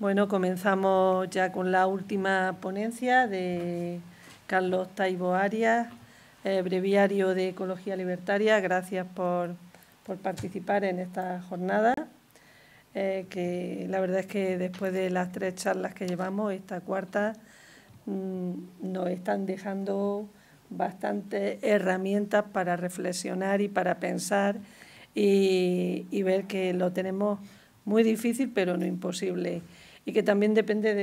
Bueno, comenzamos ya con la última ponencia de Carlos Taibo Arias, eh, Breviario de Ecología Libertaria. Gracias por, participar en esta jornada, eh, que la verdad es que después de las tres charlas que llevamos, esta cuarta, mm, nos están dejando bastantes herramientas para reflexionar y para pensar y, y ver que lo tenemos muy difícil, pero no imposible y que también depende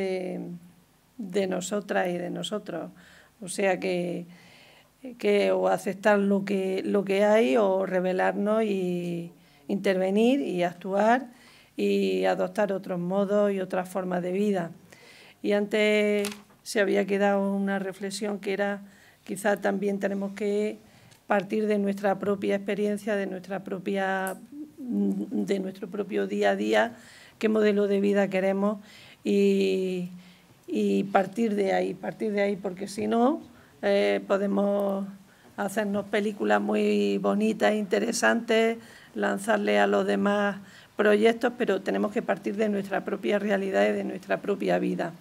de, nosotras y de nosotros. O sea que, o aceptar lo que, lo que hay o revelarnos y intervenir y actuar y adoptar otros modos y otras formas de vida. Y antes se había quedado una reflexión que era quizá también tenemos que partir de nuestra propia experiencia, de nuestra propia de nuestro propio día a día qué modelo de vida queremos y, partir de ahí, partir de ahí, porque si no, eh, podemos hacernos películas muy bonitas, e interesantes, lanzarle a los demás proyectos, pero tenemos que partir de nuestra propia realidad y de nuestra propia vida.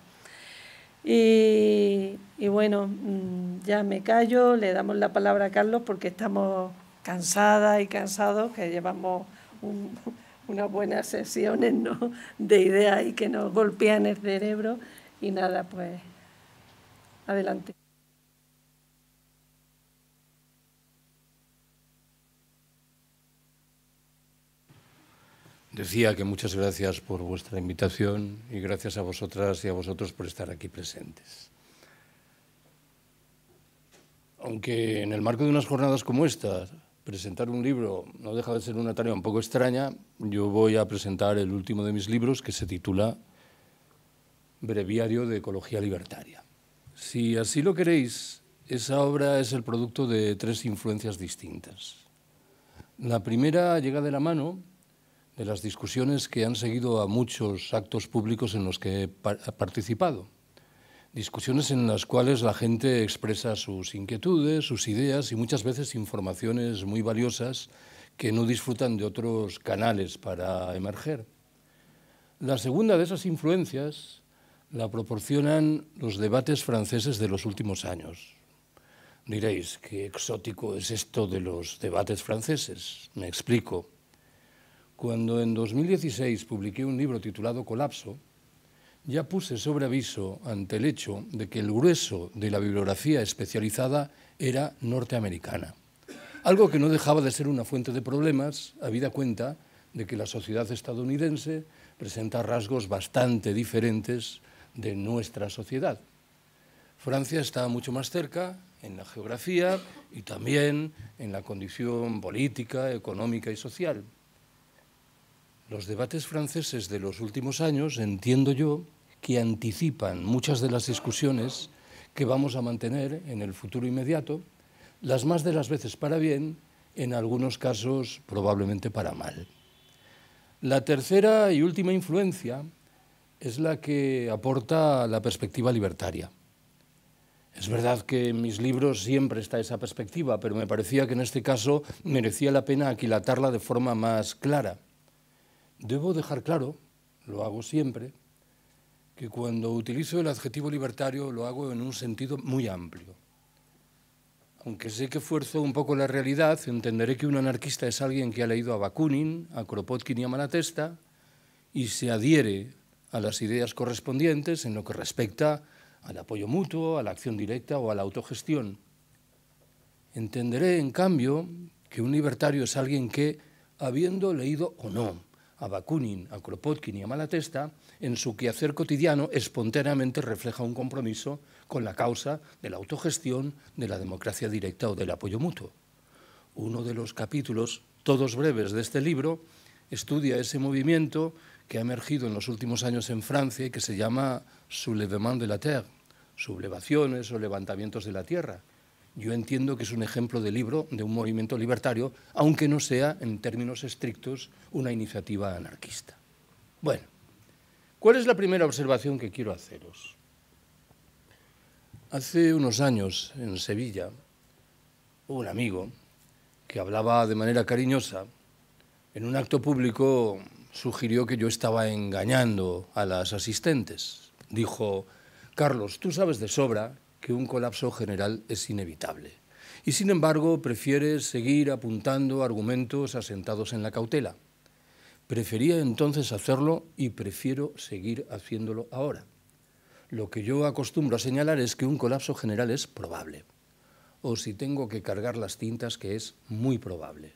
Y, y, bueno, mm, ya me callo, le damos la palabra a Carlos porque estamos cansadas y cansados, que llevamos un, una buena sesiones ¿no? de ideas y que nos golpean el cerebro. Y nada, pues adelante. Decía que muchas gracias por vuestra invitación y gracias a vosotras y a vosotros por estar aquí presentes. Aunque en el marco de unas jornadas como estas, presentar un libro no deja de ser una tarea un poco extraña, yo voy a presentar el último de mis libros que se titula Breviario de Ecología Libertaria. Si así lo queréis, esa obra es el producto de tres influencias distintas. La primera llega de la mano de las discusiones que han seguido a muchos actos públicos en los que he participado. Discusiones en las cuales la gente expresa sus inquietudes, sus ideas y muchas veces informaciones muy valiosas que no disfrutan de otros canales para emerger. La segunda de esas influencias la proporcionan los debates franceses de los últimos años. Diréis, qué exótico es esto de los debates franceses. Me explico. Cuando en 2016 publiqué un libro titulado Colapso, ya puse sobre aviso ante el hecho de que el grueso de la bibliografía especializada era norteamericana, algo que no dejaba de ser una fuente de problemas, habida cuenta de que la sociedad estadounidense presenta rasgos bastante diferentes de nuestra sociedad. Francia está mucho más cerca en la geografía y también en la condición política, económica y social. Los debates franceses de los últimos años, entiendo yo, que anticipan muchas de las discusiones que vamos a mantener en el futuro inmediato, las más de las veces para bien, en algunos casos probablemente para mal. La tercera y última influencia es la que aporta la perspectiva libertaria. Es verdad que en mis libros siempre está esa perspectiva, pero me parecía que en este caso merecía la pena aquilatarla de forma más clara. Debo dejar claro, lo hago siempre, que cuando utilizo el adjetivo libertario lo hago en un sentido muy amplio. Aunque sé que esfuerzo un poco la realidad, entenderé que un anarquista es alguien que ha leído a Bakunin, a Kropotkin y a Malatesta y se adhiere a las ideas correspondientes en lo que respecta al apoyo mutuo, a la acción directa o a la autogestión. Entenderé, en cambio, que un libertario es alguien que, habiendo leído o no, a Bakunin, a Kropotkin y a Malatesta, en su quehacer cotidiano espontáneamente refleja un compromiso con la causa de la autogestión, de la democracia directa o del apoyo mutuo. Uno de los capítulos, todos breves, de este libro estudia ese movimiento que ha emergido en los últimos años en Francia y que se llama «Soulevement de la Terre, sublevaciones o levantamientos de la tierra, yo entiendo que es un ejemplo de libro de un movimiento libertario, aunque no sea, en términos estrictos, una iniciativa anarquista. Bueno, ¿cuál es la primera observación que quiero haceros? Hace unos años, en Sevilla, un amigo que hablaba de manera cariñosa, en un acto público sugirió que yo estaba engañando a las asistentes. Dijo, Carlos, tú sabes de sobra que un colapso general es inevitable. Y sin embargo, prefiere seguir apuntando argumentos asentados en la cautela. Prefería entonces hacerlo y prefiero seguir haciéndolo ahora. Lo que yo acostumbro a señalar es que un colapso general es probable. O si tengo que cargar las tintas, que es muy probable.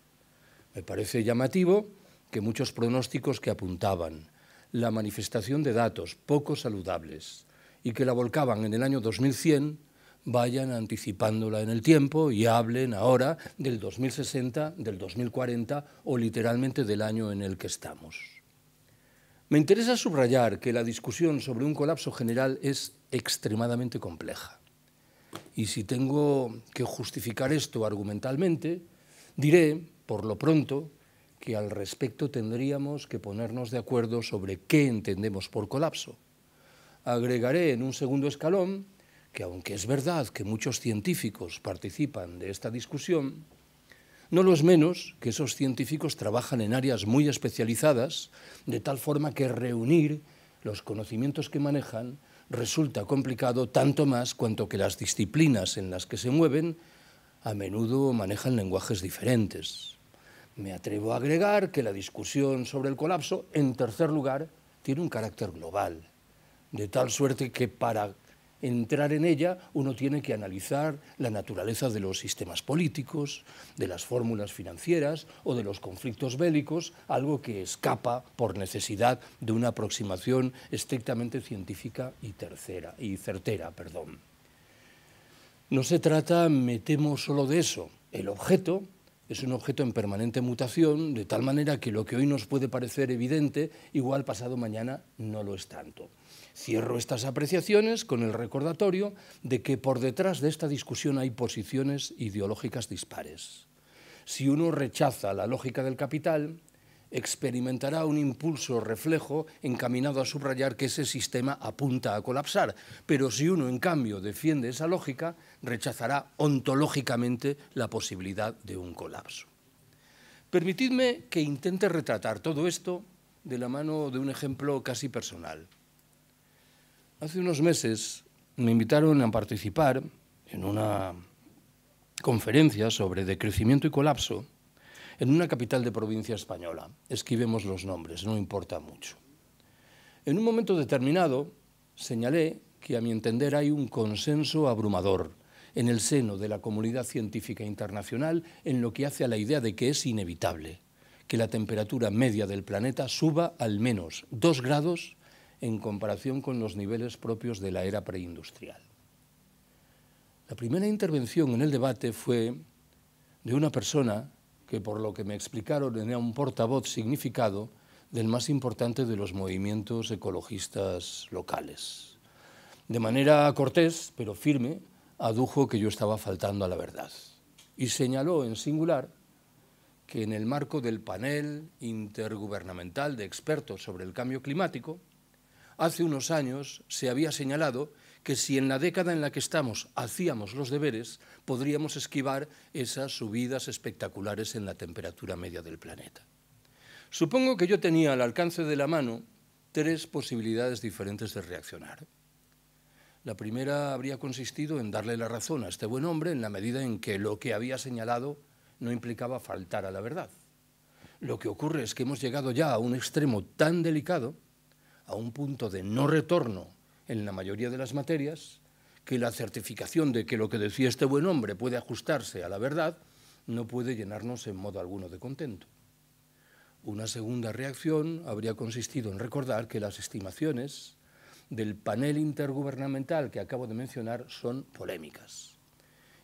Me parece llamativo que muchos pronósticos que apuntaban la manifestación de datos poco saludables, y que la volcaban en el año 2100 vayan anticipándola en el tiempo y hablen ahora del 2060, del 2040 o literalmente del año en el que estamos. Me interesa subrayar que la discusión sobre un colapso general es extremadamente compleja. Y si tengo que justificar esto argumentalmente, diré, por lo pronto, que al respecto tendríamos que ponernos de acuerdo sobre qué entendemos por colapso agregaré en un segundo escalón que aunque es verdad que muchos científicos participan de esta discusión, no lo es menos que esos científicos trabajan en áreas muy especializadas, de tal forma que reunir los conocimientos que manejan resulta complicado tanto más cuanto que las disciplinas en las que se mueven a menudo manejan lenguajes diferentes. Me atrevo a agregar que la discusión sobre el colapso, en tercer lugar, tiene un carácter global de tal suerte que para entrar en ella uno tiene que analizar la naturaleza de los sistemas políticos, de las fórmulas financieras o de los conflictos bélicos, algo que escapa por necesidad de una aproximación estrictamente científica y, tercera, y certera. Perdón. No se trata, me temo, solo de eso. El objeto es un objeto en permanente mutación, de tal manera que lo que hoy nos puede parecer evidente, igual pasado mañana no lo es tanto. Cierro estas apreciaciones con el recordatorio de que por detrás de esta discusión hay posiciones ideológicas dispares. Si uno rechaza la lógica del capital, experimentará un impulso reflejo encaminado a subrayar que ese sistema apunta a colapsar, pero si uno en cambio defiende esa lógica, rechazará ontológicamente la posibilidad de un colapso. Permitidme que intente retratar todo esto de la mano de un ejemplo casi personal. Hace unos meses me invitaron a participar en una conferencia sobre decrecimiento y colapso en una capital de provincia española. Esquivemos los nombres, no importa mucho. En un momento determinado señalé que a mi entender hay un consenso abrumador en el seno de la comunidad científica internacional en lo que hace a la idea de que es inevitable que la temperatura media del planeta suba al menos dos grados en comparación con los niveles propios de la era preindustrial. La primera intervención en el debate fue de una persona que, por lo que me explicaron, tenía un portavoz significado del más importante de los movimientos ecologistas locales. De manera cortés, pero firme, adujo que yo estaba faltando a la verdad y señaló en singular que en el marco del panel intergubernamental de expertos sobre el cambio climático, Hace unos años se había señalado que si en la década en la que estamos hacíamos los deberes, podríamos esquivar esas subidas espectaculares en la temperatura media del planeta. Supongo que yo tenía al alcance de la mano tres posibilidades diferentes de reaccionar. La primera habría consistido en darle la razón a este buen hombre en la medida en que lo que había señalado no implicaba faltar a la verdad. Lo que ocurre es que hemos llegado ya a un extremo tan delicado a un punto de no retorno en la mayoría de las materias, que la certificación de que lo que decía este buen hombre puede ajustarse a la verdad no puede llenarnos en modo alguno de contento. Una segunda reacción habría consistido en recordar que las estimaciones del panel intergubernamental que acabo de mencionar son polémicas.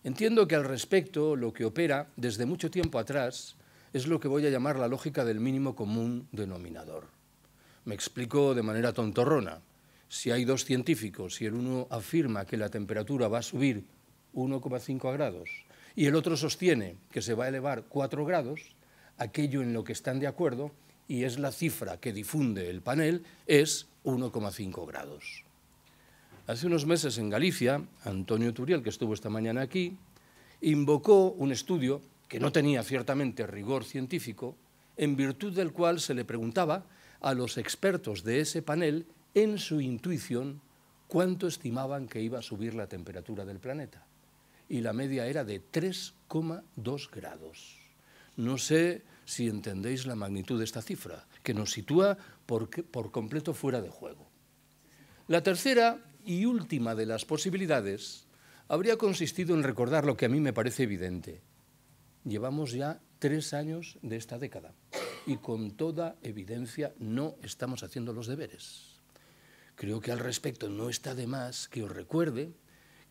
Entiendo que al respecto lo que opera desde mucho tiempo atrás es lo que voy a llamar la lógica del mínimo común denominador. Me explico de manera tontorrona. Si hay dos científicos y el uno afirma que la temperatura va a subir 1,5 grados y el otro sostiene que se va a elevar 4 grados, aquello en lo que están de acuerdo, y es la cifra que difunde el panel, es 1,5 grados. Hace unos meses en Galicia, Antonio Turiel, que estuvo esta mañana aquí, invocó un estudio que no tenía ciertamente rigor científico, en virtud del cual se le preguntaba a los expertos de ese panel en su intuición cuánto estimaban que iba a subir la temperatura del planeta. Y la media era de 3,2 grados. No sé si entendéis la magnitud de esta cifra, que nos sitúa por, completo fuera de juego. La tercera y última de las posibilidades habría consistido en recordar lo que a mí me parece evidente. Llevamos ya tres años de esta década y con toda evidencia no estamos haciendo los deberes. Creo que al respecto no está de más que os recuerde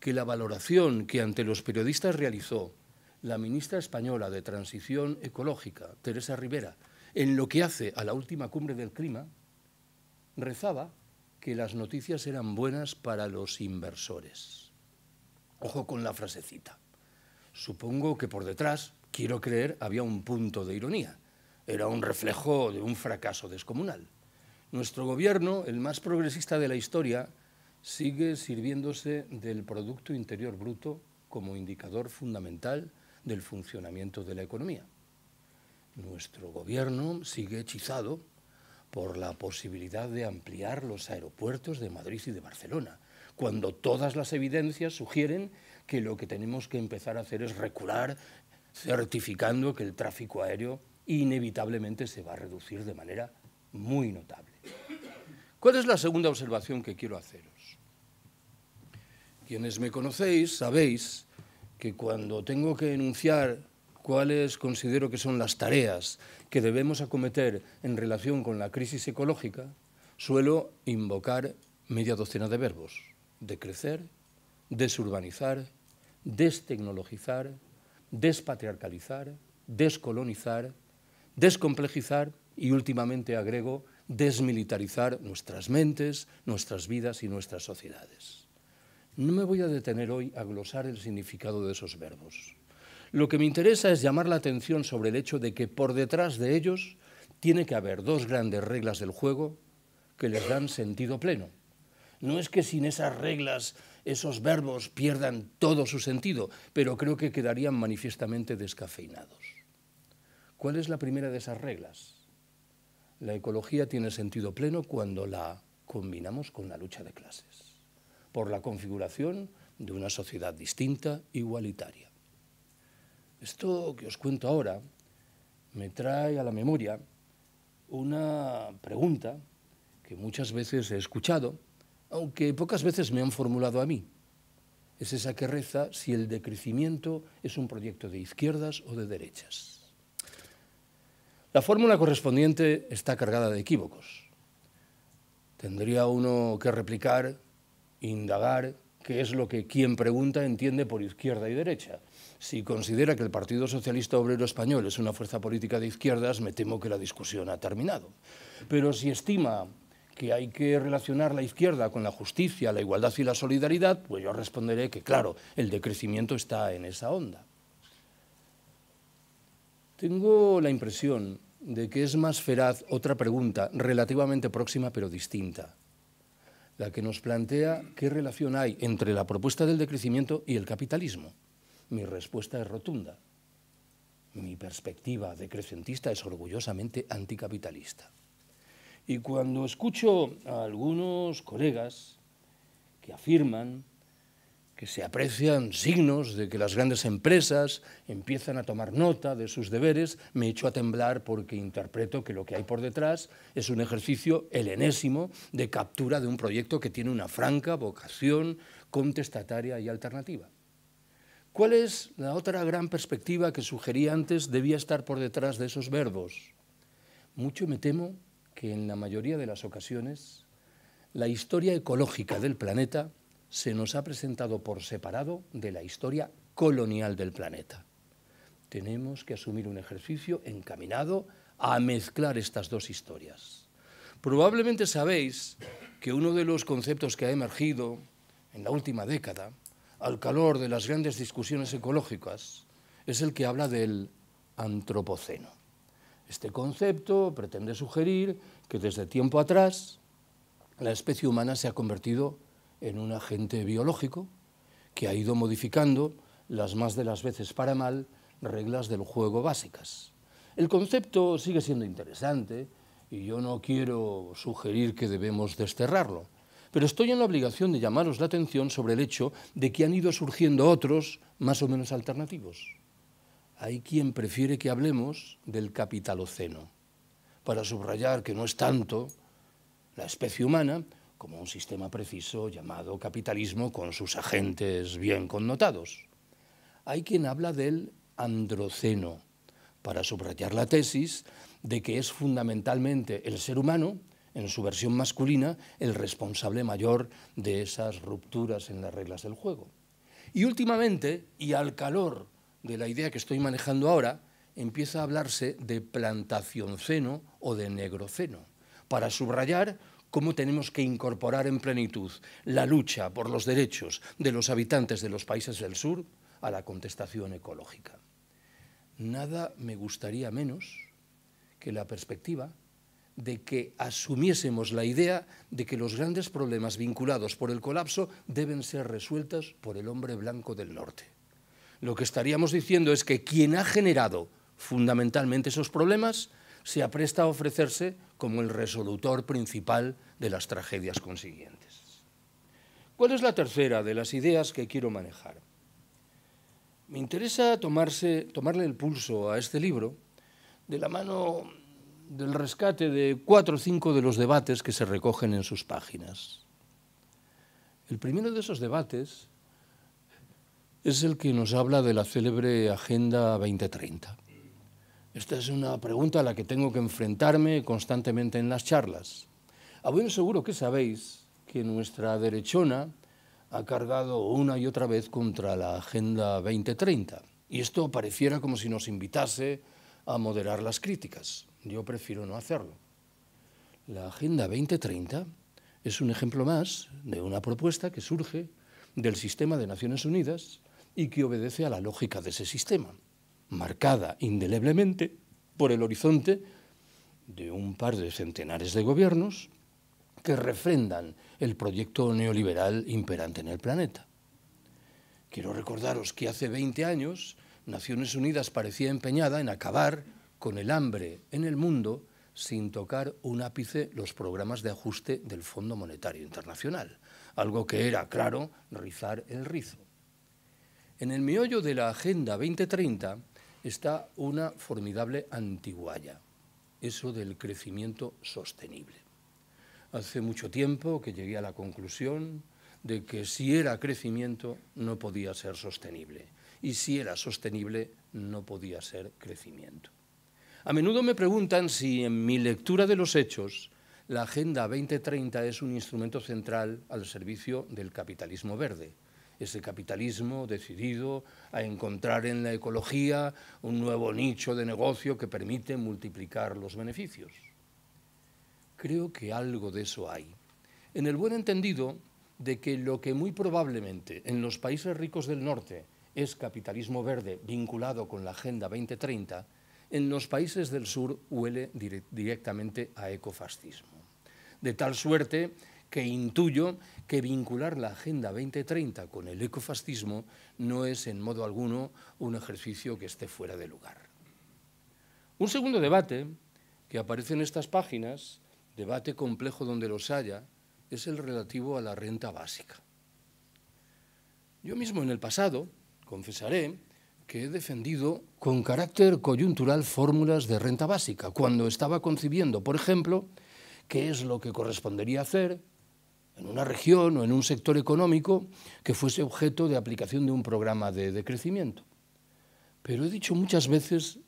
que la valoración que ante los periodistas realizó la ministra española de Transición Ecológica, Teresa Rivera, en lo que hace a la última cumbre del clima, rezaba que las noticias eran buenas para los inversores. Ojo con la frasecita. Supongo que por detrás, quiero creer, había un punto de ironía era un reflejo de un fracaso descomunal. Nuestro gobierno, el más progresista de la historia, sigue sirviéndose del Producto Interior Bruto como indicador fundamental del funcionamiento de la economía. Nuestro gobierno sigue hechizado por la posibilidad de ampliar los aeropuertos de Madrid y de Barcelona, cuando todas las evidencias sugieren que lo que tenemos que empezar a hacer es recular, certificando que el tráfico aéreo inevitablemente se va a reducir de manera muy notable. ¿Cuál es la segunda observación que quiero haceros? Quienes me conocéis sabéis que cuando tengo que enunciar cuáles considero que son las tareas que debemos acometer en relación con la crisis ecológica, suelo invocar media docena de verbos. Decrecer, desurbanizar, destecnologizar, despatriarcalizar, descolonizar, descomplejizar y últimamente agrego desmilitarizar nuestras mentes, nuestras vidas y nuestras sociedades. No me voy a detener hoy a glosar el significado de esos verbos. Lo que me interesa es llamar la atención sobre el hecho de que por detrás de ellos tiene que haber dos grandes reglas del juego que les dan sentido pleno. No es que sin esas reglas esos verbos pierdan todo su sentido, pero creo que quedarían manifiestamente descafeinados. ¿Cuál es la primera de esas reglas? La ecología tiene sentido pleno cuando la combinamos con la lucha de clases, por la configuración de una sociedad distinta, igualitaria. Esto que os cuento ahora me trae a la memoria una pregunta que muchas veces he escuchado, aunque pocas veces me han formulado a mí. Es esa que reza si el decrecimiento es un proyecto de izquierdas o de derechas. La fórmula correspondiente está cargada de equívocos. Tendría uno que replicar, indagar, qué es lo que quien pregunta entiende por izquierda y derecha. Si considera que el Partido Socialista Obrero Español es una fuerza política de izquierdas, me temo que la discusión ha terminado. Pero si estima que hay que relacionar la izquierda con la justicia, la igualdad y la solidaridad, pues yo responderé que, claro, el decrecimiento está en esa onda. Tengo la impresión de que es más feraz otra pregunta relativamente próxima pero distinta, la que nos plantea qué relación hay entre la propuesta del decrecimiento y el capitalismo. Mi respuesta es rotunda. Mi perspectiva decrecentista es orgullosamente anticapitalista. Y cuando escucho a algunos colegas que afirman que se aprecian signos de que las grandes empresas empiezan a tomar nota de sus deberes, me echo a temblar porque interpreto que lo que hay por detrás es un ejercicio helenésimo de captura de un proyecto que tiene una franca vocación contestataria y alternativa. ¿Cuál es la otra gran perspectiva que sugería antes debía estar por detrás de esos verbos? Mucho me temo que en la mayoría de las ocasiones la historia ecológica del planeta se nos ha presentado por separado de la historia colonial del planeta. Tenemos que asumir un ejercicio encaminado a mezclar estas dos historias. Probablemente sabéis que uno de los conceptos que ha emergido en la última década, al calor de las grandes discusiones ecológicas, es el que habla del antropoceno. Este concepto pretende sugerir que desde tiempo atrás la especie humana se ha convertido en un agente biológico que ha ido modificando las más de las veces para mal reglas del juego básicas. El concepto sigue siendo interesante y yo no quiero sugerir que debemos desterrarlo, pero estoy en la obligación de llamaros la atención sobre el hecho de que han ido surgiendo otros más o menos alternativos. Hay quien prefiere que hablemos del capitaloceno, para subrayar que no es tanto la especie humana, como un sistema preciso llamado capitalismo con sus agentes bien connotados. Hay quien habla del androceno, para subrayar la tesis de que es fundamentalmente el ser humano, en su versión masculina, el responsable mayor de esas rupturas en las reglas del juego. Y últimamente, y al calor de la idea que estoy manejando ahora, empieza a hablarse de plantacionceno o de negroceno, para subrayar cómo tenemos que incorporar en plenitud la lucha por los derechos de los habitantes de los países del sur a la contestación ecológica. Nada me gustaría menos que la perspectiva de que asumiésemos la idea de que los grandes problemas vinculados por el colapso deben ser resueltos por el hombre blanco del norte. Lo que estaríamos diciendo es que quien ha generado fundamentalmente esos problemas se apresta a ofrecerse como el resolutor principal de las tragedias consiguientes. ¿Cuál es la tercera de las ideas que quiero manejar? Me interesa tomarle el pulso a este libro de la mano del rescate de cuatro o cinco de los debates que se recogen en sus páginas. El primero de esos debates es el que nos habla de la célebre Agenda 2030. Esta es una pregunta a la que tengo que enfrentarme constantemente en las charlas. A buen seguro que sabéis que nuestra derechona ha cargado una y otra vez contra la Agenda 2030. Y esto pareciera como si nos invitase a moderar las críticas. Yo prefiero no hacerlo. La Agenda 2030 es un ejemplo más de una propuesta que surge del sistema de Naciones Unidas y que obedece a la lógica de ese sistema marcada indeleblemente por el horizonte de un par de centenares de gobiernos que refrendan el proyecto neoliberal imperante en el planeta. Quiero recordaros que hace 20 años Naciones Unidas parecía empeñada en acabar con el hambre en el mundo sin tocar un ápice los programas de ajuste del Fondo Monetario Internacional, algo que era, claro, rizar el rizo. En el miollo de la Agenda 2030 está una formidable antiguaya, eso del crecimiento sostenible. Hace mucho tiempo que llegué a la conclusión de que si era crecimiento no podía ser sostenible y si era sostenible no podía ser crecimiento. A menudo me preguntan si en mi lectura de los hechos la Agenda 2030 es un instrumento central al servicio del capitalismo verde ese capitalismo decidido a encontrar en la ecología un nuevo nicho de negocio que permite multiplicar los beneficios. Creo que algo de eso hay. En el buen entendido de que lo que muy probablemente en los países ricos del norte es capitalismo verde vinculado con la Agenda 2030, en los países del sur huele directamente a ecofascismo. De tal suerte que intuyo que vincular la Agenda 2030 con el ecofascismo no es en modo alguno un ejercicio que esté fuera de lugar. Un segundo debate que aparece en estas páginas, debate complejo donde los haya, es el relativo a la renta básica. Yo mismo en el pasado, confesaré, que he defendido con carácter coyuntural fórmulas de renta básica, cuando estaba concibiendo, por ejemplo, qué es lo que correspondería hacer en una región o en un sector económico que fuese objeto de aplicación de un programa de, de crecimiento. Pero he dicho muchas veces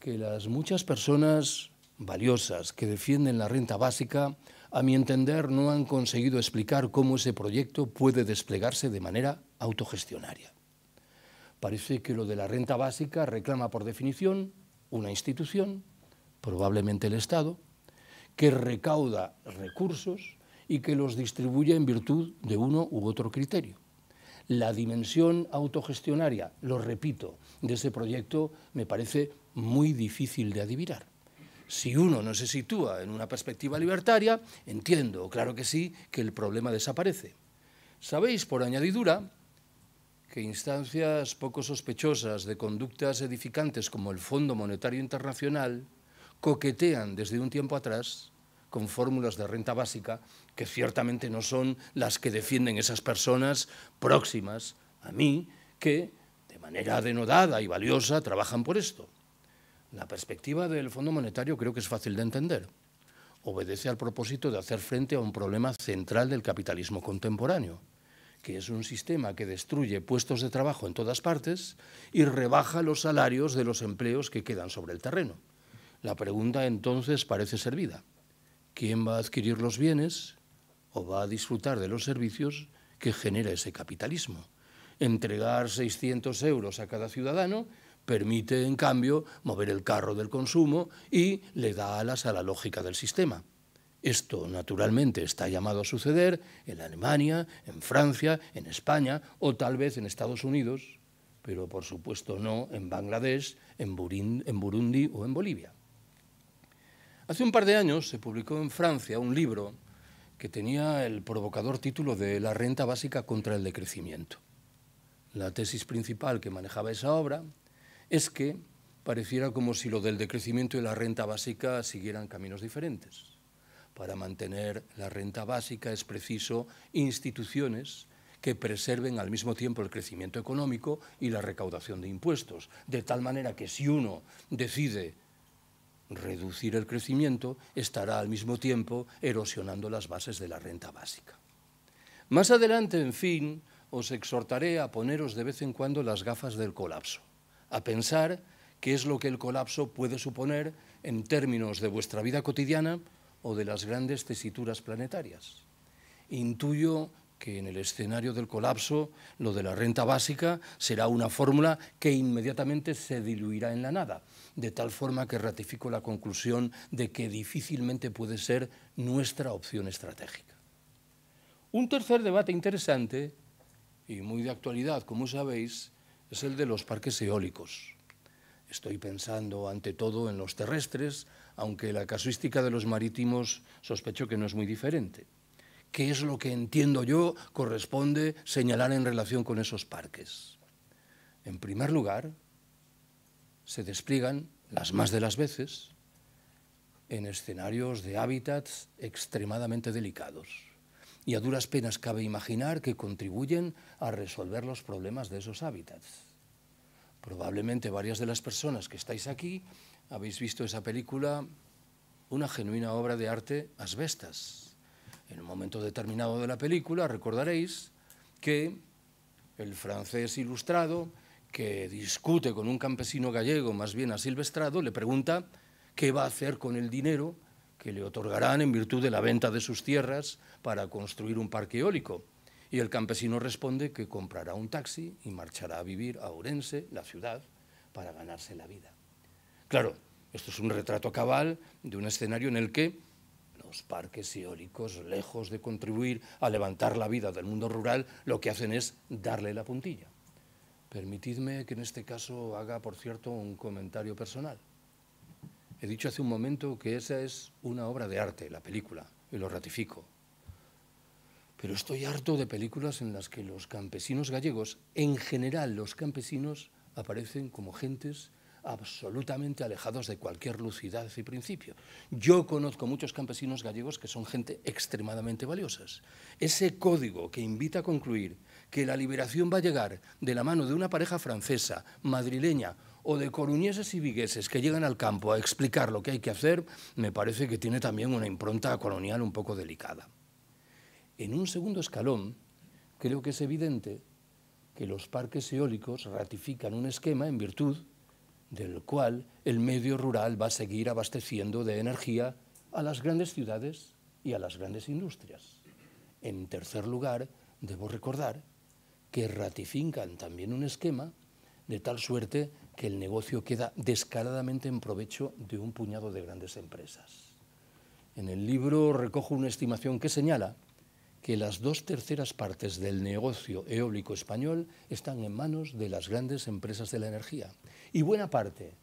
que las muchas personas valiosas que defienden la renta básica, a mi entender, no han conseguido explicar cómo ese proyecto puede desplegarse de manera autogestionaria. Parece que lo de la renta básica reclama por definición una institución, probablemente el Estado, que recauda recursos y que los distribuya en virtud de uno u otro criterio. La dimensión autogestionaria, lo repito, de ese proyecto me parece muy difícil de adivinar. Si uno no se sitúa en una perspectiva libertaria, entiendo, claro que sí, que el problema desaparece. Sabéis, por añadidura, que instancias poco sospechosas de conductas edificantes como el Fondo Monetario Internacional coquetean desde un tiempo atrás con fórmulas de renta básica que ciertamente no son las que defienden esas personas próximas a mí, que de manera denodada y valiosa trabajan por esto. La perspectiva del Fondo Monetario creo que es fácil de entender. Obedece al propósito de hacer frente a un problema central del capitalismo contemporáneo, que es un sistema que destruye puestos de trabajo en todas partes y rebaja los salarios de los empleos que quedan sobre el terreno. La pregunta entonces parece servida. ¿Quién va a adquirir los bienes? o va a disfrutar de los servicios que genera ese capitalismo. Entregar 600 euros a cada ciudadano permite, en cambio, mover el carro del consumo y le da alas a la lógica del sistema. Esto, naturalmente, está llamado a suceder en Alemania, en Francia, en España o tal vez en Estados Unidos, pero por supuesto no en Bangladesh, en, en Burundi o en Bolivia. Hace un par de años se publicó en Francia un libro que tenía el provocador título de La renta básica contra el decrecimiento. La tesis principal que manejaba esa obra es que pareciera como si lo del decrecimiento y la renta básica siguieran caminos diferentes. Para mantener la renta básica es preciso instituciones que preserven al mismo tiempo el crecimiento económico y la recaudación de impuestos, de tal manera que si uno decide reducir el crecimiento estará al mismo tiempo erosionando las bases de la renta básica. Más adelante, en fin, os exhortaré a poneros de vez en cuando las gafas del colapso, a pensar qué es lo que el colapso puede suponer en términos de vuestra vida cotidiana o de las grandes tesituras planetarias. Intuyo que en el escenario del colapso lo de la renta básica será una fórmula que inmediatamente se diluirá en la nada, de tal forma que ratifico la conclusión de que difícilmente puede ser nuestra opción estratégica. Un tercer debate interesante y muy de actualidad, como sabéis, es el de los parques eólicos. Estoy pensando ante todo en los terrestres, aunque la casuística de los marítimos sospecho que no es muy diferente. ¿Qué es lo que entiendo yo corresponde señalar en relación con esos parques? En primer lugar, se despliegan las más de las veces en escenarios de hábitats extremadamente delicados. Y a duras penas cabe imaginar que contribuyen a resolver los problemas de esos hábitats. Probablemente varias de las personas que estáis aquí habéis visto esa película, una genuina obra de arte, Asbestas. En un momento determinado de la película recordaréis que el francés ilustrado que discute con un campesino gallego, más bien asilvestrado, le pregunta qué va a hacer con el dinero que le otorgarán en virtud de la venta de sus tierras para construir un parque eólico. Y el campesino responde que comprará un taxi y marchará a vivir a Orense, la ciudad, para ganarse la vida. Claro, esto es un retrato cabal de un escenario en el que los parques eólicos, lejos de contribuir a levantar la vida del mundo rural, lo que hacen es darle la puntilla. Permitidme que en este caso haga, por cierto, un comentario personal. He dicho hace un momento que esa es una obra de arte, la película, y lo ratifico. Pero estoy harto de películas en las que los campesinos gallegos, en general los campesinos, aparecen como gentes absolutamente alejados de cualquier lucidez y principio. Yo conozco muchos campesinos gallegos que son gente extremadamente valiosas. Ese código que invita a concluir que la liberación va a llegar de la mano de una pareja francesa, madrileña o de coruñeses y vigueses que llegan al campo a explicar lo que hay que hacer, me parece que tiene también una impronta colonial un poco delicada. En un segundo escalón, creo que es evidente que los parques eólicos ratifican un esquema en virtud del cual el medio rural va a seguir abasteciendo de energía a las grandes ciudades y a las grandes industrias. En tercer lugar, debo recordar que ratifican también un esquema de tal suerte que el negocio queda descaradamente en provecho de un puñado de grandes empresas. En el libro recojo una estimación que señala que las dos terceras partes del negocio eólico español están en manos de las grandes empresas de la energía y buena parte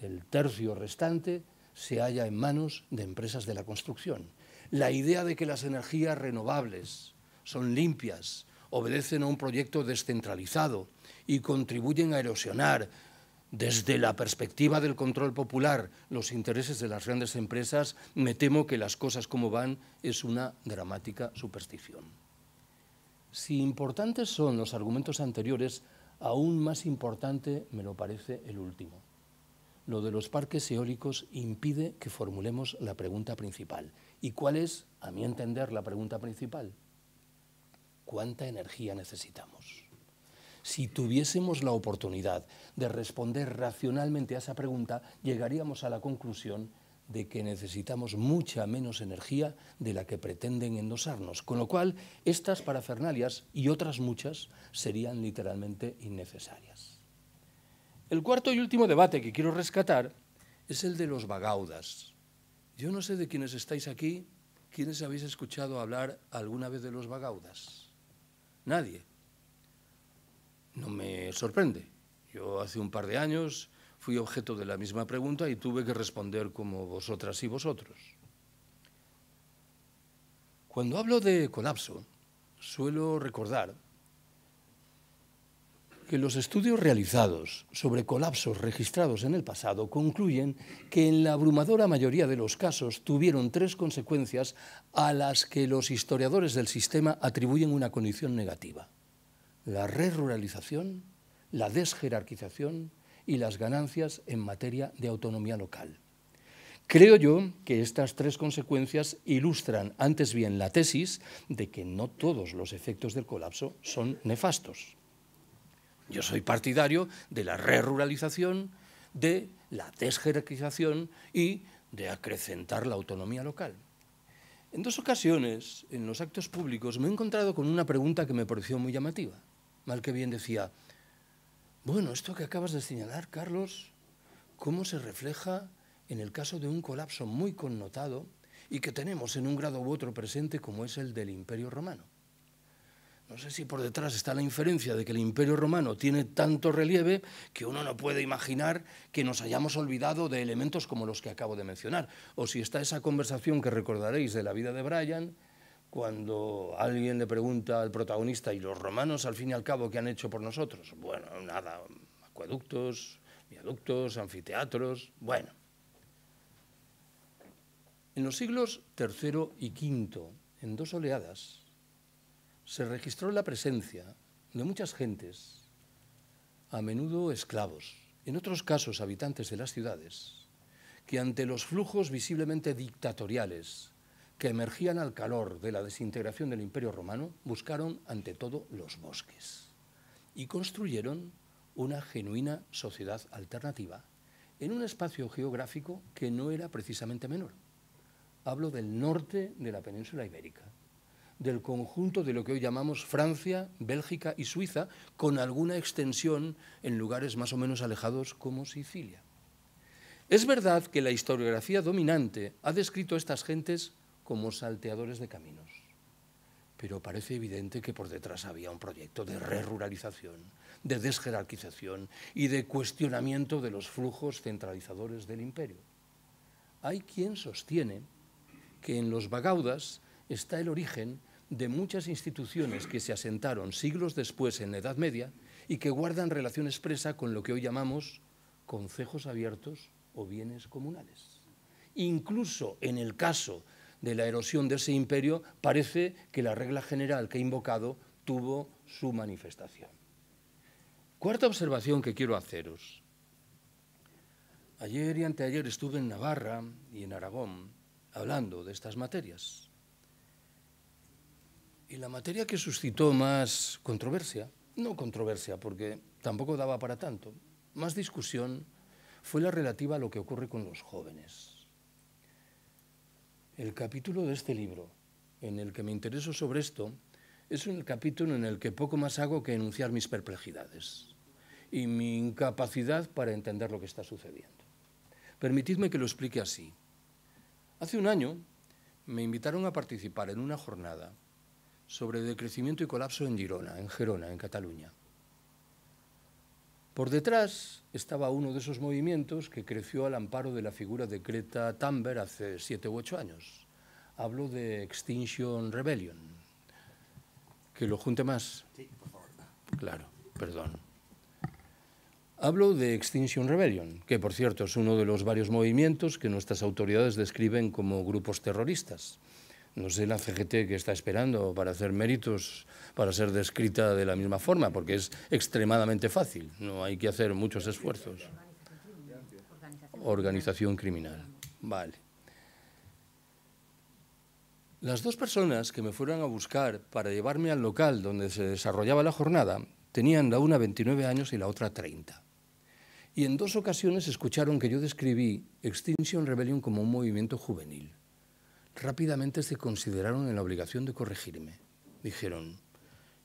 del tercio restante se halla en manos de empresas de la construcción. La idea de que las energías renovables son limpias, obedecen a un proyecto descentralizado y contribuyen a erosionar desde la perspectiva del control popular los intereses de las grandes empresas, me temo que las cosas como van es una dramática superstición. Si importantes son los argumentos anteriores, aún más importante me lo parece el último. Lo de los parques eólicos impide que formulemos la pregunta principal. ¿Y cuál es, a mi entender, la pregunta principal? cuánta energía necesitamos. Si tuviésemos la oportunidad de responder racionalmente a esa pregunta, llegaríamos a la conclusión de que necesitamos mucha menos energía de la que pretenden endosarnos, con lo cual estas parafernalias y otras muchas serían literalmente innecesarias. El cuarto y último debate que quiero rescatar es el de los vagaudas. Yo no sé de quiénes estáis aquí, quiénes habéis escuchado hablar alguna vez de los vagaudas nadie. No me sorprende. Yo hace un par de años fui objeto de la misma pregunta y tuve que responder como vosotras y vosotros. Cuando hablo de colapso, suelo recordar que los estudios realizados sobre colapsos registrados en el pasado concluyen que en la abrumadora mayoría de los casos tuvieron tres consecuencias a las que los historiadores del sistema atribuyen una condición negativa. La reruralización, la desjerarquización y las ganancias en materia de autonomía local. Creo yo que estas tres consecuencias ilustran antes bien la tesis de que no todos los efectos del colapso son nefastos. Yo soy partidario de la reruralización, de la desjerarquización y de acrecentar la autonomía local. En dos ocasiones, en los actos públicos, me he encontrado con una pregunta que me pareció muy llamativa. Mal que bien decía, bueno, esto que acabas de señalar, Carlos, ¿cómo se refleja en el caso de un colapso muy connotado y que tenemos en un grado u otro presente como es el del Imperio Romano? No sé si por detrás está la inferencia de que el Imperio Romano tiene tanto relieve que uno no puede imaginar que nos hayamos olvidado de elementos como los que acabo de mencionar. O si está esa conversación que recordaréis de la vida de Brian, cuando alguien le pregunta al protagonista, ¿y los romanos al fin y al cabo qué han hecho por nosotros? Bueno, nada, acueductos, viaductos, anfiteatros, bueno. En los siglos III y V, en dos oleadas, se registró la presencia de muchas gentes, a menudo esclavos, en otros casos habitantes de las ciudades, que ante los flujos visiblemente dictatoriales que emergían al calor de la desintegración del Imperio Romano, buscaron ante todo los bosques y construyeron una genuina sociedad alternativa en un espacio geográfico que no era precisamente menor. Hablo del norte de la península ibérica del conjunto de lo que hoy llamamos Francia, Bélgica y Suiza, con alguna extensión en lugares más o menos alejados como Sicilia. Es verdad que la historiografía dominante ha descrito a estas gentes como salteadores de caminos, pero parece evidente que por detrás había un proyecto de re-ruralización, de desjerarquización y de cuestionamiento de los flujos centralizadores del imperio. Hay quien sostiene que en los vagaudas está el origen de muchas instituciones que se asentaron siglos después en la Edad Media y que guardan relación expresa con lo que hoy llamamos concejos abiertos o bienes comunales. Incluso en el caso de la erosión de ese imperio, parece que la regla general que he invocado tuvo su manifestación. Cuarta observación que quiero haceros. Ayer y anteayer estuve en Navarra y en Aragón hablando de estas materias. Y la materia que suscitó más controversia, no controversia porque tampoco daba para tanto, más discusión fue la relativa a lo que ocurre con los jóvenes. El capítulo de este libro en el que me intereso sobre esto es un capítulo en el que poco más hago que enunciar mis perplejidades y mi incapacidad para entender lo que está sucediendo. Permitidme que lo explique así. Hace un año me invitaron a participar en una jornada sobre decrecimiento y colapso en Girona, en Gerona, en Cataluña. Por detrás estaba uno de esos movimientos que creció al amparo de la figura de Greta Thunberg hace siete u ocho años. Hablo de Extinction Rebellion. Que lo junte más. Sí, por favor. Claro, perdón. Hablo de Extinction Rebellion, que por cierto es uno de los varios movimientos que nuestras autoridades describen como grupos terroristas no sé la CGT que está esperando para hacer méritos, para ser descrita de la misma forma, porque es extremadamente fácil, no hay que hacer muchos esfuerzos. Organización criminal, vale. Las dos personas que me fueron a buscar para llevarme al local donde se desarrollaba la jornada tenían la una 29 años y la otra 30. Y en dos ocasiones escucharon que yo describí Extinction Rebellion como un movimiento juvenil rápidamente se consideraron en la obligación de corregirme. Dijeron,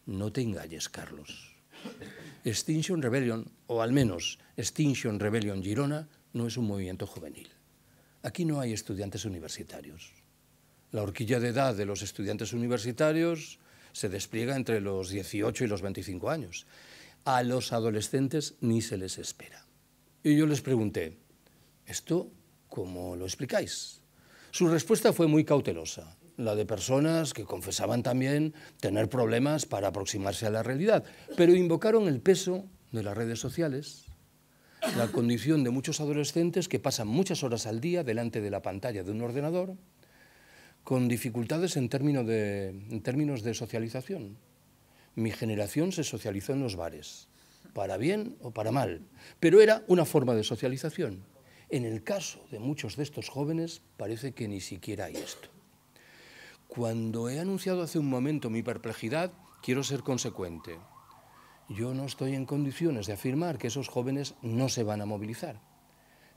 no te engañes, Carlos. Extinction Rebellion, o al menos Extinction Rebellion Girona, no es un movimiento juvenil. Aquí no hay estudiantes universitarios. La horquilla de edad de los estudiantes universitarios se despliega entre los 18 y los 25 años. A los adolescentes ni se les espera. Y yo les pregunté, ¿esto cómo lo explicáis? Su respuesta fue muy cautelosa, la de personas que confesaban también tener problemas para aproximarse a la realidad, pero invocaron el peso de las redes sociales, la condición de muchos adolescentes que pasan muchas horas al día delante de la pantalla de un ordenador, con dificultades en, términos de socialización. Mi generación se socializó en los bares, para bien o para mal, pero era una forma de socialización. En el caso de muchos de estos jóvenes parece que ni siquiera hay esto. Cuando he anunciado hace un momento mi perplejidad, quiero ser consecuente. Yo no estoy en condiciones de afirmar que esos jóvenes no se van a movilizar.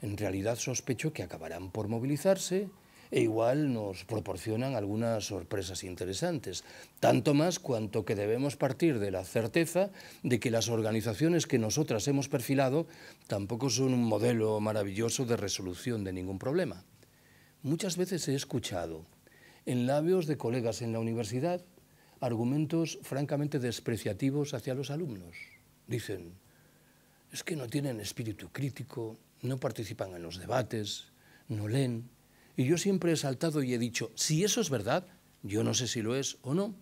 En realidad sospecho que acabarán por movilizarse e igual nos proporcionan algunas sorpresas interesantes, tanto más cuanto que debemos partir de la certeza de que las organizaciones que nosotras hemos perfilado tampoco son un modelo maravilloso de resolución de ningún problema. Muchas veces he escuchado en labios de colegas en la universidad argumentos francamente despreciativos hacia los alumnos. Dicen, es que no tienen espíritu crítico, no participan en los debates, no leen, y yo siempre he saltado y he dicho, si eso es verdad, yo no sé si lo es o no.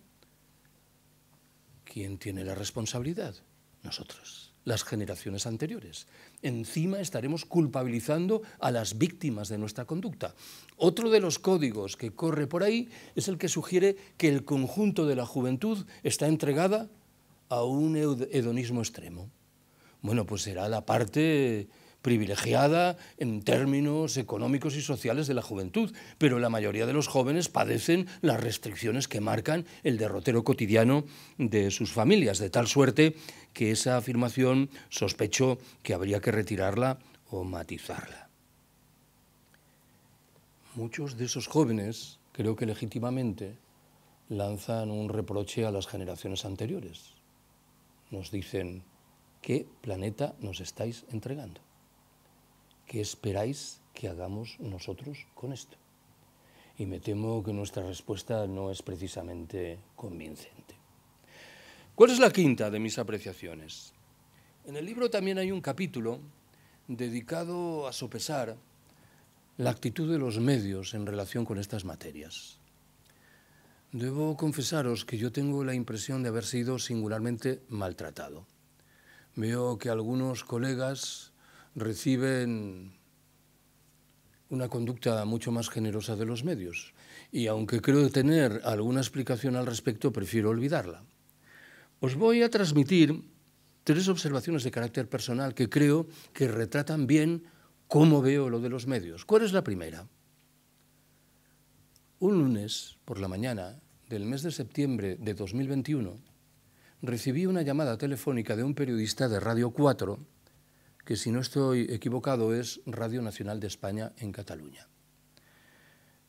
¿Quién tiene la responsabilidad? Nosotros, las generaciones anteriores. Encima estaremos culpabilizando a las víctimas de nuestra conducta. Otro de los códigos que corre por ahí es el que sugiere que el conjunto de la juventud está entregada a un hedonismo extremo. Bueno, pues será la parte privilegiada en términos económicos y sociales de la juventud, pero la mayoría de los jóvenes padecen las restricciones que marcan el derrotero cotidiano de sus familias, de tal suerte que esa afirmación sospecho que habría que retirarla o matizarla. Muchos de esos jóvenes, creo que legítimamente, lanzan un reproche a las generaciones anteriores. Nos dicen, ¿qué planeta nos estáis entregando? ¿qué esperáis que hagamos nosotros con esto? Y me temo que nuestra respuesta no es precisamente convincente. ¿Cuál es la quinta de mis apreciaciones? En el libro también hay un capítulo dedicado a sopesar la actitud de los medios en relación con estas materias. Debo confesaros que yo tengo la impresión de haber sido singularmente maltratado. Veo que algunos colegas reciben una conducta mucho más generosa de los medios. Y aunque creo tener alguna explicación al respecto, prefiero olvidarla. Os voy a transmitir tres observaciones de carácter personal que creo que retratan bien cómo veo lo de los medios. ¿Cuál es la primera? Un lunes por la mañana del mes de septiembre de 2021 recibí una llamada telefónica de un periodista de Radio 4 que si no estoy equivocado es Radio Nacional de España en Cataluña.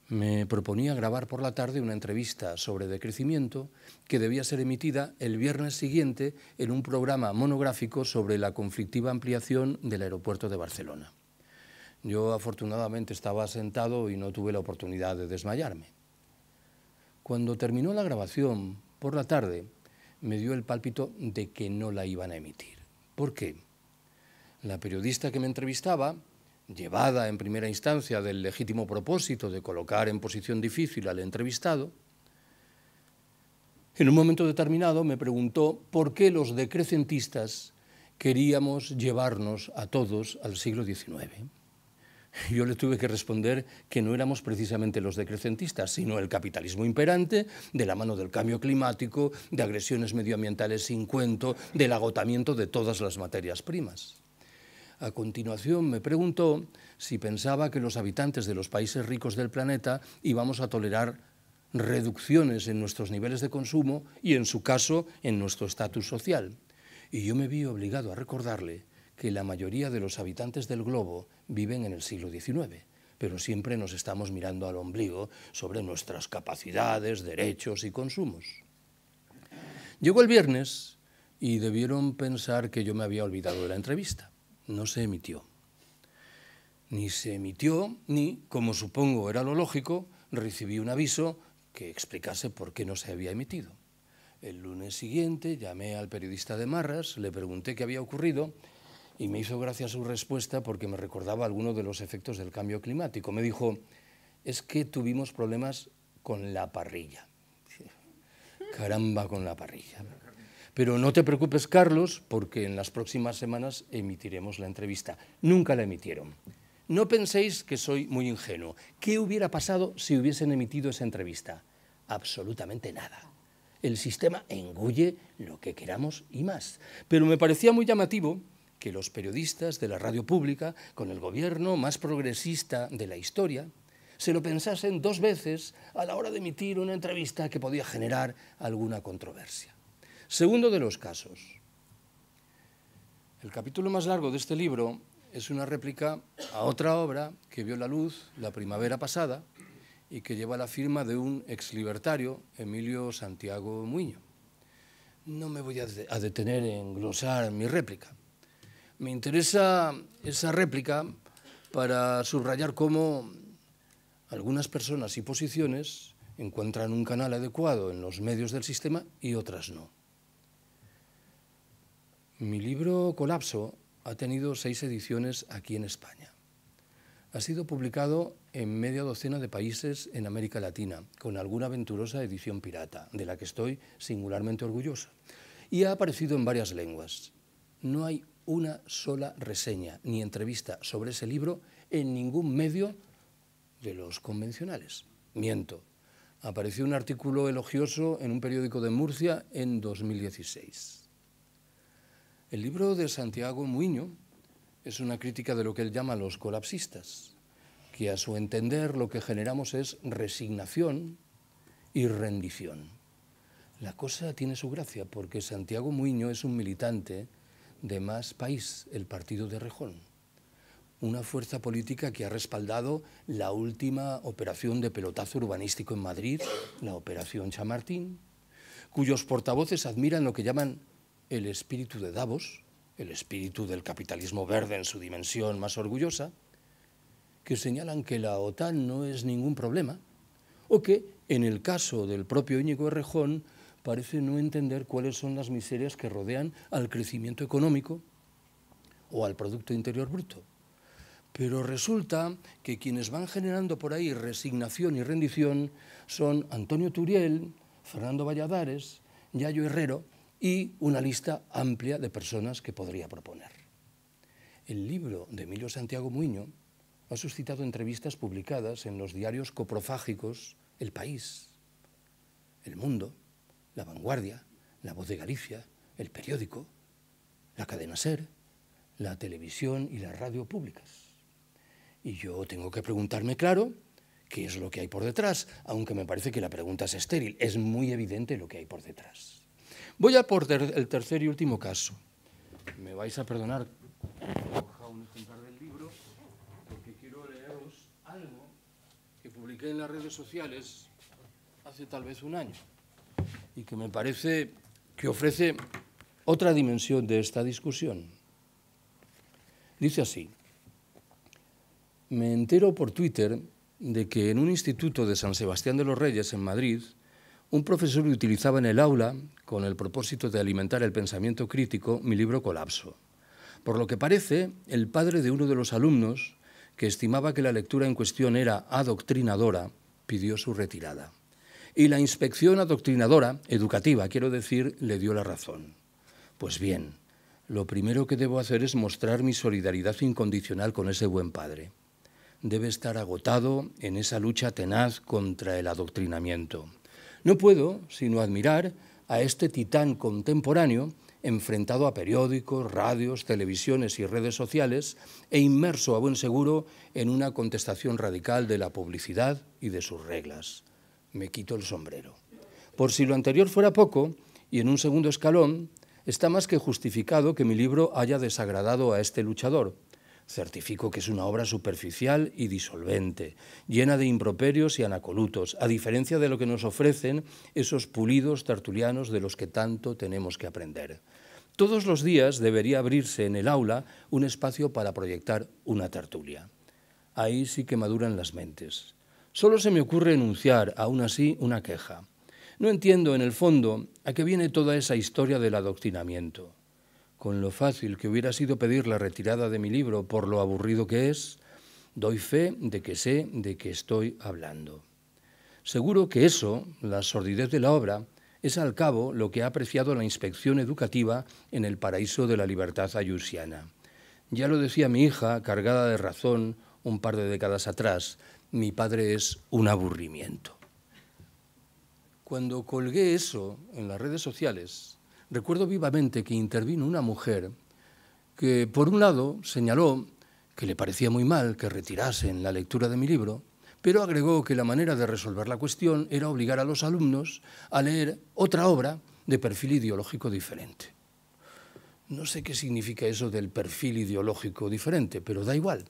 Me proponía grabar por la tarde una entrevista sobre decrecimiento que debía ser emitida el viernes siguiente en un programa monográfico sobre la conflictiva ampliación del aeropuerto de Barcelona. Yo afortunadamente estaba sentado y no tuve la oportunidad de desmayarme. Cuando terminó la grabación por la tarde, me dio el pálpito de que no la iban a emitir. ¿Por qué? la periodista que me entrevistaba, llevada en primera instancia del legítimo propósito de colocar en posición difícil al entrevistado, en un momento determinado me preguntó por qué los decrecentistas queríamos llevarnos a todos al siglo XIX. Yo le tuve que responder que no éramos precisamente los decrecentistas, sino el capitalismo imperante, de la mano del cambio climático, de agresiones medioambientales sin cuento, del agotamiento de todas las materias primas. A continuación me preguntó si pensaba que los habitantes de los países ricos del planeta íbamos a tolerar reducciones en nuestros niveles de consumo y, en su caso, en nuestro estatus social. Y yo me vi obligado a recordarle que la mayoría de los habitantes del globo viven en el siglo XIX, pero siempre nos estamos mirando al ombligo sobre nuestras capacidades, derechos y consumos. Llegó el viernes y debieron pensar que yo me había olvidado de la entrevista no se emitió. Ni se emitió, ni, como supongo era lo lógico, recibí un aviso que explicase por qué no se había emitido. El lunes siguiente llamé al periodista de Marras, le pregunté qué había ocurrido y me hizo gracia su respuesta porque me recordaba alguno de los efectos del cambio climático. Me dijo, es que tuvimos problemas con la parrilla. Caramba con la parrilla. Pero no te preocupes, Carlos, porque en las próximas semanas emitiremos la entrevista. Nunca la emitieron. No penséis que soy muy ingenuo. ¿Qué hubiera pasado si hubiesen emitido esa entrevista? Absolutamente nada. El sistema engulle lo que queramos y más. Pero me parecía muy llamativo que los periodistas de la radio pública, con el gobierno más progresista de la historia, se lo pensasen dos veces a la hora de emitir una entrevista que podía generar alguna controversia. Segundo de los casos. El capítulo más largo de este libro es una réplica a otra obra que vio la luz la primavera pasada y que lleva la firma de un exlibertario, Emilio Santiago Muño. No me voy a, detener en glosar mi réplica. Me interesa esa réplica para subrayar cómo algunas personas y posiciones encuentran un canal adecuado en los medios del sistema y otras no. Mi libro Colapso ha tenido seis ediciones aquí en España. Ha sido publicado en media docena de países en América Latina, con alguna aventurosa edición pirata, de la que estoy singularmente orgulloso, y ha aparecido en varias lenguas. No hay una sola reseña ni entrevista sobre ese libro en ningún medio de los convencionales. Miento. Apareció un artículo elogioso en un periódico de Murcia en 2016. El libro de Santiago Muiño es una crítica de lo que él llama los colapsistas, que a su entender lo que generamos es resignación y rendición. La cosa tiene su gracia porque Santiago Muiño es un militante de Más País, el partido de Rejón, una fuerza política que ha respaldado la última operación de pelotazo urbanístico en Madrid, la Operación Chamartín, cuyos portavoces admiran lo que llaman el espíritu de Davos, el espíritu del capitalismo verde en su dimensión más orgullosa, que señalan que la OTAN no es ningún problema, o que, en el caso del propio Íñigo Errejón, parece no entender cuáles son las miserias que rodean al crecimiento económico o al Producto Interior Bruto. Pero resulta que quienes van generando por ahí resignación y rendición son Antonio Turiel, Fernando Valladares, Yayo Herrero, y una lista amplia de personas que podría proponer. El libro de Emilio Santiago Muño ha suscitado entrevistas publicadas en los diarios coprofágicos El País, El Mundo, La Vanguardia, La Voz de Galicia, El Periódico, La Cadena Ser, la televisión y la radio públicas. Y yo tengo que preguntarme, claro, qué es lo que hay por detrás, aunque me parece que la pregunta es estéril, es muy evidente lo que hay por detrás. Voy a por el tercer y último caso. Me vais a perdonar un ejemplar del libro porque quiero leeros algo que publiqué en las redes sociales hace tal vez un año y que me parece que ofrece otra dimensión de esta discusión. Dice así, me entero por Twitter de que en un instituto de San Sebastián de los Reyes, en Madrid, un profesor utilizaba en el aula, con el propósito de alimentar el pensamiento crítico, mi libro Colapso. Por lo que parece, el padre de uno de los alumnos, que estimaba que la lectura en cuestión era adoctrinadora, pidió su retirada. Y la inspección adoctrinadora, educativa, quiero decir, le dio la razón. Pues bien, lo primero que debo hacer es mostrar mi solidaridad incondicional con ese buen padre. Debe estar agotado en esa lucha tenaz contra el adoctrinamiento. No puedo sino admirar a este titán contemporáneo enfrentado a periódicos, radios, televisiones y redes sociales e inmerso a buen seguro en una contestación radical de la publicidad y de sus reglas. Me quito el sombrero. Por si lo anterior fuera poco, y en un segundo escalón, está más que justificado que mi libro haya desagradado a este luchador, Certifico que es una obra superficial y disolvente, llena de improperios y anacolutos, a diferencia de lo que nos ofrecen esos pulidos tertulianos de los que tanto tenemos que aprender. Todos los días debería abrirse en el aula un espacio para proyectar una tertulia. Ahí sí que maduran las mentes. Solo se me ocurre enunciar, aún así, una queja. No entiendo, en el fondo, a qué viene toda esa historia del adoctrinamiento con lo fácil que hubiera sido pedir la retirada de mi libro por lo aburrido que es, doy fe de que sé de qué estoy hablando. Seguro que eso, la sordidez de la obra, es al cabo lo que ha apreciado la inspección educativa en el paraíso de la libertad ayusiana. Ya lo decía mi hija, cargada de razón, un par de décadas atrás, mi padre es un aburrimiento. Cuando colgué eso en las redes sociales, Recuerdo vivamente que intervino una mujer que, por un lado, señaló que le parecía muy mal que retirasen la lectura de mi libro, pero agregó que la manera de resolver la cuestión era obligar a los alumnos a leer otra obra de perfil ideológico diferente. No sé qué significa eso del perfil ideológico diferente, pero da igual.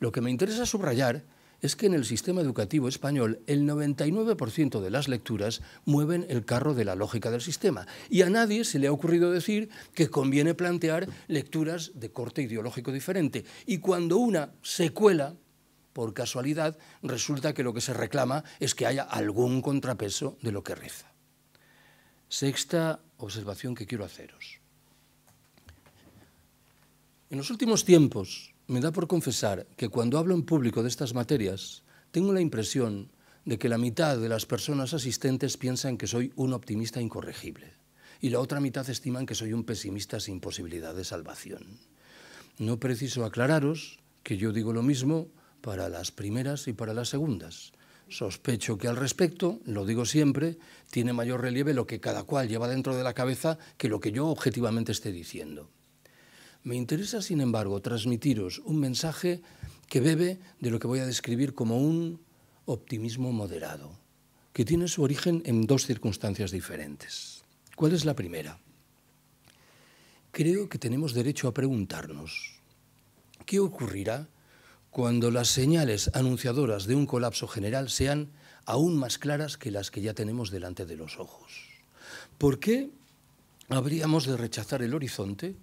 Lo que me interesa subrayar es que en el sistema educativo español el 99% de las lecturas mueven el carro de la lógica del sistema y a nadie se le ha ocurrido decir que conviene plantear lecturas de corte ideológico diferente. Y cuando una se cuela, por casualidad, resulta que lo que se reclama es que haya algún contrapeso de lo que reza. Sexta observación que quiero haceros. En los últimos tiempos, me da por confesar que cuando hablo en público de estas materias, tengo la impresión de que la mitad de las personas asistentes piensan que soy un optimista incorregible y la otra mitad estiman que soy un pesimista sin posibilidad de salvación. No preciso aclararos que yo digo lo mismo para las primeras y para las segundas. Sospecho que al respecto, lo digo siempre, tiene mayor relieve lo que cada cual lleva dentro de la cabeza que lo que yo objetivamente esté diciendo. Me interesa, sin embargo, transmitiros un mensaje que bebe de lo que voy a describir como un optimismo moderado, que tiene su origen en dos circunstancias diferentes. ¿Cuál es la primera? Creo que tenemos derecho a preguntarnos, ¿qué ocurrirá cuando las señales anunciadoras de un colapso general sean aún más claras que las que ya tenemos delante de los ojos? ¿Por qué habríamos de rechazar el horizonte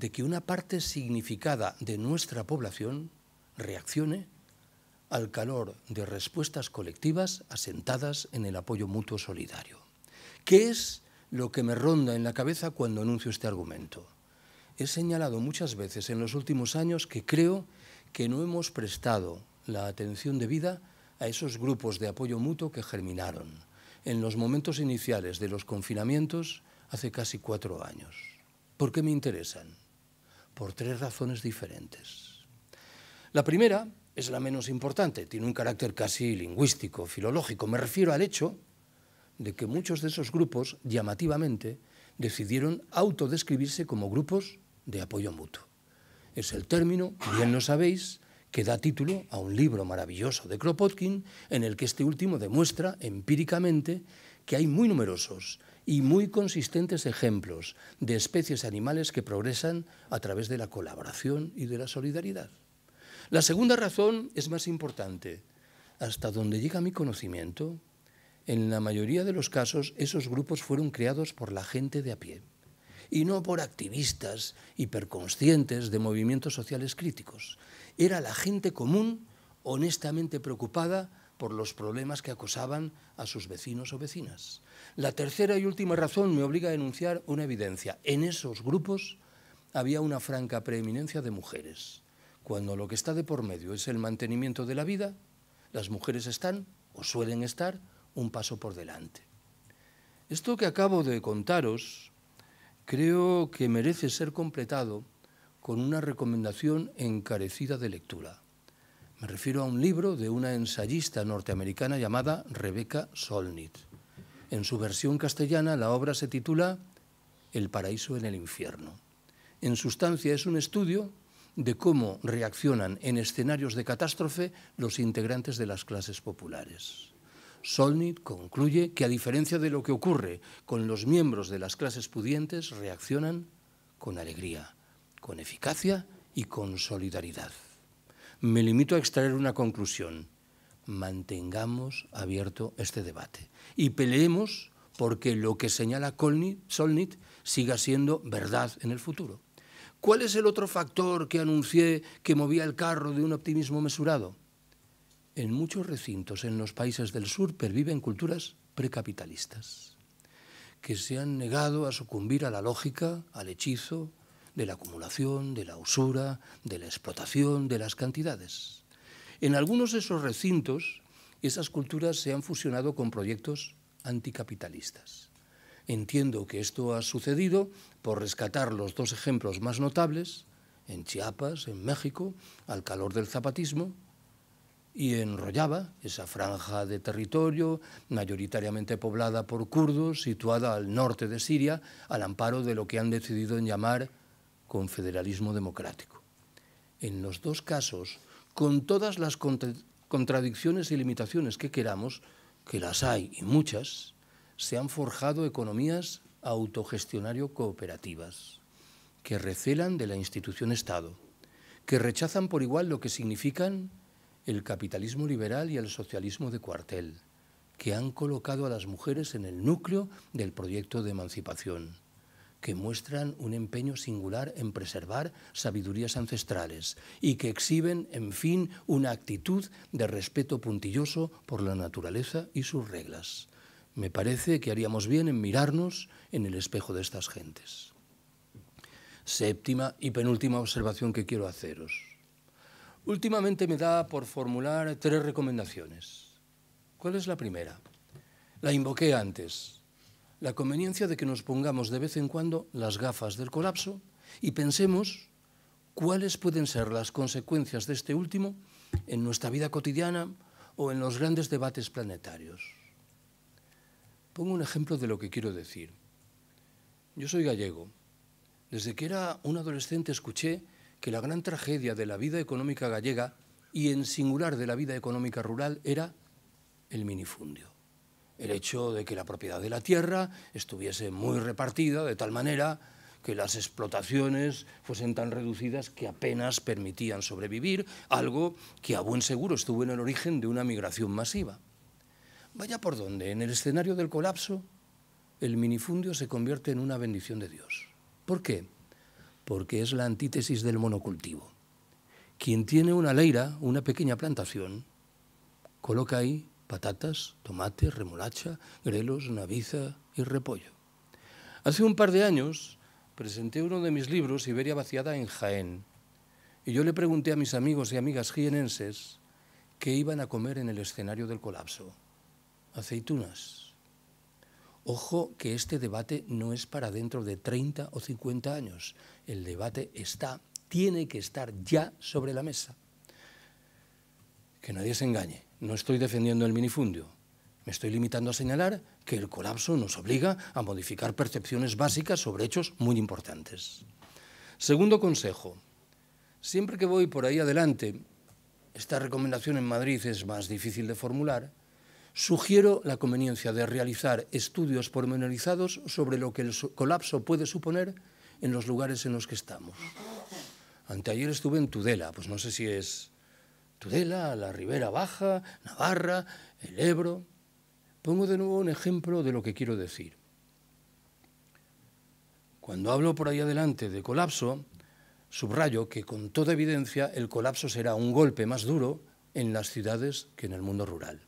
de que una parte significada de nuestra población reaccione al calor de respuestas colectivas asentadas en el apoyo mutuo solidario. ¿Qué es lo que me ronda en la cabeza cuando anuncio este argumento? He señalado muchas veces en los últimos años que creo que no hemos prestado la atención debida a esos grupos de apoyo mutuo que germinaron en los momentos iniciales de los confinamientos hace casi cuatro años. ¿Por qué me interesan? por tres razones diferentes. La primera es la menos importante, tiene un carácter casi lingüístico, filológico. Me refiero al hecho de que muchos de esos grupos, llamativamente, decidieron autodescribirse como grupos de apoyo mutuo. Es el término, bien lo sabéis, que da título a un libro maravilloso de Kropotkin, en el que este último demuestra empíricamente que hay muy numerosos y muy consistentes ejemplos de especies animales que progresan a través de la colaboración y de la solidaridad. La segunda razón es más importante. Hasta donde llega mi conocimiento, en la mayoría de los casos esos grupos fueron creados por la gente de a pie y no por activistas hiperconscientes de movimientos sociales críticos. Era la gente común honestamente preocupada por los problemas que acosaban a sus vecinos o vecinas. La tercera y última razón me obliga a denunciar una evidencia. En esos grupos había una franca preeminencia de mujeres. Cuando lo que está de por medio es el mantenimiento de la vida, las mujeres están, o suelen estar, un paso por delante. Esto que acabo de contaros creo que merece ser completado con una recomendación encarecida de lectura. Me refiero a un libro de una ensayista norteamericana llamada Rebecca Solnit. En su versión castellana la obra se titula El paraíso en el infierno. En sustancia es un estudio de cómo reaccionan en escenarios de catástrofe los integrantes de las clases populares. Solnit concluye que a diferencia de lo que ocurre con los miembros de las clases pudientes, reaccionan con alegría, con eficacia y con solidaridad me limito a extraer una conclusión. Mantengamos abierto este debate y peleemos porque lo que señala Solnit siga siendo verdad en el futuro. ¿Cuál es el otro factor que anuncié que movía el carro de un optimismo mesurado? En muchos recintos en los países del sur perviven culturas precapitalistas que se han negado a sucumbir a la lógica, al hechizo, de la acumulación, de la usura, de la explotación, de las cantidades. En algunos de esos recintos, esas culturas se han fusionado con proyectos anticapitalistas. Entiendo que esto ha sucedido por rescatar los dos ejemplos más notables, en Chiapas, en México, al calor del zapatismo, y en Royaba, esa franja de territorio mayoritariamente poblada por kurdos, situada al norte de Siria, al amparo de lo que han decidido en llamar con federalismo democrático. En los dos casos, con todas las contradicciones y limitaciones que queramos, que las hay y muchas, se han forjado economías autogestionario-cooperativas, que recelan de la institución Estado, que rechazan por igual lo que significan el capitalismo liberal y el socialismo de cuartel, que han colocado a las mujeres en el núcleo del proyecto de emancipación que muestran un empeño singular en preservar sabidurías ancestrales y que exhiben, en fin, una actitud de respeto puntilloso por la naturaleza y sus reglas. Me parece que haríamos bien en mirarnos en el espejo de estas gentes. Séptima y penúltima observación que quiero haceros. Últimamente me da por formular tres recomendaciones. ¿Cuál es la primera? La invoqué antes la conveniencia de que nos pongamos de vez en cuando las gafas del colapso y pensemos cuáles pueden ser las consecuencias de este último en nuestra vida cotidiana o en los grandes debates planetarios. Pongo un ejemplo de lo que quiero decir. Yo soy gallego. Desde que era un adolescente escuché que la gran tragedia de la vida económica gallega y en singular de la vida económica rural era el minifundio el hecho de que la propiedad de la tierra estuviese muy repartida de tal manera que las explotaciones fuesen tan reducidas que apenas permitían sobrevivir, algo que a buen seguro estuvo en el origen de una migración masiva. Vaya por donde, en el escenario del colapso, el minifundio se convierte en una bendición de Dios. ¿Por qué? Porque es la antítesis del monocultivo. Quien tiene una leira, una pequeña plantación, coloca ahí patatas, tomate, remolacha, grelos, naviza y repollo. Hace un par de años presenté uno de mis libros, Iberia vaciada en Jaén, y yo le pregunté a mis amigos y amigas jienenses qué iban a comer en el escenario del colapso. Aceitunas. Ojo que este debate no es para dentro de 30 o 50 años. El debate está, tiene que estar ya sobre la mesa que nadie se engañe, no estoy defendiendo el minifundio. Me estoy limitando a señalar que el colapso nos obliga a modificar percepciones básicas sobre hechos muy importantes. Segundo consejo. Siempre que voy por ahí adelante, esta recomendación en Madrid es más difícil de formular, sugiero la conveniencia de realizar estudios pormenorizados sobre lo que el colapso puede suponer en los lugares en los que estamos. Anteayer estuve en Tudela, pues no sé si es Tudela, la Ribera Baja, Navarra, el Ebro. Pongo de nuevo un ejemplo de lo que quiero decir. Cuando hablo por ahí adelante de colapso, subrayo que con toda evidencia el colapso será un golpe más duro en las ciudades que en el mundo rural.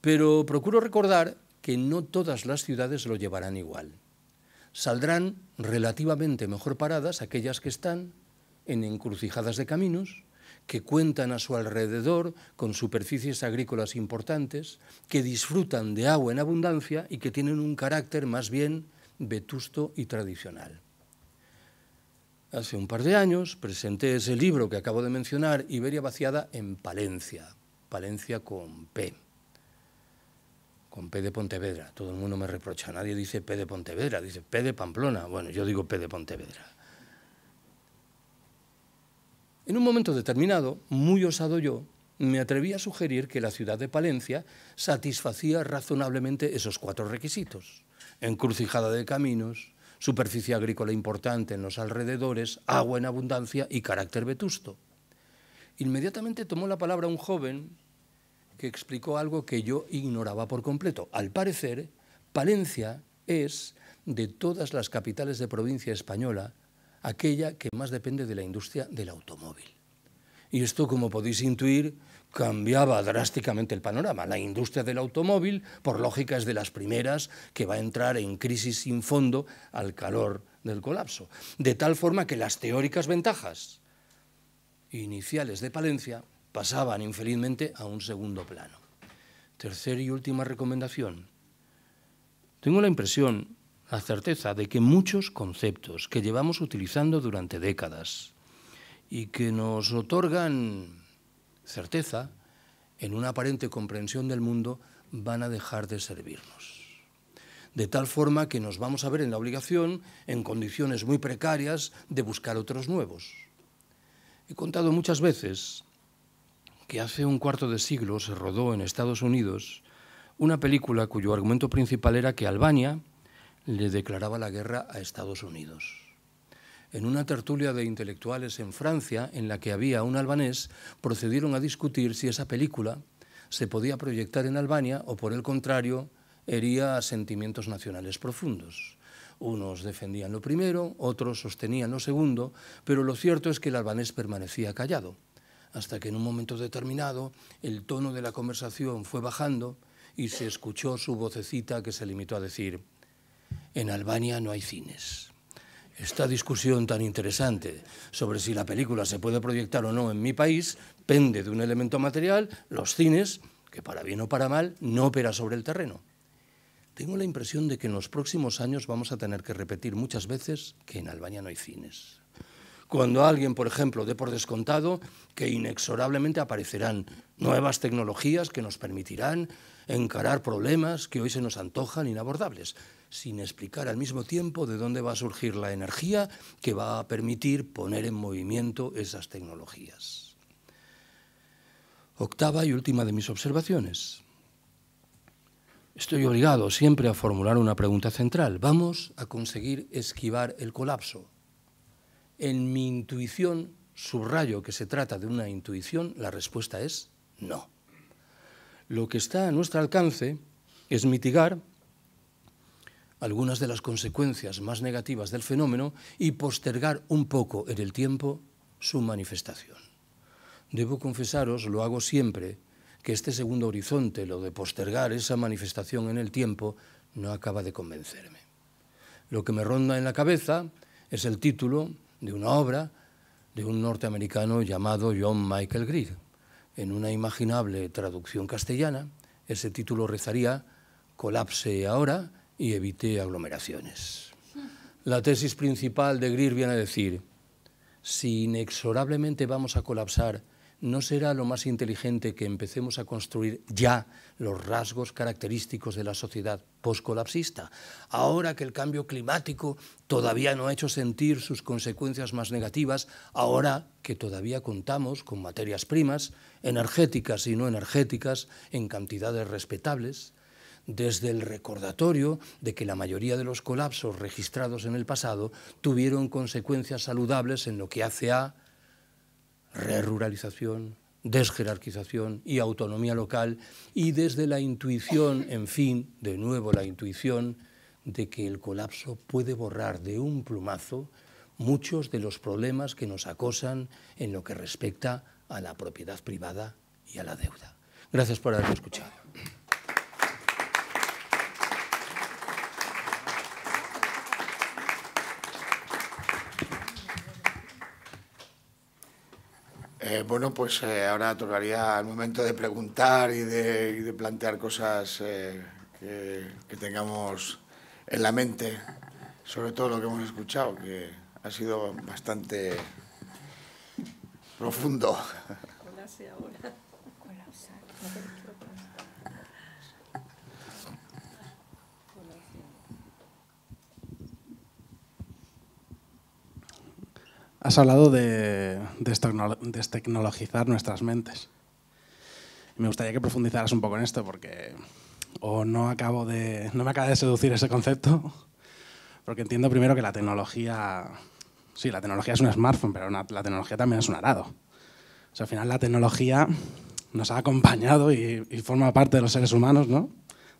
Pero procuro recordar que no todas las ciudades lo llevarán igual. Saldrán relativamente mejor paradas aquellas que están en encrucijadas de caminos, que cuentan a su alrededor con superficies agrícolas importantes, que disfrutan de agua en abundancia y que tienen un carácter más bien vetusto y tradicional. Hace un par de años presenté ese libro que acabo de mencionar, Iberia vaciada, en Palencia, Palencia con P, con P de Pontevedra. Todo el mundo me reprocha, nadie dice P de Pontevedra, dice P de Pamplona. Bueno, yo digo P de Pontevedra. En un momento determinado, muy osado yo, me atreví a sugerir que la ciudad de Palencia satisfacía razonablemente esos cuatro requisitos. Encrucijada de caminos, superficie agrícola importante en los alrededores, agua en abundancia y carácter vetusto. Inmediatamente tomó la palabra un joven que explicó algo que yo ignoraba por completo. Al parecer, Palencia es, de todas las capitales de provincia española, aquella que más depende de la industria del automóvil. Y esto, como podéis intuir, cambiaba drásticamente el panorama. La industria del automóvil, por lógica, es de las primeras que va a entrar en crisis sin fondo al calor del colapso. De tal forma que las teóricas ventajas iniciales de Palencia pasaban infelizmente a un segundo plano. Tercera y última recomendación. Tengo la impresión la certeza de que muchos conceptos que llevamos utilizando durante décadas y que nos otorgan certeza en una aparente comprensión del mundo van a dejar de servirnos de tal forma que nos vamos a ver en la obligación, en condiciones muy precarias, de buscar otros nuevos. He contado muchas veces que hace un cuarto de siglo se rodó en Estados Unidos una película cuyo argumento principal era que Albania le declaraba la guerra a Estados Unidos. En una tertulia de intelectuales en Francia, en la que había un albanés, procedieron a discutir si esa película se podía proyectar en Albania o, por el contrario, hería a sentimientos nacionales profundos. Unos defendían lo primero, otros sostenían lo segundo, pero lo cierto es que el albanés permanecía callado, hasta que en un momento determinado el tono de la conversación fue bajando y se escuchó su vocecita que se limitó a decir, en Albania no hay cines. Esta discusión tan interesante sobre si la película se puede proyectar o no en mi país pende de un elemento material, los cines, que para bien o para mal no opera sobre el terreno. Tengo la impresión de que en los próximos años vamos a tener que repetir muchas veces que en Albania no hay cines. Cuando alguien, por ejemplo, dé por descontado que inexorablemente aparecerán nuevas tecnologías que nos permitirán encarar problemas que hoy se nos antojan inabordables sin explicar al mismo tiempo de dónde va a surgir la energía que va a permitir poner en movimiento esas tecnologías. Octava y última de mis observaciones. Estoy obligado siempre a formular una pregunta central. ¿Vamos a conseguir esquivar el colapso? En mi intuición, subrayo que se trata de una intuición, la respuesta es no. Lo que está a nuestro alcance es mitigar algunas de las consecuencias más negativas del fenómeno y postergar un poco en el tiempo su manifestación. Debo confesaros, lo hago siempre, que este segundo horizonte, lo de postergar esa manifestación en el tiempo, no acaba de convencerme. Lo que me ronda en la cabeza es el título de una obra de un norteamericano llamado John Michael Greer. En una imaginable traducción castellana, ese título rezaría Colapse ahora, y evite aglomeraciones. La tesis principal de Greer viene a decir, si inexorablemente vamos a colapsar, ¿no será lo más inteligente que empecemos a construir ya los rasgos característicos de la sociedad postcolapsista. Ahora que el cambio climático todavía no ha hecho sentir sus consecuencias más negativas, ahora que todavía contamos con materias primas, energéticas y no energéticas, en cantidades respetables, desde el recordatorio de que la mayoría de los colapsos registrados en el pasado tuvieron consecuencias saludables en lo que hace a reruralización, desjerarquización y autonomía local y desde la intuición, en fin, de nuevo la intuición de que el colapso puede borrar de un plumazo muchos de los problemas que nos acosan en lo que respecta a la propiedad privada y a la deuda. Gracias por haberme escuchado. Eh, bueno, pues eh, ahora tocaría el momento de preguntar y de, plantear cosas eh, que, que, tengamos en la mente, sobre todo lo que hemos escuchado, que ha sido bastante profundo. Has hablado de destecnologizar nuestras mentes. Me gustaría que profundizaras un poco en esto porque no, acabo de, no me acaba de seducir ese concepto, porque entiendo primero que la tecnología, sí, la tecnología es un smartphone, pero la tecnología también es un arado. O sea, al final la tecnología nos ha acompañado y, forma parte de los seres humanos, ¿no?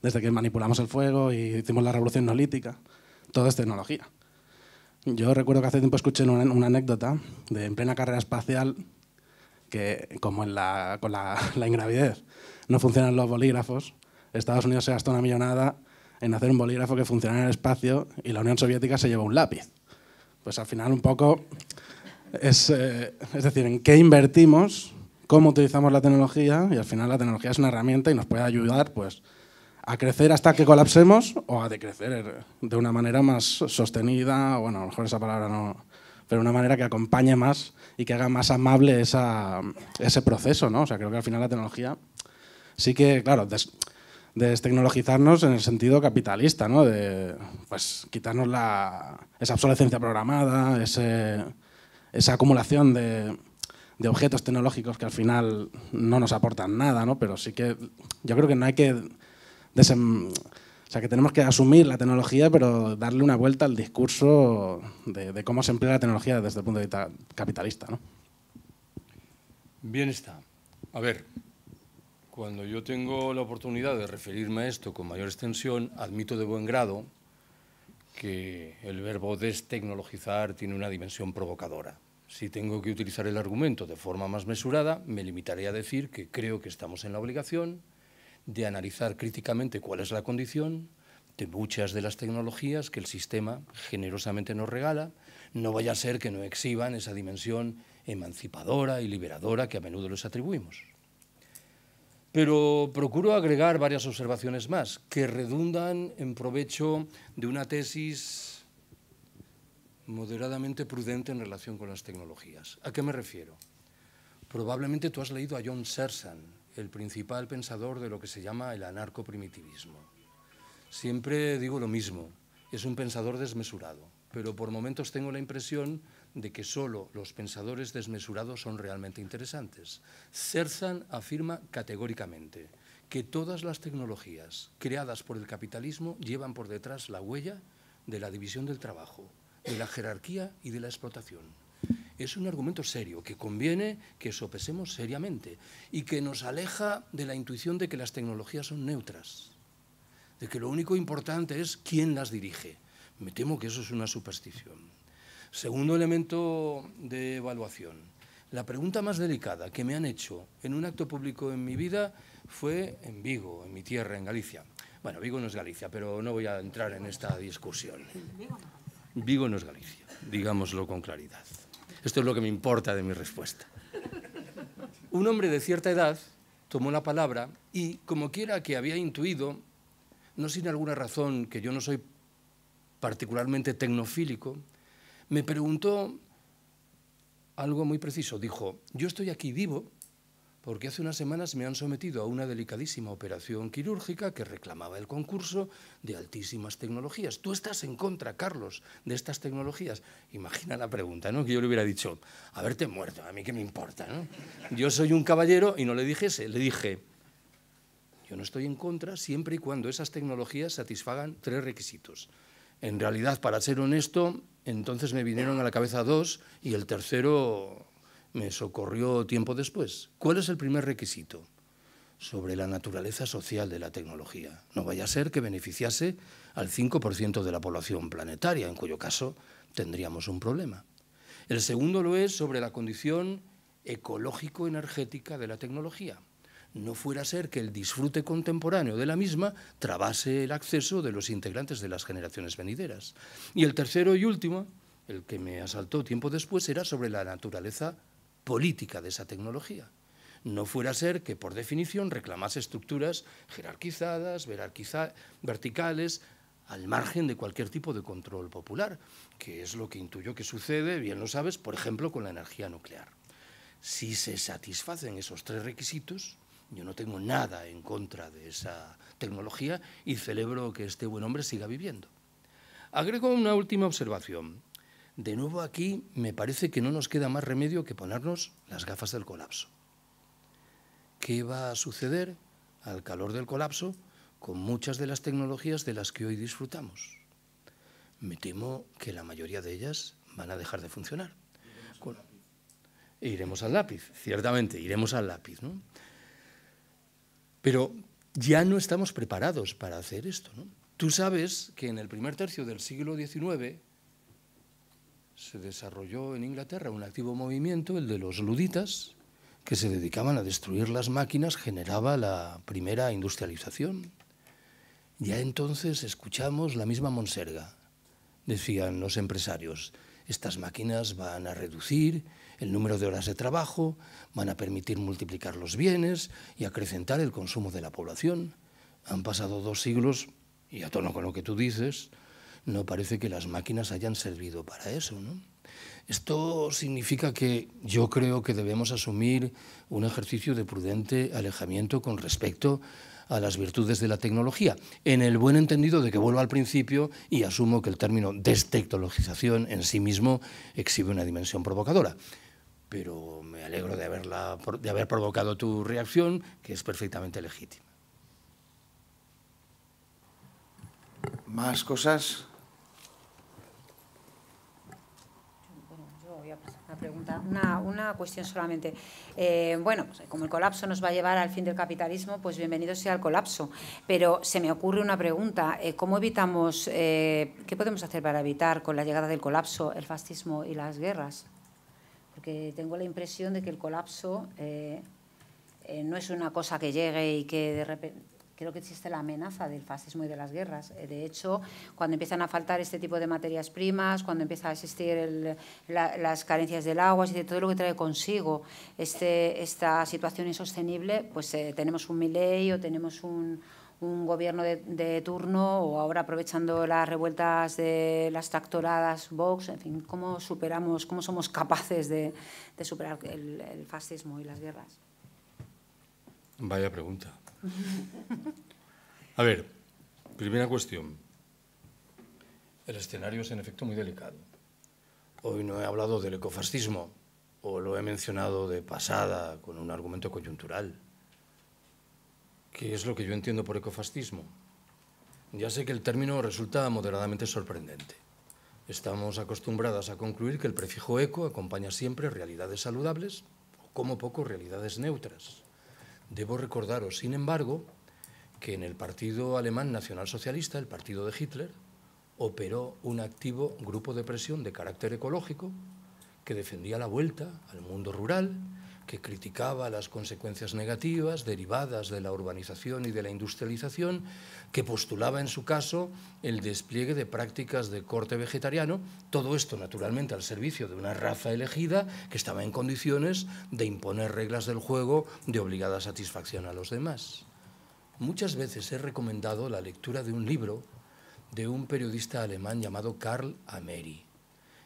Desde que manipulamos el fuego y hicimos la revolución neolítica, todo es tecnología. Yo recuerdo que hace tiempo escuché una, anécdota de en plena carrera espacial, que como con la, ingravidez no funcionan los bolígrafos, Estados Unidos se gastó una millonada en hacer un bolígrafo que funcionara en el espacio y la Unión Soviética se llevó un lápiz. Pues al final un poco es, eh, es decir, en qué invertimos, cómo utilizamos la tecnología y al final la tecnología es una herramienta y nos puede ayudar pues, a crecer hasta que colapsemos o a decrecer de una manera más sostenida, bueno, a lo mejor esa palabra no, pero una manera que acompañe más y que haga más amable ese proceso, ¿no? O sea, creo que al final la tecnología sí que, claro, des, destecnologizarnos en el sentido capitalista, ¿no? De, pues, quitarnos la, esa obsolescencia programada, ese, esa acumulación de, de objetos tecnológicos que al final no nos aportan nada, ¿no? Pero sí que yo creo que no hay que o sea, que tenemos que asumir la tecnología, pero darle una vuelta al discurso de, cómo se emplea la tecnología desde el punto de vista capitalista. ¿no? Bien está. A ver, cuando yo tengo la oportunidad de referirme a esto con mayor extensión, admito de buen grado que el verbo destecnologizar tiene una dimensión provocadora. Si tengo que utilizar el argumento de forma más mesurada, me limitaré a decir que creo que estamos en la obligación de analizar críticamente cuál es la condición de muchas de las tecnologías que el sistema generosamente nos regala, no vaya a ser que no exhiban esa dimensión emancipadora y liberadora que a menudo les atribuimos. Pero procuro agregar varias observaciones más que redundan en provecho de una tesis moderadamente prudente en relación con las tecnologías. ¿A qué me refiero? Probablemente tú has leído a John Sersan, el principal pensador de lo que se llama el anarcoprimitivismo. Siempre digo lo mismo, es un pensador desmesurado, pero por momentos tengo la impresión de que solo los pensadores desmesurados son realmente interesantes. Cerzan afirma categóricamente que todas las tecnologías creadas por el capitalismo llevan por detrás la huella de la división del trabajo, de la jerarquía y de la explotación es un argumento serio, que conviene que sopesemos seriamente y que nos aleja de la intuición de que las tecnologías son neutras, de que lo único importante es quién las dirige. Me temo que eso es una superstición. Segundo elemento de evaluación. La pregunta más delicada que me han hecho en un acto público en mi vida fue en Vigo, en mi tierra, en Galicia. Bueno, Vigo no es Galicia, pero no voy a entrar en esta discusión. Vigo no es Galicia, digámoslo con claridad. Esto es lo que me importa de mi respuesta. Un hombre de cierta edad tomó la palabra y, como quiera que había intuido, no sin alguna razón, que yo no soy particularmente tecnofílico, me preguntó algo muy preciso. Dijo, yo estoy aquí vivo porque hace unas semanas me han sometido a una delicadísima operación quirúrgica que reclamaba el concurso de altísimas tecnologías. Tú estás en contra, Carlos, de estas tecnologías. Imagina la pregunta, ¿no? Que yo le hubiera dicho, haberte muerto, a mí qué me importa, ¿no? Yo soy un caballero y no le dije le dije, yo no estoy en contra siempre y cuando esas tecnologías satisfagan tres requisitos. En realidad, para ser honesto, entonces me vinieron a la cabeza dos y el tercero me socorrió tiempo después. ¿Cuál es el primer requisito? Sobre la naturaleza social de la tecnología. No vaya a ser que beneficiase al 5% de la población planetaria, en cuyo caso tendríamos un problema. El segundo lo es sobre la condición ecológico-energética de la tecnología. No fuera a ser que el disfrute contemporáneo de la misma trabase el acceso de los integrantes de las generaciones venideras. Y el tercero y último, el que me asaltó tiempo después, era sobre la naturaleza política de esa tecnología. No fuera a ser que, por definición, reclamase estructuras jerarquizadas, verticales, al margen de cualquier tipo de control popular, que es lo que intuyo que sucede, bien lo sabes, por ejemplo, con la energía nuclear. Si se satisfacen esos tres requisitos, yo no tengo nada en contra de esa tecnología y celebro que este buen hombre siga viviendo. Agrego una última observación de nuevo aquí me parece que no nos queda más remedio que ponernos las gafas del colapso. ¿Qué va a suceder al calor del colapso con muchas de las tecnologías de las que hoy disfrutamos? Me temo que la mayoría de ellas van a dejar de funcionar. Iremos al lápiz, ciertamente, iremos al lápiz. Pero ya no estamos preparados para hacer esto. Tú sabes que en el primer tercio del siglo XIX, se desarrolló en Inglaterra un activo movimiento, el de los luditas, que se dedicaban a destruir las máquinas, generaba la primera industrialización. Ya entonces escuchamos la misma monserga, decían los empresarios. Estas máquinas van a reducir el número de horas de trabajo, van a permitir multiplicar los bienes y acrecentar el consumo de la población. Han pasado dos siglos, y a tono con lo que tú dices, no parece que las máquinas hayan servido para eso. ¿no? Esto significa que yo creo que debemos asumir un ejercicio de prudente alejamiento con respecto a las virtudes de la tecnología, en el buen entendido de que vuelvo al principio y asumo que el término destecnologización en sí mismo exhibe una dimensión provocadora. Pero me alegro de, haberla, de haber provocado tu reacción, que es perfectamente legítima. ¿Más cosas? una, una cuestión solamente. Eh, bueno, pues, como el colapso nos va a llevar al fin del capitalismo, pues bienvenido sea el colapso. Pero se me ocurre una pregunta, eh, ¿cómo evitamos, eh, qué podemos hacer para evitar con la llegada del colapso el fascismo y las guerras? Porque tengo la impresión de que el colapso no es una cosa que llegue y que de repente creo que existe la amenaza del fascismo y de las guerras. Eh, de hecho, cuando empiezan a faltar este tipo de materias primas, cuando empieza a existir las carencias del agua, y de todo lo que trae consigo este, esta situación insostenible, pues eh, tenemos un Milei o tenemos un, gobierno de, turno o ahora aprovechando las revueltas de las tractoradas Vox, en fin, cómo superamos, cómo somos capaces de, superar el, el fascismo y las guerras. Vaya pregunta. A ver, primera cuestión. El escenario es en efecto muy delicado. Hoy no he hablado del ecofascismo, o lo he mencionado de pasada con un argumento coyuntural. ¿Qué es lo que yo entiendo por ecofascismo? Ya sé que el término resulta moderadamente sorprendente. Estamos acostumbradas a concluir que el prefijo eco acompaña siempre realidades saludables o como poco realidades neutras. Debo recordaros, sin embargo, que en el Partido Alemán Nacionalsocialista, el partido de Hitler, operó un activo grupo de presión de carácter ecológico que defendía la vuelta al mundo rural que criticaba las consecuencias negativas derivadas de la urbanización y de la industrialización, que postulaba en su caso el despliegue de prácticas de corte vegetariano, todo esto naturalmente al servicio de una raza elegida que estaba en condiciones de imponer reglas del juego de obligada satisfacción a los demás. Muchas veces he recomendado la lectura de un libro de un periodista alemán llamado Karl Ameri.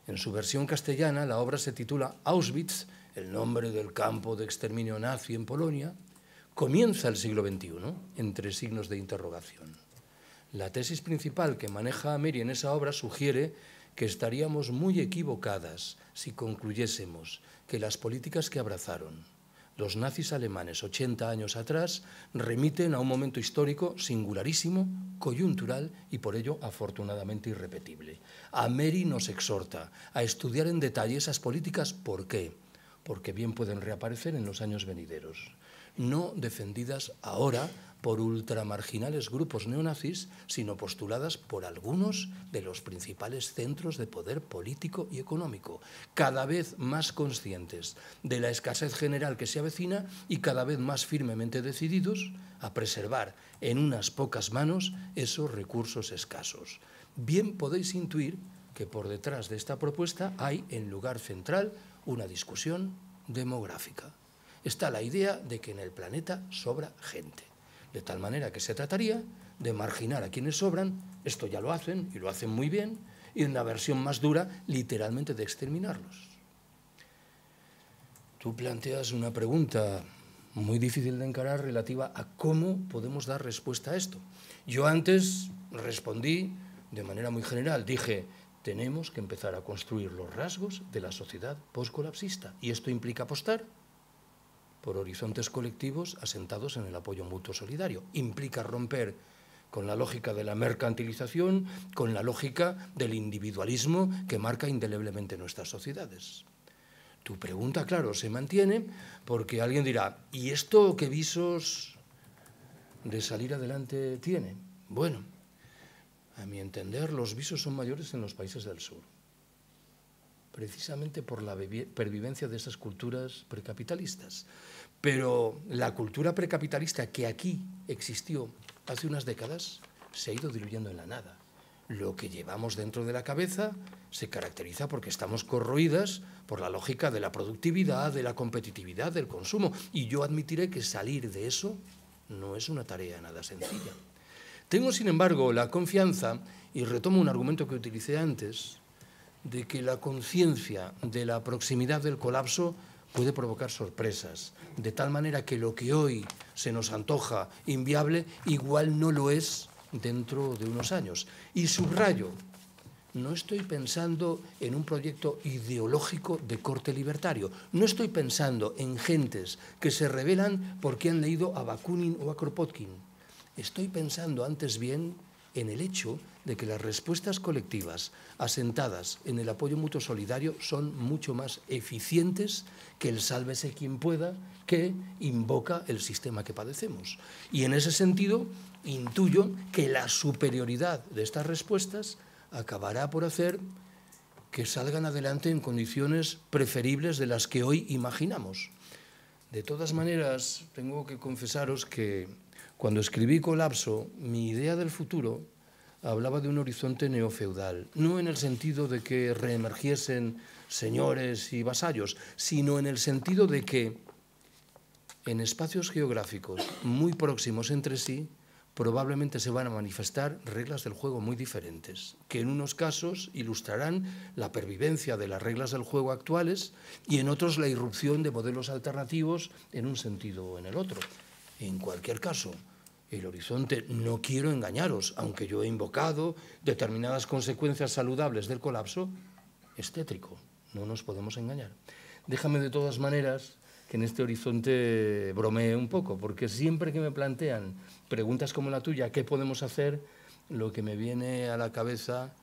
En su versión castellana, la obra se titula Auschwitz, el nombre del campo de exterminio nazi en Polonia, comienza el siglo XXI entre signos de interrogación. La tesis principal que maneja Ameri en esa obra sugiere que estaríamos muy equivocadas si concluyésemos que las políticas que abrazaron los nazis alemanes 80 años atrás remiten a un momento histórico singularísimo, coyuntural y por ello afortunadamente irrepetible. Ameri nos exhorta a estudiar en detalle esas políticas. ¿Por qué? porque bien pueden reaparecer en los años venideros, no defendidas ahora por ultramarginales grupos neonazis, sino postuladas por algunos de los principales centros de poder político y económico, cada vez más conscientes de la escasez general que se avecina y cada vez más firmemente decididos a preservar en unas pocas manos esos recursos escasos. Bien podéis intuir que por detrás de esta propuesta hay, en lugar central, una discusión demográfica. Está la idea de que en el planeta sobra gente, de tal manera que se trataría de marginar a quienes sobran, esto ya lo hacen y lo hacen muy bien, y en la versión más dura, literalmente de exterminarlos. Tú planteas una pregunta muy difícil de encarar relativa a cómo podemos dar respuesta a esto. Yo antes respondí de manera muy general, dije, tenemos que empezar a construir los rasgos de la sociedad postcolapsista. Y esto implica apostar por horizontes colectivos asentados en el apoyo mutuo solidario. Implica romper con la lógica de la mercantilización, con la lógica del individualismo que marca indeleblemente nuestras sociedades. Tu pregunta, claro, se mantiene porque alguien dirá, ¿y esto qué visos de salir adelante tiene? Bueno, a mi entender, los visos son mayores en los países del sur, precisamente por la pervivencia de esas culturas precapitalistas. Pero la cultura precapitalista que aquí existió hace unas décadas se ha ido diluyendo en la nada. Lo que llevamos dentro de la cabeza se caracteriza porque estamos corroídas por la lógica de la productividad, de la competitividad, del consumo. Y yo admitiré que salir de eso no es una tarea nada sencilla. Tengo, sin embargo, la confianza, y retomo un argumento que utilicé antes, de que la conciencia de la proximidad del colapso puede provocar sorpresas, de tal manera que lo que hoy se nos antoja inviable igual no lo es dentro de unos años. Y subrayo, no estoy pensando en un proyecto ideológico de corte libertario, no estoy pensando en gentes que se rebelan porque han leído a Bakunin o a Kropotkin estoy pensando antes bien en el hecho de que las respuestas colectivas asentadas en el apoyo mutuo solidario son mucho más eficientes que el sálvese quien pueda que invoca el sistema que padecemos. Y en ese sentido, intuyo que la superioridad de estas respuestas acabará por hacer que salgan adelante en condiciones preferibles de las que hoy imaginamos. De todas maneras, tengo que confesaros que cuando escribí Colapso, mi idea del futuro hablaba de un horizonte neofeudal, no en el sentido de que reemergiesen señores y vasallos, sino en el sentido de que en espacios geográficos muy próximos entre sí, probablemente se van a manifestar reglas del juego muy diferentes, que en unos casos ilustrarán la pervivencia de las reglas del juego actuales y en otros la irrupción de modelos alternativos en un sentido o en el otro. En cualquier caso, el horizonte, no quiero engañaros, aunque yo he invocado determinadas consecuencias saludables del colapso, es tétrico, no nos podemos engañar. Déjame de todas maneras que en este horizonte bromee un poco, porque siempre que me plantean preguntas como la tuya, ¿qué podemos hacer? Lo que me viene a la cabeza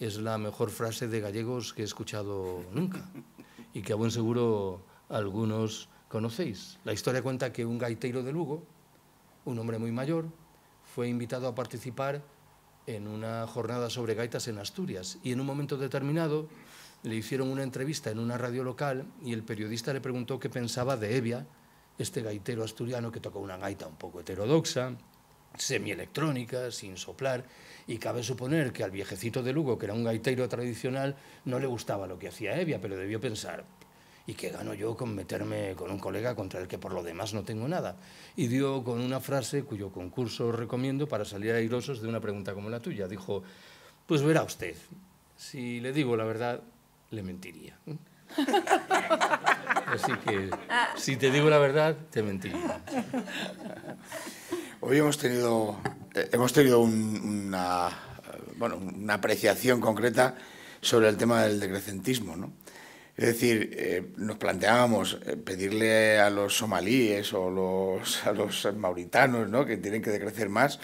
es la mejor frase de gallegos que he escuchado nunca y que a buen seguro algunos conocéis. La historia cuenta que un gaitero de Lugo, un hombre muy mayor, fue invitado a participar en una jornada sobre gaitas en Asturias y en un momento determinado le hicieron una entrevista en una radio local y el periodista le preguntó qué pensaba de Evia, este gaitero asturiano que tocó una gaita un poco heterodoxa, semi electrónica, sin soplar, y cabe suponer que al viejecito de Lugo, que era un gaitero tradicional, no le gustaba lo que hacía Evia, pero debió pensar, ¿Y qué gano yo con meterme con un colega contra el que por lo demás no tengo nada? Y dio con una frase cuyo concurso recomiendo para salir airosos de una pregunta como la tuya. Dijo, pues verá usted, si le digo la verdad, le mentiría. Así que, si te digo la verdad, te mentiría. Hoy hemos tenido, eh, hemos tenido una, eh, una apreciación concreta sobre el tema del decrecentismo, ¿no? Es decir, eh, nos planteábamos eh, pedirle a los somalíes o a los mauritanos ¿no? que tienen que decrecer más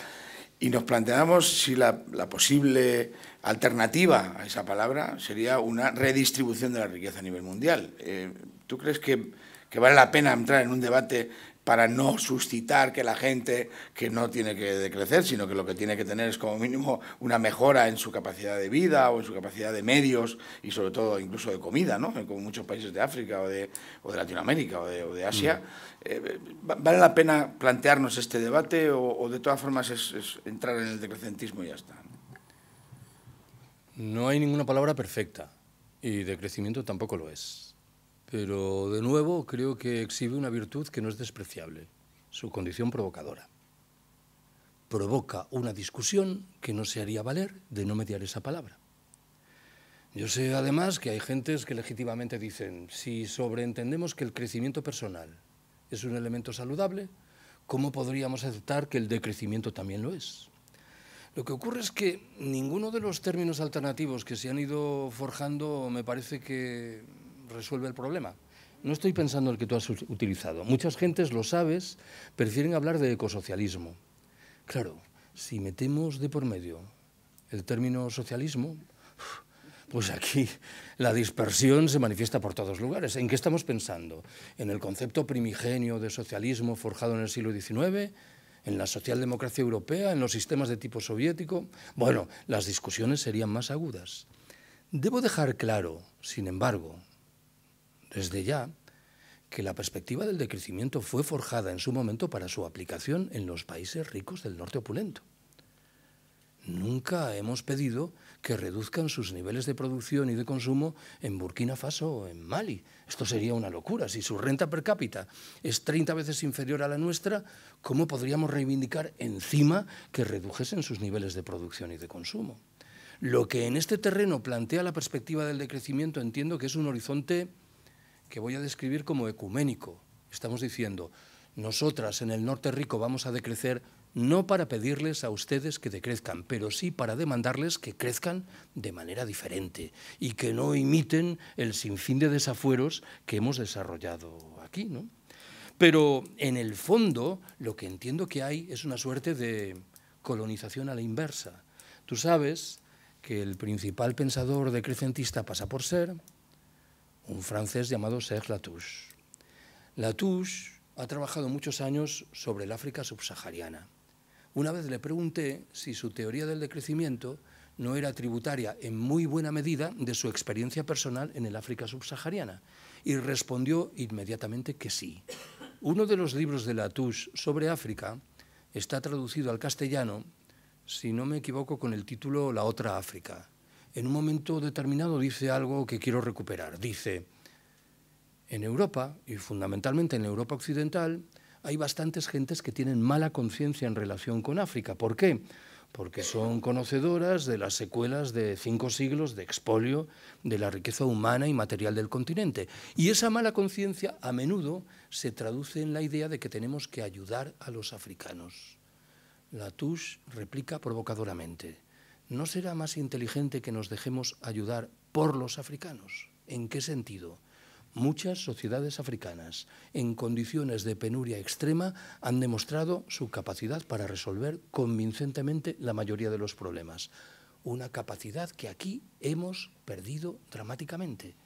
y nos planteábamos si la, posible alternativa a esa palabra sería una redistribución de la riqueza a nivel mundial. Eh, ¿Tú crees que, vale la pena entrar en un debate para no suscitar que la gente que no tiene que decrecer, sino que lo que tiene que tener es como mínimo una mejora en su capacidad de vida o en su capacidad de medios y sobre todo incluso de comida, ¿no? como muchos países de África o de, Latinoamérica o de, Asia. Mm. Eh, ¿Vale la pena plantearnos este debate o, de todas formas es, entrar en el decrecentismo y ya está? No hay ninguna palabra perfecta y decrecimiento tampoco lo es pero de nuevo creo que exhibe una virtud que no es despreciable, su condición provocadora. Provoca una discusión que no se haría valer de no mediar esa palabra. Yo sé además que hay gentes que legítimamente dicen, si sobreentendemos que el crecimiento personal es un elemento saludable, ¿cómo podríamos aceptar que el decrecimiento también lo es? Lo que ocurre es que ninguno de los términos alternativos que se han ido forjando me parece que resuelve el problema. No estoy pensando en el que tú has utilizado. Muchas gentes, lo sabes, prefieren hablar de ecosocialismo. Claro, si metemos de por medio el término socialismo, pues aquí la dispersión se manifiesta por todos lugares. ¿En qué estamos pensando? ¿En el concepto primigenio de socialismo forjado en el siglo XIX? ¿En la socialdemocracia europea? ¿En los sistemas de tipo soviético? Bueno, las discusiones serían más agudas. Debo dejar claro, sin embargo, desde ya que la perspectiva del decrecimiento fue forjada en su momento para su aplicación en los países ricos del norte opulento. Nunca hemos pedido que reduzcan sus niveles de producción y de consumo en Burkina Faso o en Mali. Esto sería una locura. Si su renta per cápita es 30 veces inferior a la nuestra, ¿cómo podríamos reivindicar encima que redujesen sus niveles de producción y de consumo? Lo que en este terreno plantea la perspectiva del decrecimiento entiendo que es un horizonte que voy a describir como ecuménico. Estamos diciendo, nosotras en el norte rico vamos a decrecer no para pedirles a ustedes que decrezcan, pero sí para demandarles que crezcan de manera diferente y que no imiten el sinfín de desafueros que hemos desarrollado aquí. Pero en el fondo lo que entiendo que hay es una suerte de colonización a la inversa. Tú sabes que el principal pensador decrecentista pasa por ser, un francés llamado Serge Latouche. Latouche ha trabajado muchos años sobre el África subsahariana. Una vez le pregunté si su teoría del decrecimiento no era tributaria en muy buena medida de su experiencia personal en el África subsahariana y respondió inmediatamente que sí. Uno de los libros de Latouche sobre África está traducido al castellano, si no me equivoco, con el título La otra África en un momento determinado dice algo que quiero recuperar. Dice, en Europa, y fundamentalmente en Europa occidental, hay bastantes gentes que tienen mala conciencia en relación con África. ¿Por qué? Porque son conocedoras de las secuelas de cinco siglos de expolio de la riqueza humana y material del continente. Y esa mala conciencia a menudo se traduce en la idea de que tenemos que ayudar a los africanos. La Touche replica provocadoramente. ¿no será más inteligente que nos dejemos ayudar por los africanos? ¿En qué sentido? Muchas sociedades africanas, en condiciones de penuria extrema, han demostrado su capacidad para resolver convincentemente la mayoría de los problemas. Una capacidad que aquí hemos perdido dramáticamente.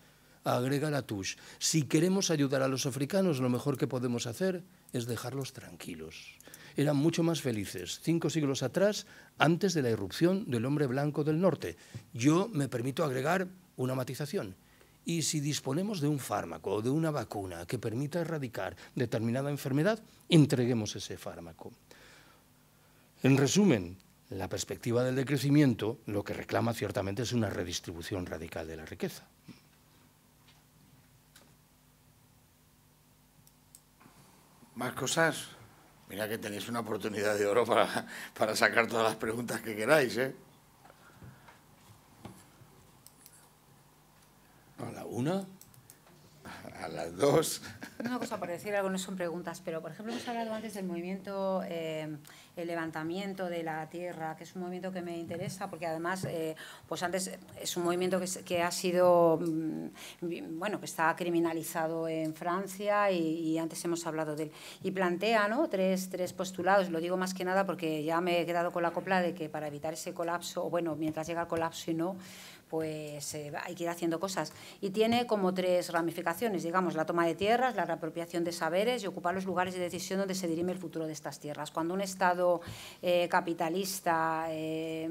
Agrega Latouche, si queremos ayudar a los africanos, lo mejor que podemos hacer es dejarlos tranquilos eran mucho más felices cinco siglos atrás, antes de la irrupción del hombre blanco del norte. Yo me permito agregar una matización. Y si disponemos de un fármaco o de una vacuna que permita erradicar determinada enfermedad, entreguemos ese fármaco. En resumen, la perspectiva del decrecimiento lo que reclama ciertamente es una redistribución radical de la riqueza. ¿Más cosas? Mira que tenéis una oportunidad de oro para, sacar todas las preguntas que queráis, ¿eh? ¿A la una? ¿A las dos? Una cosa, por decir algo, no son preguntas, pero por ejemplo hemos hablado antes del movimiento eh, el levantamiento de la tierra, que es un movimiento que me interesa, porque además, eh, pues antes es un movimiento que, que, ha sido, mm, bueno, que está criminalizado en Francia y, antes hemos hablado de él. Y plantea ¿no? tres, tres postulados, lo digo más que nada porque ya me he quedado con la copla de que para evitar ese colapso, o bueno, mientras llega el colapso y no, pues eh, hay que ir haciendo cosas. Y tiene como tres ramificaciones, digamos, la toma de tierras, la reapropiación de saberes y ocupar los lugares de decisión donde se dirime el futuro de estas tierras. Cuando un Estado eh, capitalista eh,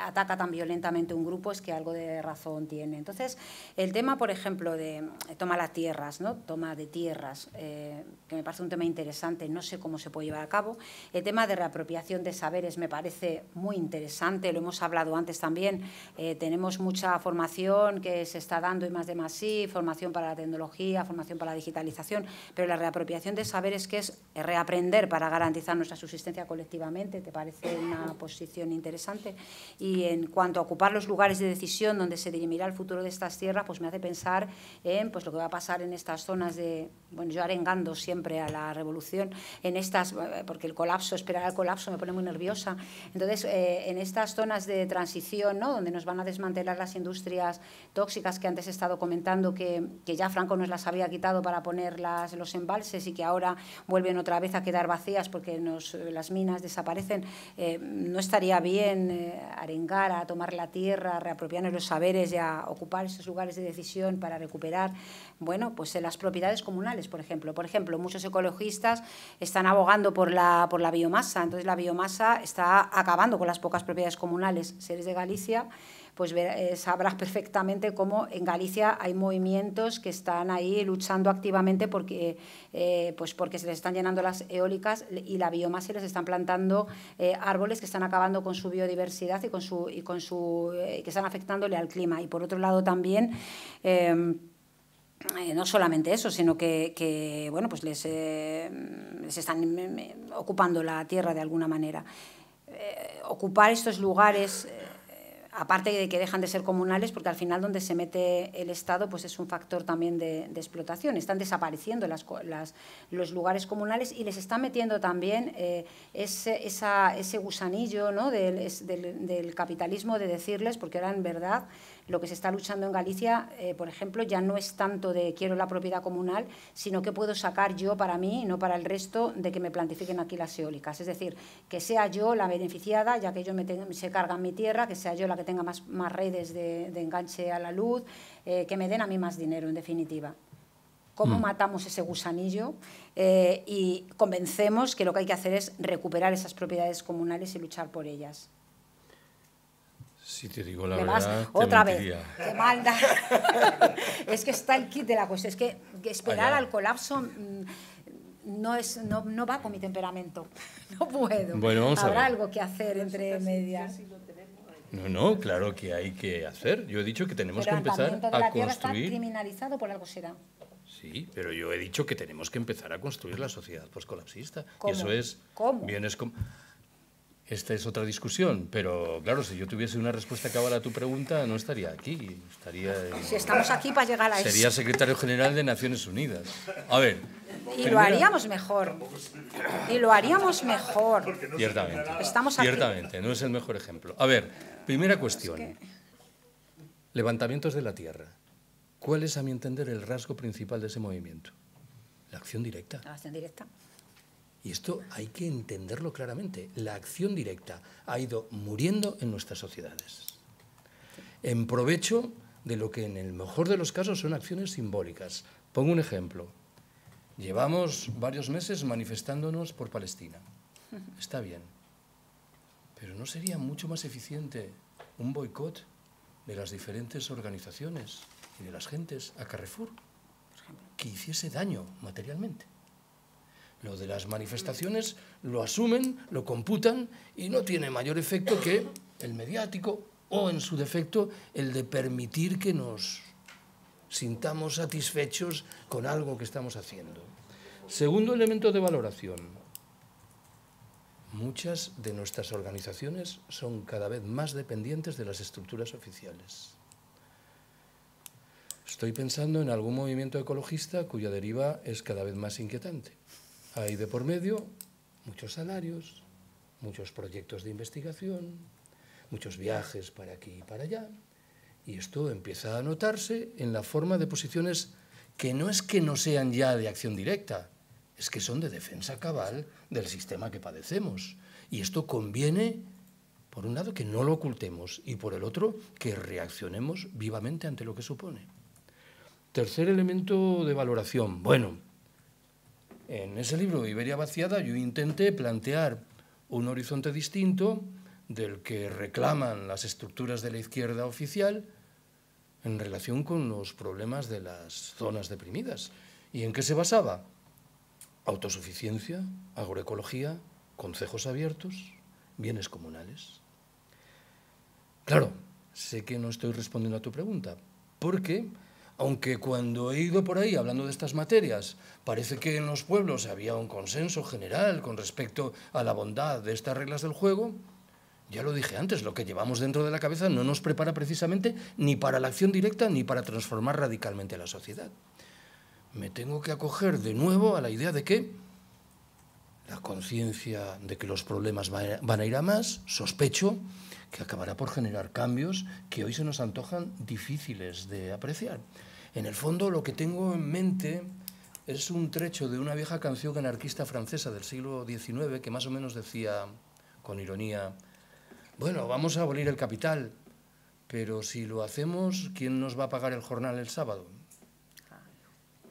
ataca tan violentamente un grupo, es que algo de razón tiene. Entonces, el tema, por ejemplo, de eh, toma de tierras, ¿no? toma de tierras, que me parece un tema interesante, no sé cómo se puede llevar a cabo. El tema de reapropiación de saberes me parece muy interesante, lo hemos hablado antes también, tenemos mucha formación que se está dando y más de más sí, formación para la tecnología, formación para la digitalización, pero la reapropiación de saberes que es reaprender para garantizar nuestra subsistencia colectivamente, te parece una posición interesante. Y en cuanto a ocupar los lugares de decisión donde se dirimirá el futuro de estas tierras, pues me hace pensar en pues, lo que va a pasar en estas zonas de, bueno, yo arengando siempre a la revolución, en estas, eh, porque el colapso, esperar al colapso me pone muy nerviosa. Entonces, eh, en estas zonas de transición, ¿no? donde nos van a desmantelar las industrias tóxicas que antes he estado comentando, que, que ya Franco nos las había quitado para poner los embalses y que ahora vuelven otra vez a quedar vacías porque nos, eh, las minas desaparecen, eh, no estaría bien eh, arengar a tomar la tierra, a reapropiarnos los saberes y ocupar esos lugares de decisión para recuperar, bueno, pues eh, las propiedades comunales, por ejemplo. Por ejemplo, muchos ecologistas están abogando por la, por la biomasa, entonces la biomasa está acabando con las pocas propiedades comunales. seres de Galicia, pues eh, sabrás perfectamente cómo en Galicia hay movimientos que están ahí luchando activamente porque, eh, pues porque se les están llenando las eólicas y la biomasa y les están plantando eh, árboles que están acabando con su biodiversidad y con su, y con su que están afectándole al clima. Y por otro lado también em, no solamente eso, sino que, bueno, pues les, están em, em, ocupando la tierra de alguna manera. ocupar estos lugares aparte de que dejan de ser comunales, porque al final donde se mete el Estado pues es un factor también de, explotación. Están desapareciendo los lugares comunales y les está metiendo también eh, ese, gusanillo ¿no? del, del capitalismo de decirles, porque eran en verdad lo que se está luchando en Galicia, eh, por ejemplo, ya no es tanto de quiero la propiedad comunal, sino que puedo sacar yo para mí y no para el resto de que me plantifiquen aquí las eólicas. Es decir, que sea yo la beneficiada, ya que yo me tengo, se carga mi tierra, que sea yo la que tenga más, redes de, enganche a la luz, eh, que me den a mí más dinero, en definitiva cómo mm. matamos ese gusanillo eh, y convencemos que lo que hay que hacer es recuperar esas propiedades comunales y luchar por ellas. Si te digo la verdad, otra vez, qué maldad. es que está el kit de la cuestión. Es que esperar al colapso mm, no, es, no, va con mi temperamento. No puedo. Bueno, Habrá algo que hacer entre medias. No, no, claro que hay que hacer. Yo he dicho que tenemos que empezar la a construir. Está criminalizado por algo será. Sí, pero yo he dicho que tenemos que empezar a construir la sociedad postcolapsista. Y eso es ¿Cómo? bienes como. Esta es otra discusión, pero claro, si yo tuviese una respuesta cabal a tu pregunta, no estaría aquí. Estaría Si estamos aquí para llegar a eso. Sería secretario general de Naciones Unidas. A ver. Y lo haríamos mejor. Y lo haríamos mejor. Ciertamente. Estamos aquí. Ciertamente, no es el mejor ejemplo. A ver, primera cuestión. Levantamientos de la tierra. ¿Cuál es, a mi entender, el rasgo principal de ese movimiento? La acción directa. La acción directa. Y esto hay que entenderlo claramente. La acción directa ha ido muriendo en nuestras sociedades. En provecho de lo que en el mejor de los casos son acciones simbólicas. Pongo un ejemplo. Llevamos varios meses manifestándonos por Palestina. Está bien. Pero ¿no sería mucho más eficiente un boicot de las diferentes organizaciones y de las gentes a Carrefour que hiciese daño materialmente? Lo de las manifestaciones lo asumen, lo computan y no tiene mayor efecto que el mediático o, en su defecto, el de permitir que nos sintamos satisfechos con algo que estamos haciendo. Segundo elemento de valoración. Muchas de nuestras organizaciones son cada vez más dependientes de las estructuras oficiales. Estoy pensando en algún movimiento ecologista cuya deriva es cada vez más inquietante. Hay de por medio muchos salarios, muchos proyectos de investigación, muchos viajes para aquí y para allá, y esto empieza a notarse en la forma de posiciones que no es que no sean ya de acción directa, es que son de defensa cabal del sistema que padecemos. Y esto conviene, por un lado, que no lo ocultemos y por el otro, que reaccionemos vivamente ante lo que supone. Tercer elemento de valoración. Bueno, en ese libro, Iberia vaciada, yo intenté plantear un horizonte distinto del que reclaman las estructuras de la izquierda oficial en relación con los problemas de las zonas deprimidas. ¿Y en qué se basaba? Autosuficiencia, agroecología, concejos abiertos, bienes comunales. Claro, sé que no estoy respondiendo a tu pregunta, porque aunque cuando he ido por ahí hablando de estas materias, parece que en los pueblos había un consenso general con respecto a la bondad de estas reglas del juego, ya lo dije antes, lo que llevamos dentro de la cabeza no nos prepara precisamente ni para la acción directa ni para transformar radicalmente la sociedad. Me tengo que acoger de nuevo a la idea de que la conciencia de que los problemas van a ir a más, sospecho, que acabará por generar cambios que hoy se nos antojan difíciles de apreciar. En el fondo lo que tengo en mente es un trecho de una vieja canción anarquista francesa del siglo XIX que más o menos decía, con ironía, bueno, vamos a abolir el capital, pero si lo hacemos, ¿quién nos va a pagar el jornal el sábado?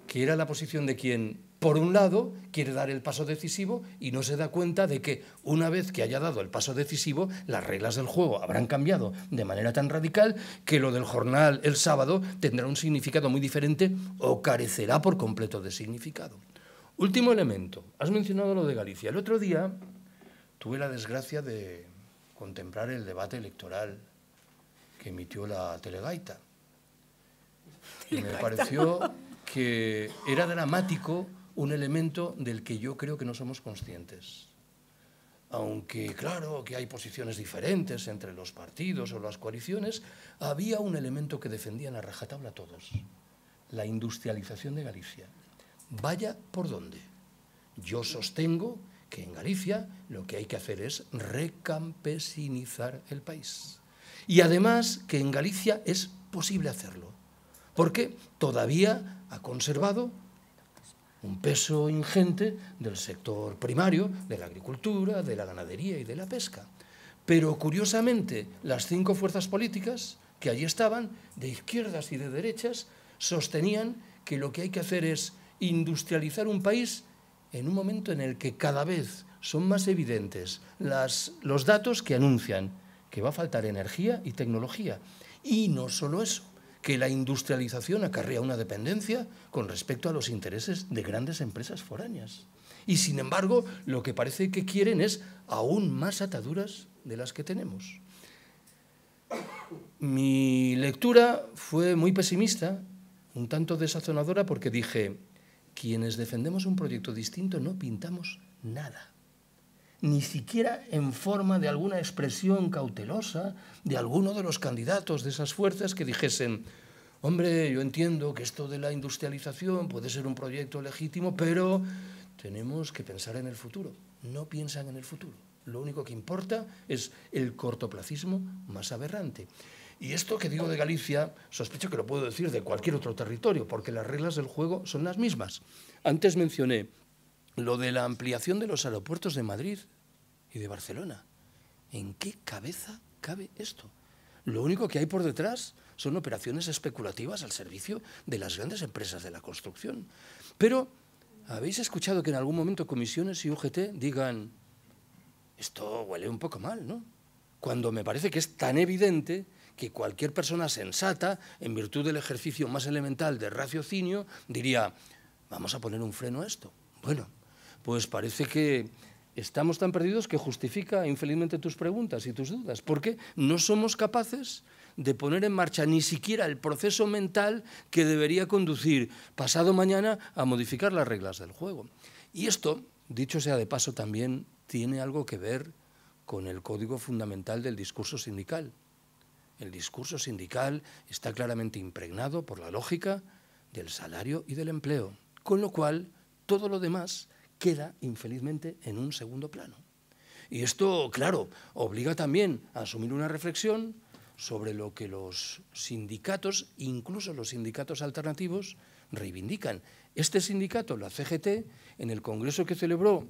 Que era la posición de quien por un lado, quiere dar el paso decisivo y no se da cuenta de que una vez que haya dado el paso decisivo, las reglas del juego habrán cambiado de manera tan radical que lo del jornal el sábado tendrá un significado muy diferente o carecerá por completo de significado. Último elemento. Has mencionado lo de Galicia. El otro día tuve la desgracia de contemplar el debate electoral que emitió la Telegaita. Y me pareció que era dramático un elemento del que yo creo que no somos conscientes. Aunque claro que hay posiciones diferentes entre los partidos o las coaliciones, había un elemento que defendían a rajatabla todos, la industrialización de Galicia. Vaya por dónde. Yo sostengo que en Galicia lo que hay que hacer es recampesinizar el país. Y además que en Galicia es posible hacerlo, porque todavía ha conservado un peso ingente del sector primario, de la agricultura, de la ganadería y de la pesca. Pero curiosamente, las cinco fuerzas políticas que allí estaban, de izquierdas y de derechas, sostenían que lo que hay que hacer es industrializar un país en un momento en el que cada vez son más evidentes las, los datos que anuncian que va a faltar energía y tecnología. Y no solo eso, que la industrialización acarrea una dependencia con respecto a los intereses de grandes empresas foráneas. Y sin embargo, lo que parece que quieren es aún más ataduras de las que tenemos. Mi lectura fue muy pesimista, un tanto desazonadora, porque dije, quienes defendemos un proyecto distinto no pintamos nada ni siquiera en forma de alguna expresión cautelosa de alguno de los candidatos de esas fuerzas que dijesen, hombre, yo entiendo que esto de la industrialización puede ser un proyecto legítimo, pero tenemos que pensar en el futuro. No piensan en el futuro. Lo único que importa es el cortoplacismo más aberrante. Y esto que digo de Galicia, sospecho que lo puedo decir de cualquier otro territorio, porque las reglas del juego son las mismas. Antes mencioné lo de la ampliación de los aeropuertos de Madrid y de Barcelona. ¿En qué cabeza cabe esto? Lo único que hay por detrás son operaciones especulativas al servicio de las grandes empresas de la construcción. Pero, ¿habéis escuchado que en algún momento comisiones y UGT digan, esto huele un poco mal, ¿no? Cuando me parece que es tan evidente que cualquier persona sensata, en virtud del ejercicio más elemental de raciocinio, diría, vamos a poner un freno a esto. Bueno, pues parece que estamos tan perdidos que justifica infelizmente tus preguntas y tus dudas, porque no somos capaces de poner en marcha ni siquiera el proceso mental que debería conducir pasado mañana a modificar las reglas del juego. Y esto, dicho sea de paso, también tiene algo que ver con el código fundamental del discurso sindical. El discurso sindical está claramente impregnado por la lógica del salario y del empleo, con lo cual todo lo demás queda infelizmente en un segundo plano. Y esto, claro, obliga también a asumir una reflexión sobre lo que los sindicatos, incluso los sindicatos alternativos, reivindican. Este sindicato, la CGT, en el Congreso que celebró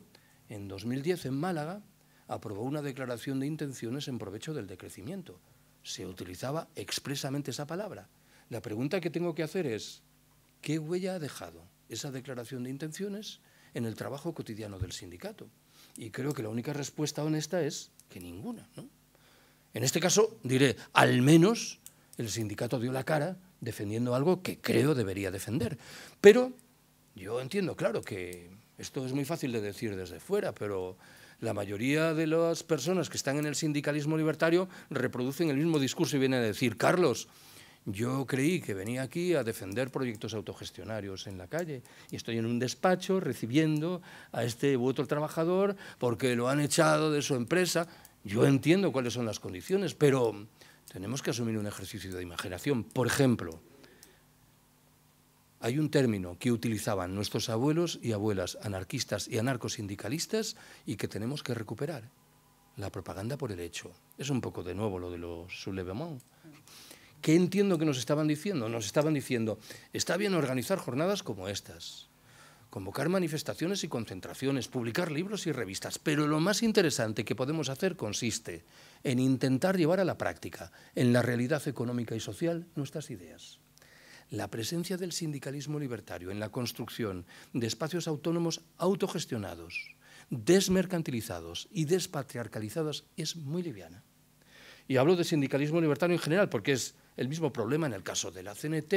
en 2010 en Málaga, aprobó una declaración de intenciones en provecho del decrecimiento. Se utilizaba expresamente esa palabra. La pregunta que tengo que hacer es, ¿qué huella ha dejado esa declaración de intenciones? en el trabajo cotidiano del sindicato. Y creo que la única respuesta honesta es que ninguna. En este caso, diré, al menos el sindicato dio la cara defendiendo algo que creo debería defender. Pero yo entiendo, claro, que esto es muy fácil de decir desde fuera, pero la mayoría de las personas que están en el sindicalismo libertario reproducen el mismo discurso y vienen a decir, Carlos, yo creí que venía aquí a defender proyectos autogestionarios en la calle y estoy en un despacho recibiendo a este u otro trabajador porque lo han echado de su empresa. Yo entiendo cuáles son las condiciones, pero tenemos que asumir un ejercicio de imaginación. Por ejemplo, hay un término que utilizaban nuestros abuelos y abuelas anarquistas y anarcosindicalistas y que tenemos que recuperar, la propaganda por el hecho. Es un poco de nuevo lo de los soulevements. ¿Qué entiendo que nos estaban diciendo? Nos estaban diciendo, está bien organizar jornadas como estas, convocar manifestaciones y concentraciones, publicar libros y revistas, pero lo más interesante que podemos hacer consiste en intentar llevar a la práctica, en la realidad económica y social, nuestras ideas. La presencia del sindicalismo libertario en la construcción de espacios autónomos autogestionados, desmercantilizados y despatriarcalizados es muy liviana. Y hablo de sindicalismo libertario en general porque es el mismo problema en el caso de la CNT,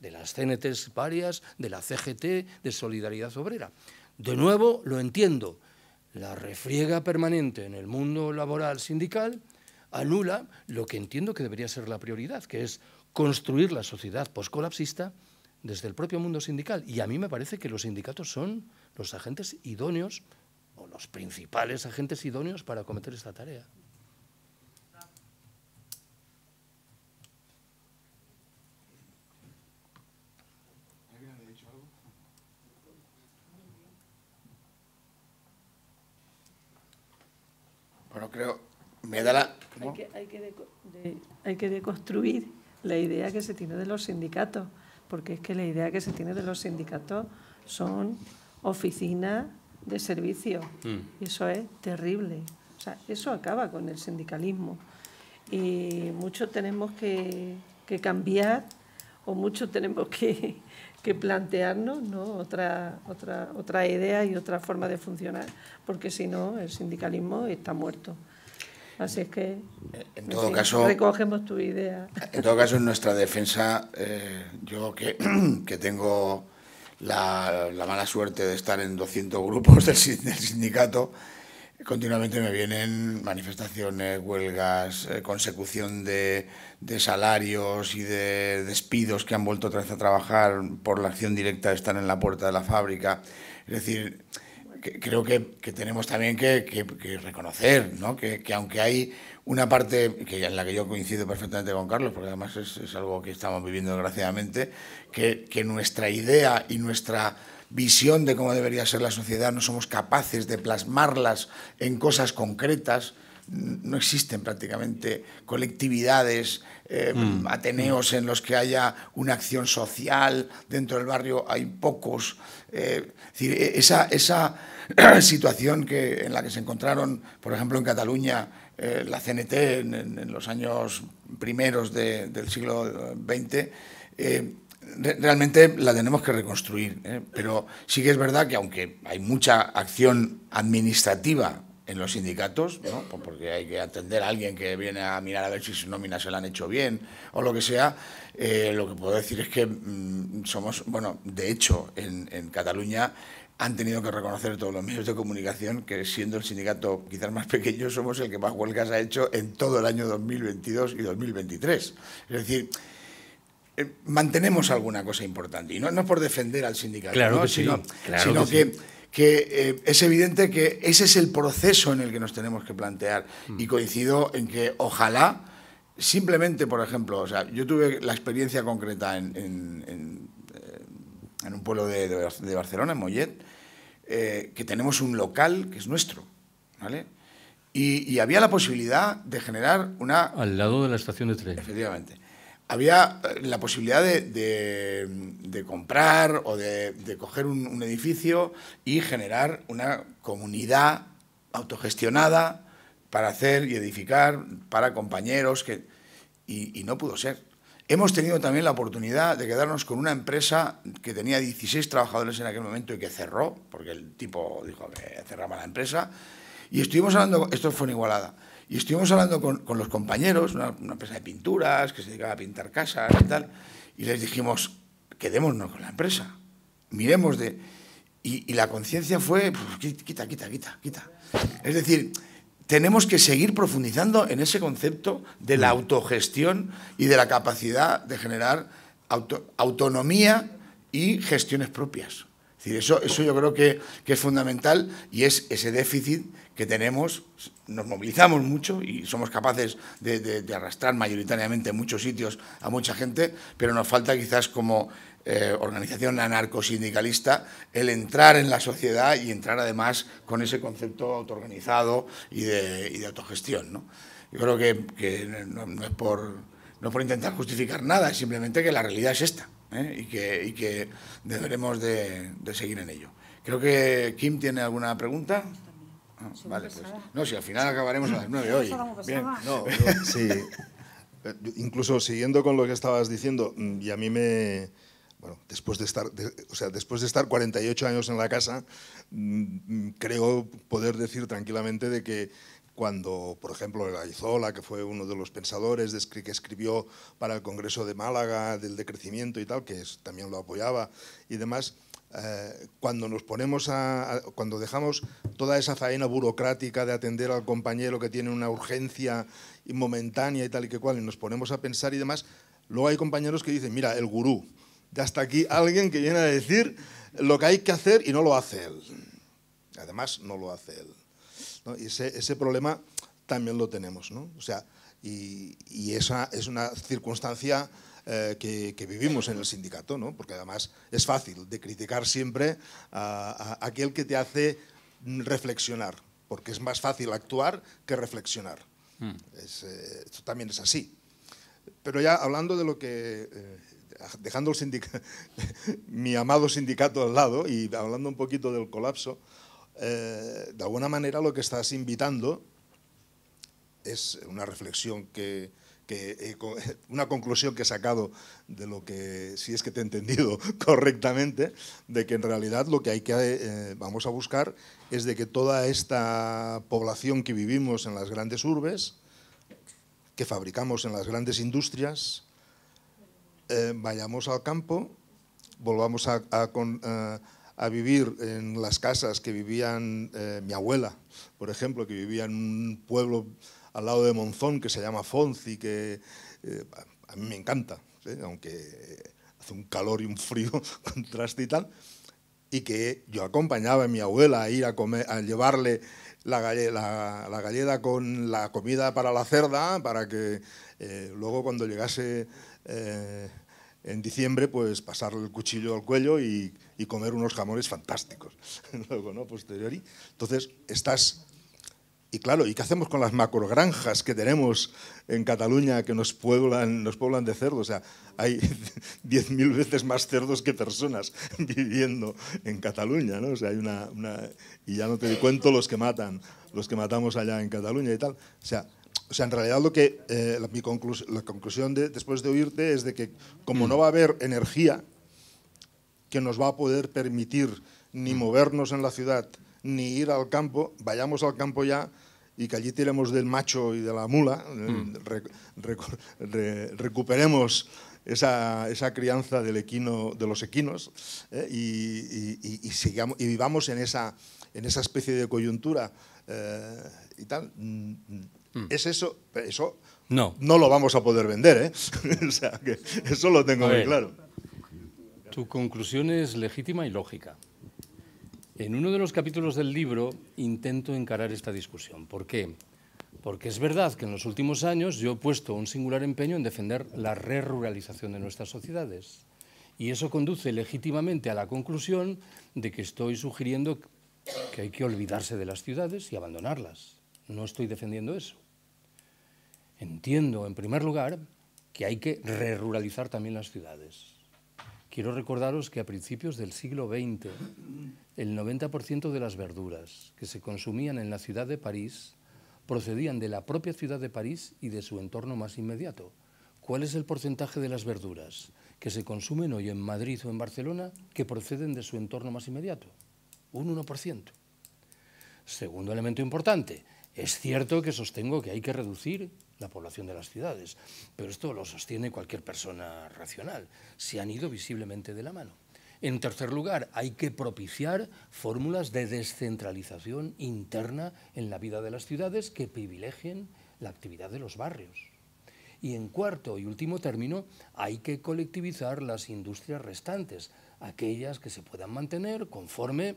de las CNTs varias, de la CGT, de Solidaridad Obrera. De nuevo, lo entiendo, la refriega permanente en el mundo laboral sindical anula lo que entiendo que debería ser la prioridad, que es construir la sociedad postcolapsista desde el propio mundo sindical. Y a mí me parece que los sindicatos son los agentes idóneos o los principales agentes idóneos para acometer esta tarea. creo, me da Hay, que, deconstruir la idea que se tiene de los sindicatos, porque es que la idea que se tiene de los sindicatos son oficinas de servicio. Mm. Y eso es terrible. O sea, eso acaba con el sindicalismo. Y mucho tenemos que, que cambiar o mucho tenemos que, que plantearnos otra, otra, otra idea y otra forma de funcionar, porque si no, el sindicalismo está muerto. Así es que en todo caso, recogemos tu idea. En todo caso, en nuestra defensa, eh, yo que, que tengo la, mala suerte de estar en 200 grupos del sindicato, continuamente me vienen manifestaciones, huelgas, eh, consecución de, salarios y de despidos que han vuelto otra vez a trabajar por la acción directa de estar en la puerta de la fábrica. Es decir, creo que, tenemos también que, reconocer ¿no? que, aunque hay una parte que en la que yo coincido perfectamente con Carlos, porque además es, es algo que estamos viviendo desgraciadamente, que nuestra idea y nuestra visión de cómo debería ser la sociedad, no somos capaces de plasmarlas en cosas concretas. No existen prácticamente colectividades, eh, mm, mm. ateneos en los que haya una acción social, dentro del barrio hay pocos. Eh, e-, esa, esa situación que, en la que se encontraron, por ejemplo, en Cataluña, eh, la CNT en, los años primeros del siglo XX, realmente la tenemos que reconstruir. ¿eh? Pero sí que es verdad que aunque hay mucha acción administrativa en los sindicatos, porque hay que atender a alguien que viene a mirar a ver si sus nóminas se la han hecho bien o lo que sea, eh, lo que puedo decir es que mm, somos, bueno, de hecho, en, en Cataluña han tenido que reconocer todos los medios de comunicación que siendo el sindicato quizás más pequeño somos el que más huelgas ha hecho en todo el año 2022 y 2023. Es decir, eh, mantenemos alguna cosa importante. Y no, por defender al sindicato, sino, que, eh, es evidente que ese es el proceso en el que nos tenemos que plantear. Mm. Y coincido en que ojalá, simplemente, por ejemplo, o sea, yo tuve la experiencia concreta en, en, en, eh, un pueblo de, Barcelona, en Mollet, que tenemos un local que es nuestro, ¿vale? Y, y había la posibilidad de generar una... Al lado de la estación de tren. Efectivamente había eh, la posibilidad de, de, comprar o de, de coger un, edificio y generar una comunidad autogestionada para hacer y edificar para compañeros que, y, y no pudo ser. Hemos tenido también la oportunidad de quedarnos con una empresa que tenía 16 trabajadores en aquel momento y que cerró, porque el tipo dijo que cerraba la empresa. Y estuvimos hablando, esto fue en Igualada, y estuvimos hablando con, los compañeros, una, empresa de pinturas que se dedicaba a pintar casas y tal, y les dijimos, quedémonos con la empresa, miremos de... Y, la conciencia fue, pues quita, quita, quita, quita. Es decir, tenemos que seguir profundizando en ese concepto de la mm. autogestión y de la capacidad de generar autonomía y gestiones propias. Es decir, eso, eso yo creo que, que es fundamental y es ese déficit que tenemos, nos movilizamos mucho y somos capaces de, arrastrar mayoritariamente muchos sitios a mucha gente, pero nos falta quizás como eh, organización anarcosindicalista el entrar en la sociedad y entrar además con ese concepto autoorganizado y de, y de autogestión. Yo creo que, no, es por, no por intentar justificar nada, simplemente que la realidad es esta ¿eh? y, que, que, deberemos de seguir en ello. Creo que Kim tiene alguna pregunta. Ah, pues. No, si al final acabaremos a las 9 hoy. Eh, incluso siguiendo con lo que estabas diciendo, mm, y a mí me, bueno, después de estar, o sea, después de estar 48 años en la casa, mm, mm, creo poder decir tranquilamente de que cuando, por ejemplo, Gaizola, que fue uno de los pensadores de, que escribió para el Congreso de Málaga del decrecimiento y tal, que también lo apoyaba y demás, eh, cuando nos ponemos cuando dejamos toda esa faena burocrática de atender al compañero que tiene una urgencia momentánea y tal y que cual, y nos ponemos a pensar y demás, luego hay compañeros que dicen, mira, el gurú, ya está aquí alguien que viene a decir lo que hay que hacer y no lo hace él. Además, no lo hace él. Y ese, ese, problema también lo tenemos, ¿no? O sea, y, y esa es una circunstancia eh, que, vivimos en el sindicato, ¿no? porque además es fácil de criticar siempre a, aquel que te hace reflexionar, porque es más fácil actuar que reflexionar. Hmm. Eh, esto también es así. Pero ya hablando de lo que, eh, dejando el mi amado sindicato al lado y hablando un poquito del colapso, de alguna manera lo que estás invitando es una reflexión que que eh, una conclusión que he sacado de lo que, si es que te he entendido correctamente, de que en realidad lo que hay que eh, vamos a buscar es de que toda esta población que vivimos en las grandes urbes, que fabricamos en las grandes industrias, eh, vayamos al campo, volvamos a, a, vivir en las casas que vivían mi abuela, por ejemplo, que vivía en un pueblo al lado de Monzón, que se llama Fonzi, que eh, a mí me encanta, ¿eh? aunque eh, hace un calor y un frío contraste y tal, y que yo acompañaba a mi abuela a ir a, comer, a llevarle la, galle, con la comida para la cerda, para que luego cuando llegase en diciembre, pues pasarle el cuchillo al cuello y, comer unos jamones fantásticos, luego, ¿no? Posteriori. Entonces, estás y claro, ¿y qué hacemos con las macrogranjas que tenemos en Cataluña que nos pueblan, nos pueblan de cerdos? O sea, hay 10.000 veces más cerdos que personas viviendo en Cataluña, ¿no? O sea, hay una, Y ya no te cuento los que matan, los que matamos allá en Cataluña y tal. O sea, o sea en realidad lo que, eh, la, conclusión después de oírte es de que como no va a haber energía que nos va a poder permitir ni mm. movernos en la ciudad, ni ir al campo, vayamos al campo ya y que allí tiremos del macho y de la mula, eh, mm. recuperemos esa, esa, crianza del equino, de los equinos eh, y, sigamos, y vivamos en esa, en esa especie de coyuntura eh, y tal. Mm, mm. ¿Es eso? Eso no. no lo vamos a poder vender, eso lo tengo muy claro. Tu conclusión es legítima y lógica. En uno de los capítulos del libro intento encarar esta discusión. ¿Por qué? Porque es verdad que en los últimos años yo he puesto un singular empeño en defender la re-ruralización de nuestras sociedades. Y eso conduce legítimamente a la conclusión de que estoy sugiriendo que hay que olvidarse de las ciudades y abandonarlas. No estoy defendiendo eso. Entiendo, en primer lugar, que hay que re-ruralizar también las ciudades. Quiero recordaros que a principios del siglo XX, el 90% de las verduras que se consumían en la ciudad de París procedían de la propia ciudad de París y de su entorno más inmediato. ¿Cuál es el porcentaje de las verduras que se consumen hoy en Madrid o en Barcelona que proceden de su entorno más inmediato? Un 1%. Segundo elemento importante, es cierto que sostengo que hay que reducir la población de las ciudades, pero esto lo sostiene cualquier persona racional. Se han ido visiblemente de la mano. En tercer lugar, hay que propiciar fórmulas de descentralización interna en la vida de las ciudades que privilegien la actividad de los barrios. Y en cuarto y último término, hay que colectivizar las industrias restantes, aquellas que se puedan mantener conforme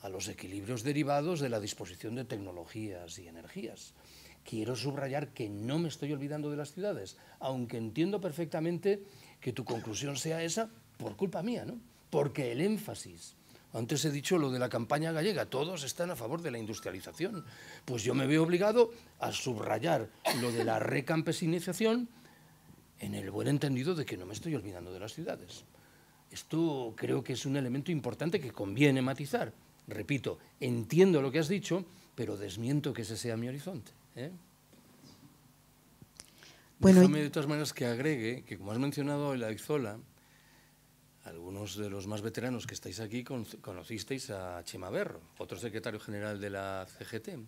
a los equilibrios derivados de la disposición de tecnologías y energías quiero subrayar que no me estoy olvidando de las ciudades, aunque entiendo perfectamente que tu conclusión sea esa por culpa mía, ¿no? Porque el énfasis, antes he dicho lo de la campaña gallega, todos están a favor de la industrialización, pues yo me veo obligado a subrayar lo de la recampesinización en el buen entendido de que no me estoy olvidando de las ciudades. Esto creo que es un elemento importante que conviene matizar. Repito, entiendo lo que has dicho, pero desmiento que ese sea mi horizonte. ¿eh? Bueno, Déjame de todas maneras que agregue que, como has mencionado hoy la Izola, algunos de los más veteranos que estáis aquí conocisteis a Chema Berro, otro secretario general de la CGT.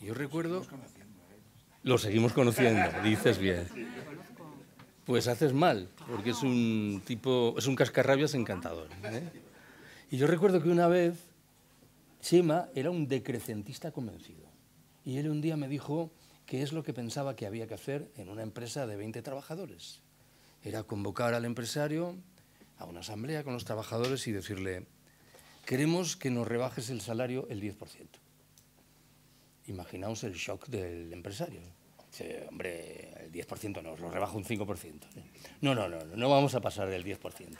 Y yo recuerdo... ¿eh? Lo seguimos conociendo, dices bien. Pues haces mal, porque es un tipo, es un cascarrabias encantador. ¿eh? Y yo recuerdo que una vez Chema era un decrecentista convencido. Y él un día me dijo que es lo que pensaba que había que hacer en una empresa de 20 trabajadores. Era convocar al empresario a una asamblea con los trabajadores y decirle, queremos que nos rebajes el salario el 10%. Imaginaos el shock del empresario. hombre, el 10% no, lo rebajo un 5%. no, no, no, no vamos a pasar del 10%.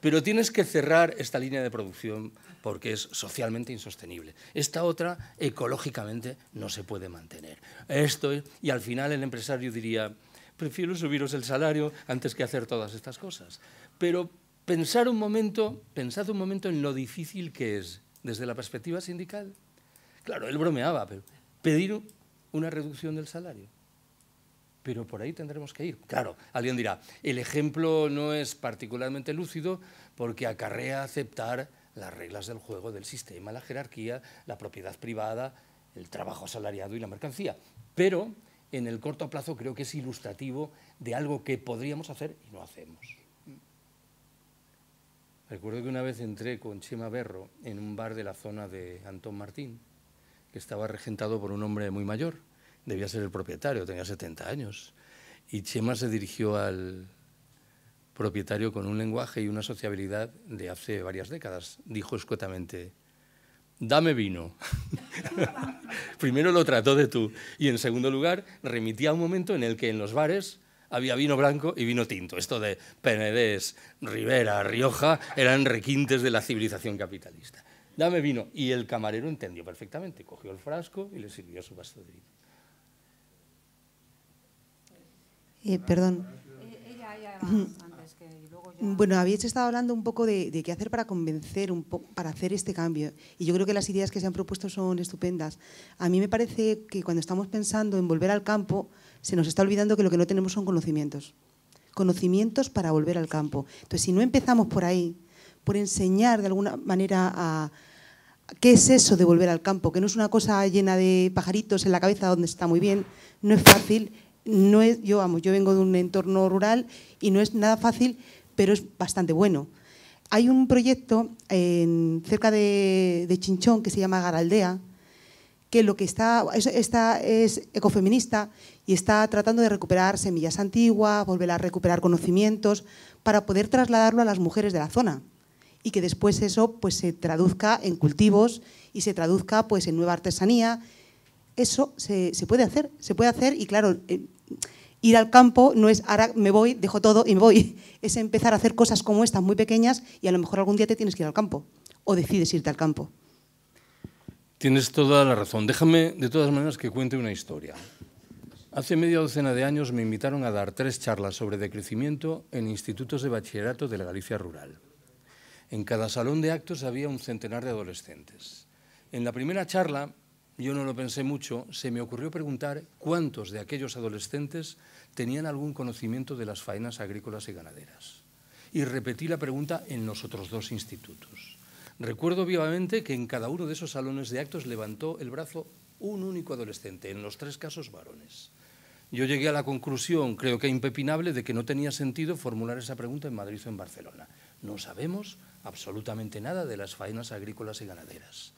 Pero tienes que cerrar esta línea de producción porque es socialmente insostenible. Esta otra ecológicamente no se puede mantener. Esto y al final el empresario diría, prefiero subiros el salario antes que hacer todas estas cosas. Pero pensar un momento, pensad un momento en lo difícil que es desde la perspectiva sindical. Claro, él bromeaba, pero pedir una reducción del salario pero por ahí tendremos que ir. Claro, alguien dirá, el ejemplo no es particularmente lúcido porque acarrea aceptar las reglas del juego, del sistema, la jerarquía, la propiedad privada, el trabajo asalariado y la mercancía. Pero en el corto plazo creo que es ilustrativo de algo que podríamos hacer y no hacemos. Recuerdo que una vez entré con Chema Berro en un bar de la zona de Antón Martín, que estaba regentado por un hombre muy mayor debía ser el propietario, tenía 70 años. Y Chema se dirigió al propietario con un lenguaje y una sociabilidad de hace varias décadas. Dijo escuetamente, dame vino. Primero lo trató de tú. Y en segundo lugar, remitía a un momento en el que en los bares había vino blanco y vino tinto. Esto de Penedés, Rivera, Rioja, eran requintes de la civilización capitalista. Dame vino. Y el camarero entendió perfectamente. Cogió el frasco y le sirvió su vaso de vino. Eh, perdón. Eh, bueno, habéis estado hablando un poco de, qué hacer para convencer, un poco para hacer este cambio. Y yo creo que las ideas que se han propuesto son estupendas. A mí me parece que cuando estamos pensando en volver al campo, se nos está olvidando que lo que no tenemos son conocimientos. Conocimientos para volver al campo. Entonces, si no empezamos por ahí, por enseñar de alguna manera a, ¿Qué es eso de volver al campo? Que no es una cosa llena de pajaritos en la cabeza donde está muy bien, no es fácil no es, yo yo vengo de un entorno rural y no es nada fácil, pero es bastante bueno. Hay un proyecto en, cerca de, Chinchón que se llama Garaldea, que lo que está es, es, ecofeminista y está tratando de recuperar semillas antiguas, volver a recuperar conocimientos para poder trasladarlo a las mujeres de la zona y que después eso pues se traduzca en cultivos y se traduzca pues en nueva artesanía. Eso se, se puede hacer, se puede hacer y claro, eh, ir al campo no es ahora me voy, dejo todo y me voy. Es empezar a hacer cosas como estas muy pequeñas y a lo mejor algún día te tienes que ir al campo o decides irte al campo. Tienes toda la razón. Déjame de todas maneras que cuente una historia. Hace media docena de años me invitaron a dar tres charlas sobre decrecimiento en institutos de bachillerato de la Galicia rural. En cada salón de actos había un centenar de adolescentes. En la primera charla yo no lo pensé mucho, se me ocurrió preguntar cuántos de aquellos adolescentes tenían algún conocimiento de las faenas agrícolas y ganaderas. Y repetí la pregunta en los otros dos institutos. Recuerdo vivamente que en cada uno de esos salones de actos levantó el brazo un único adolescente, en los tres casos varones. Yo llegué a la conclusión, creo que impepinable, de que no tenía sentido formular esa pregunta en Madrid o en Barcelona. No sabemos absolutamente nada de las faenas agrícolas y ganaderas.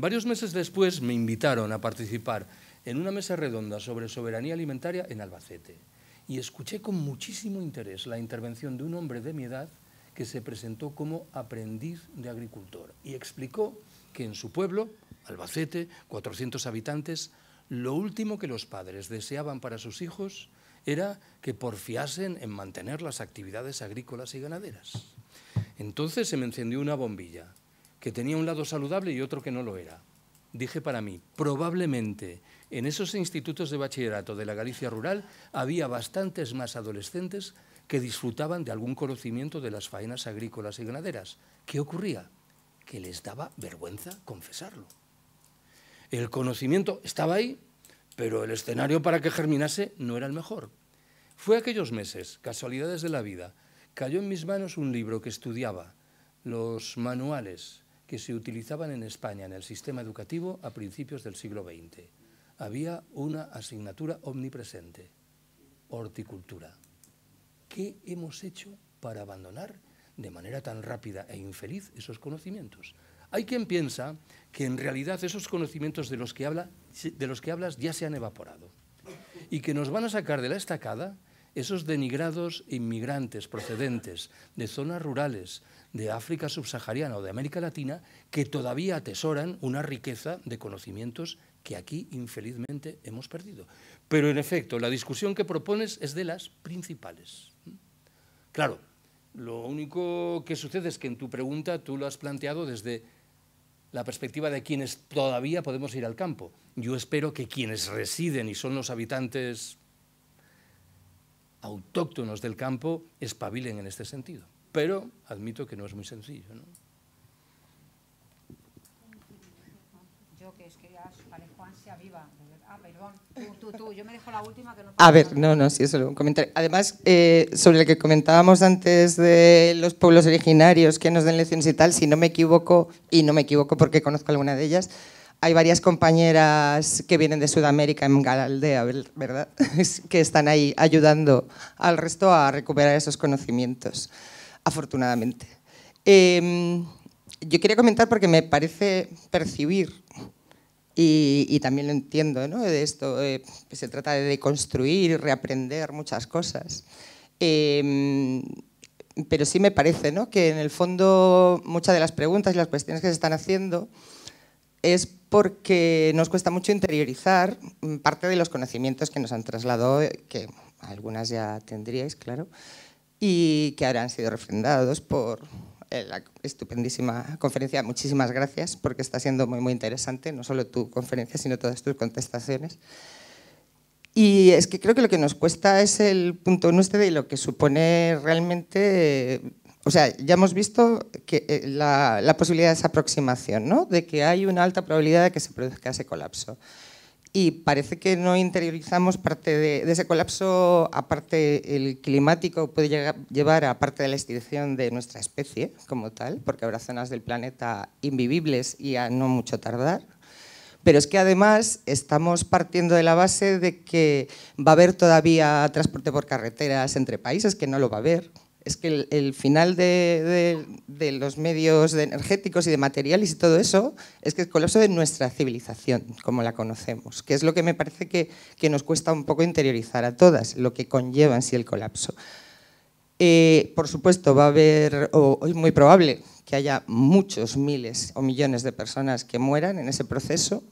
Varios meses después me invitaron a participar en una mesa redonda sobre soberanía alimentaria en Albacete y escuché con muchísimo interés la intervención de un hombre de mi edad que se presentó como aprendiz de agricultor y explicó que en su pueblo, Albacete, 400 habitantes, lo último que los padres deseaban para sus hijos era que porfiasen en mantener las actividades agrícolas y ganaderas. Entonces se me encendió una bombilla que tenía un lado saludable y otro que no lo era. Dije para mí, probablemente en esos institutos de bachillerato de la Galicia rural había bastantes más adolescentes que disfrutaban de algún conocimiento de las faenas agrícolas y ganaderas. ¿Qué ocurría? Que les daba vergüenza confesarlo. El conocimiento estaba ahí, pero el escenario para que germinase no era el mejor. Fue aquellos meses, casualidades de la vida, cayó en mis manos un libro que estudiaba, los manuales que se utilizaban en España en el sistema educativo a principios del siglo XX. Había una asignatura omnipresente, horticultura. ¿Qué hemos hecho para abandonar de manera tan rápida e infeliz esos conocimientos? Hay quien piensa que en realidad esos conocimientos de los que, habla, hablas ya se han evaporado y que nos van a sacar de la estacada esos denigrados inmigrantes procedentes de zonas rurales, de África subsahariana o de América Latina que todavía atesoran una riqueza de conocimientos que aquí infelizmente hemos perdido. Pero en efecto, la discusión que propones es de las principales. Claro, lo único que sucede es que en tu pregunta tú lo has planteado desde la perspectiva de quienes todavía podemos ir al campo. Yo espero que quienes residen y son los habitantes autóctonos del campo espabilen en este sentido pero admito que no es muy sencillo. A ver, no, no, sí, eso lo comentario. Además, eh, sobre lo que comentábamos antes de los pueblos originarios que nos den lecciones y tal, si no me equivoco, y no me equivoco porque conozco alguna de ellas, hay varias compañeras que vienen de Sudamérica en Galaldea, ¿verdad? que están ahí ayudando al resto a recuperar esos conocimientos afortunadamente. Em, yo quería comentar porque me parece percibir, y, también lo entiendo, ¿no? de esto eh, se trata de construir y reaprender muchas cosas. Em, pero sí me parece ¿no? que en el fondo muchas de las preguntas y las cuestiones que se están haciendo es porque nos cuesta mucho interiorizar mm, parte de los conocimientos que nos han trasladado, eh, que algunas ya tendríais, claro, y que ahora han sido refrendados por la estupendísima conferencia. Muchísimas gracias porque está siendo muy, muy interesante, no solo tu conferencia, sino todas tus contestaciones. Y es que creo que lo que nos cuesta es el punto en usted y lo que supone realmente... O sea, ya hemos visto que eh, la, la posibilidad de esa aproximación, De que hay una alta probabilidad de que se produzca ese colapso y parece que no interiorizamos parte de, ese colapso, aparte el climático puede llevar a parte de la extinción de nuestra especie como tal, porque habrá zonas del planeta invivibles y a no mucho tardar. Pero es que además estamos partiendo de la base de que va a haber todavía transporte por carreteras entre países, que no lo va a haber, es que el, final de, los medios energéticos y de materiales y todo eso es que el colapso de nuestra civilización, como la conocemos, que es lo que me parece que, nos cuesta un poco interiorizar a todas, lo que conlleva en sí el colapso. Eh, por supuesto, va a haber, o es muy probable que haya muchos miles o millones de personas que mueran en ese proceso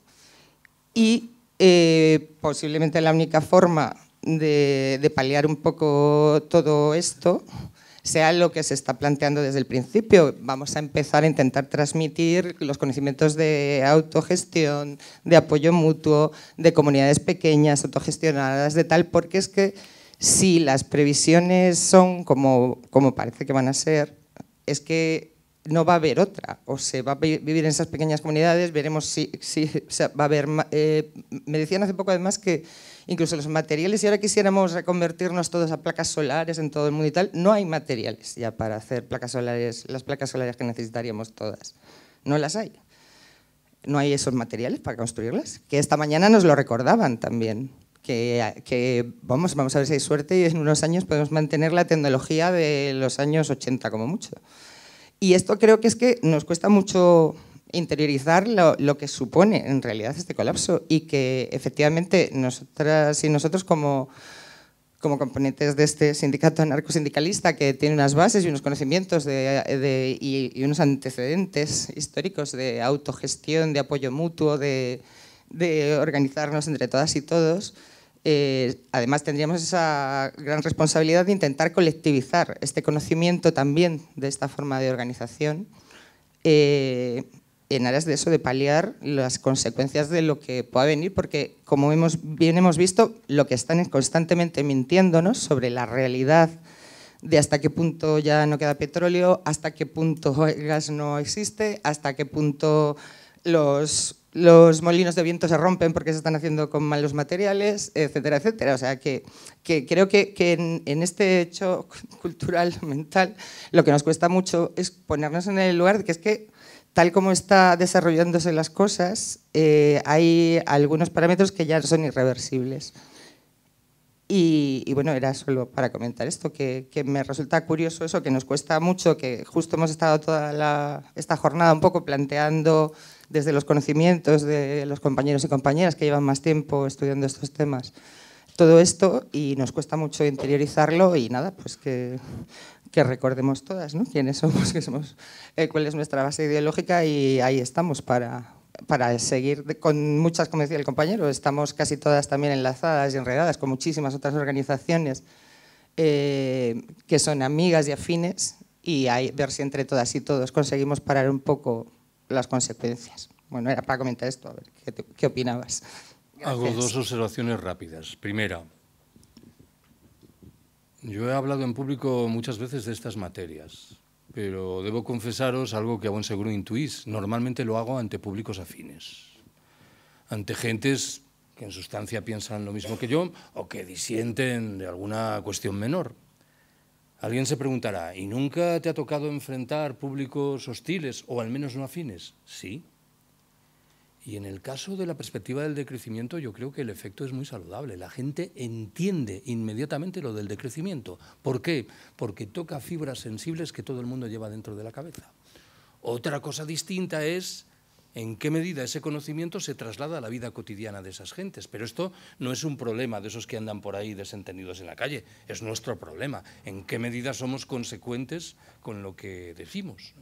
y eh, posiblemente la única forma de, paliar un poco todo esto sea lo que se está planteando desde el principio. Vamos a empezar a intentar transmitir los conocimientos de autogestión, de apoyo mutuo, de comunidades pequeñas, autogestionadas, de tal, porque es que si las previsiones son como, como parece que van a ser, es que no va a haber otra, o se va a vivir en esas pequeñas comunidades, veremos si, va a haber... Eh, me decían hace poco además que incluso los materiales, si ahora quisiéramos reconvertirnos todos a placas solares en todo el mundo y tal, no hay materiales ya para hacer placas solares, las placas solares que necesitaríamos todas. No las hay. No hay esos materiales para construirlas, que esta mañana nos lo recordaban también. Que, vamos, vamos a ver si hay suerte y en unos años podemos mantener la tecnología de los años 80 como mucho. Y esto creo que es que nos cuesta mucho interiorizar lo, que supone en realidad este colapso y que efectivamente nosotras y nosotros como, como componentes de este sindicato anarcosindicalista que tiene unas bases y unos conocimientos de, y, unos antecedentes históricos de autogestión, de apoyo mutuo, de, organizarnos entre todas y todos, eh, además tendríamos esa gran responsabilidad de intentar colectivizar este conocimiento también de esta forma de organización. Eh, en aras de eso, de paliar las consecuencias de lo que pueda venir, porque como bien hemos visto, lo que están constantemente mintiéndonos sobre la realidad de hasta qué punto ya no queda petróleo, hasta qué punto el gas no existe, hasta qué punto los, los molinos de viento se rompen porque se están haciendo con malos materiales, etcétera, etcétera. O sea, que, que creo que, en, este hecho cultural, mental, lo que nos cuesta mucho es ponernos en el lugar de que es que tal como está desarrollándose las cosas, eh, hay algunos parámetros que ya son irreversibles. Y, bueno, era solo para comentar esto, que, me resulta curioso eso, que nos cuesta mucho, que justo hemos estado toda esta jornada un poco planteando desde los conocimientos de los compañeros y compañeras que llevan más tiempo estudiando estos temas, todo esto y nos cuesta mucho interiorizarlo y nada, pues que que recordemos todas ¿no? quiénes somos, qué somos eh, cuál es nuestra base ideológica y ahí estamos para, para seguir con muchas, como decía el compañero, estamos casi todas también enlazadas y enredadas con muchísimas otras organizaciones eh, que son amigas y afines y ahí ver si entre todas y todos conseguimos parar un poco las consecuencias. Bueno, era para comentar esto, a ver qué, opinabas. Hago dos observaciones rápidas. Primera, yo he hablado en público muchas veces de estas materias, pero debo confesaros algo que a buen seguro intuís. Normalmente lo hago ante públicos afines, ante gentes que en sustancia piensan lo mismo que yo o que disienten de alguna cuestión menor. Alguien se preguntará, ¿y nunca te ha tocado enfrentar públicos hostiles o al menos no afines? Sí, y en el caso de la perspectiva del decrecimiento, yo creo que el efecto es muy saludable. La gente entiende inmediatamente lo del decrecimiento. ¿Por qué? Porque toca fibras sensibles que todo el mundo lleva dentro de la cabeza. Otra cosa distinta es en qué medida ese conocimiento se traslada a la vida cotidiana de esas gentes. Pero esto no es un problema de esos que andan por ahí desentendidos en la calle, es nuestro problema, en qué medida somos consecuentes con lo que decimos.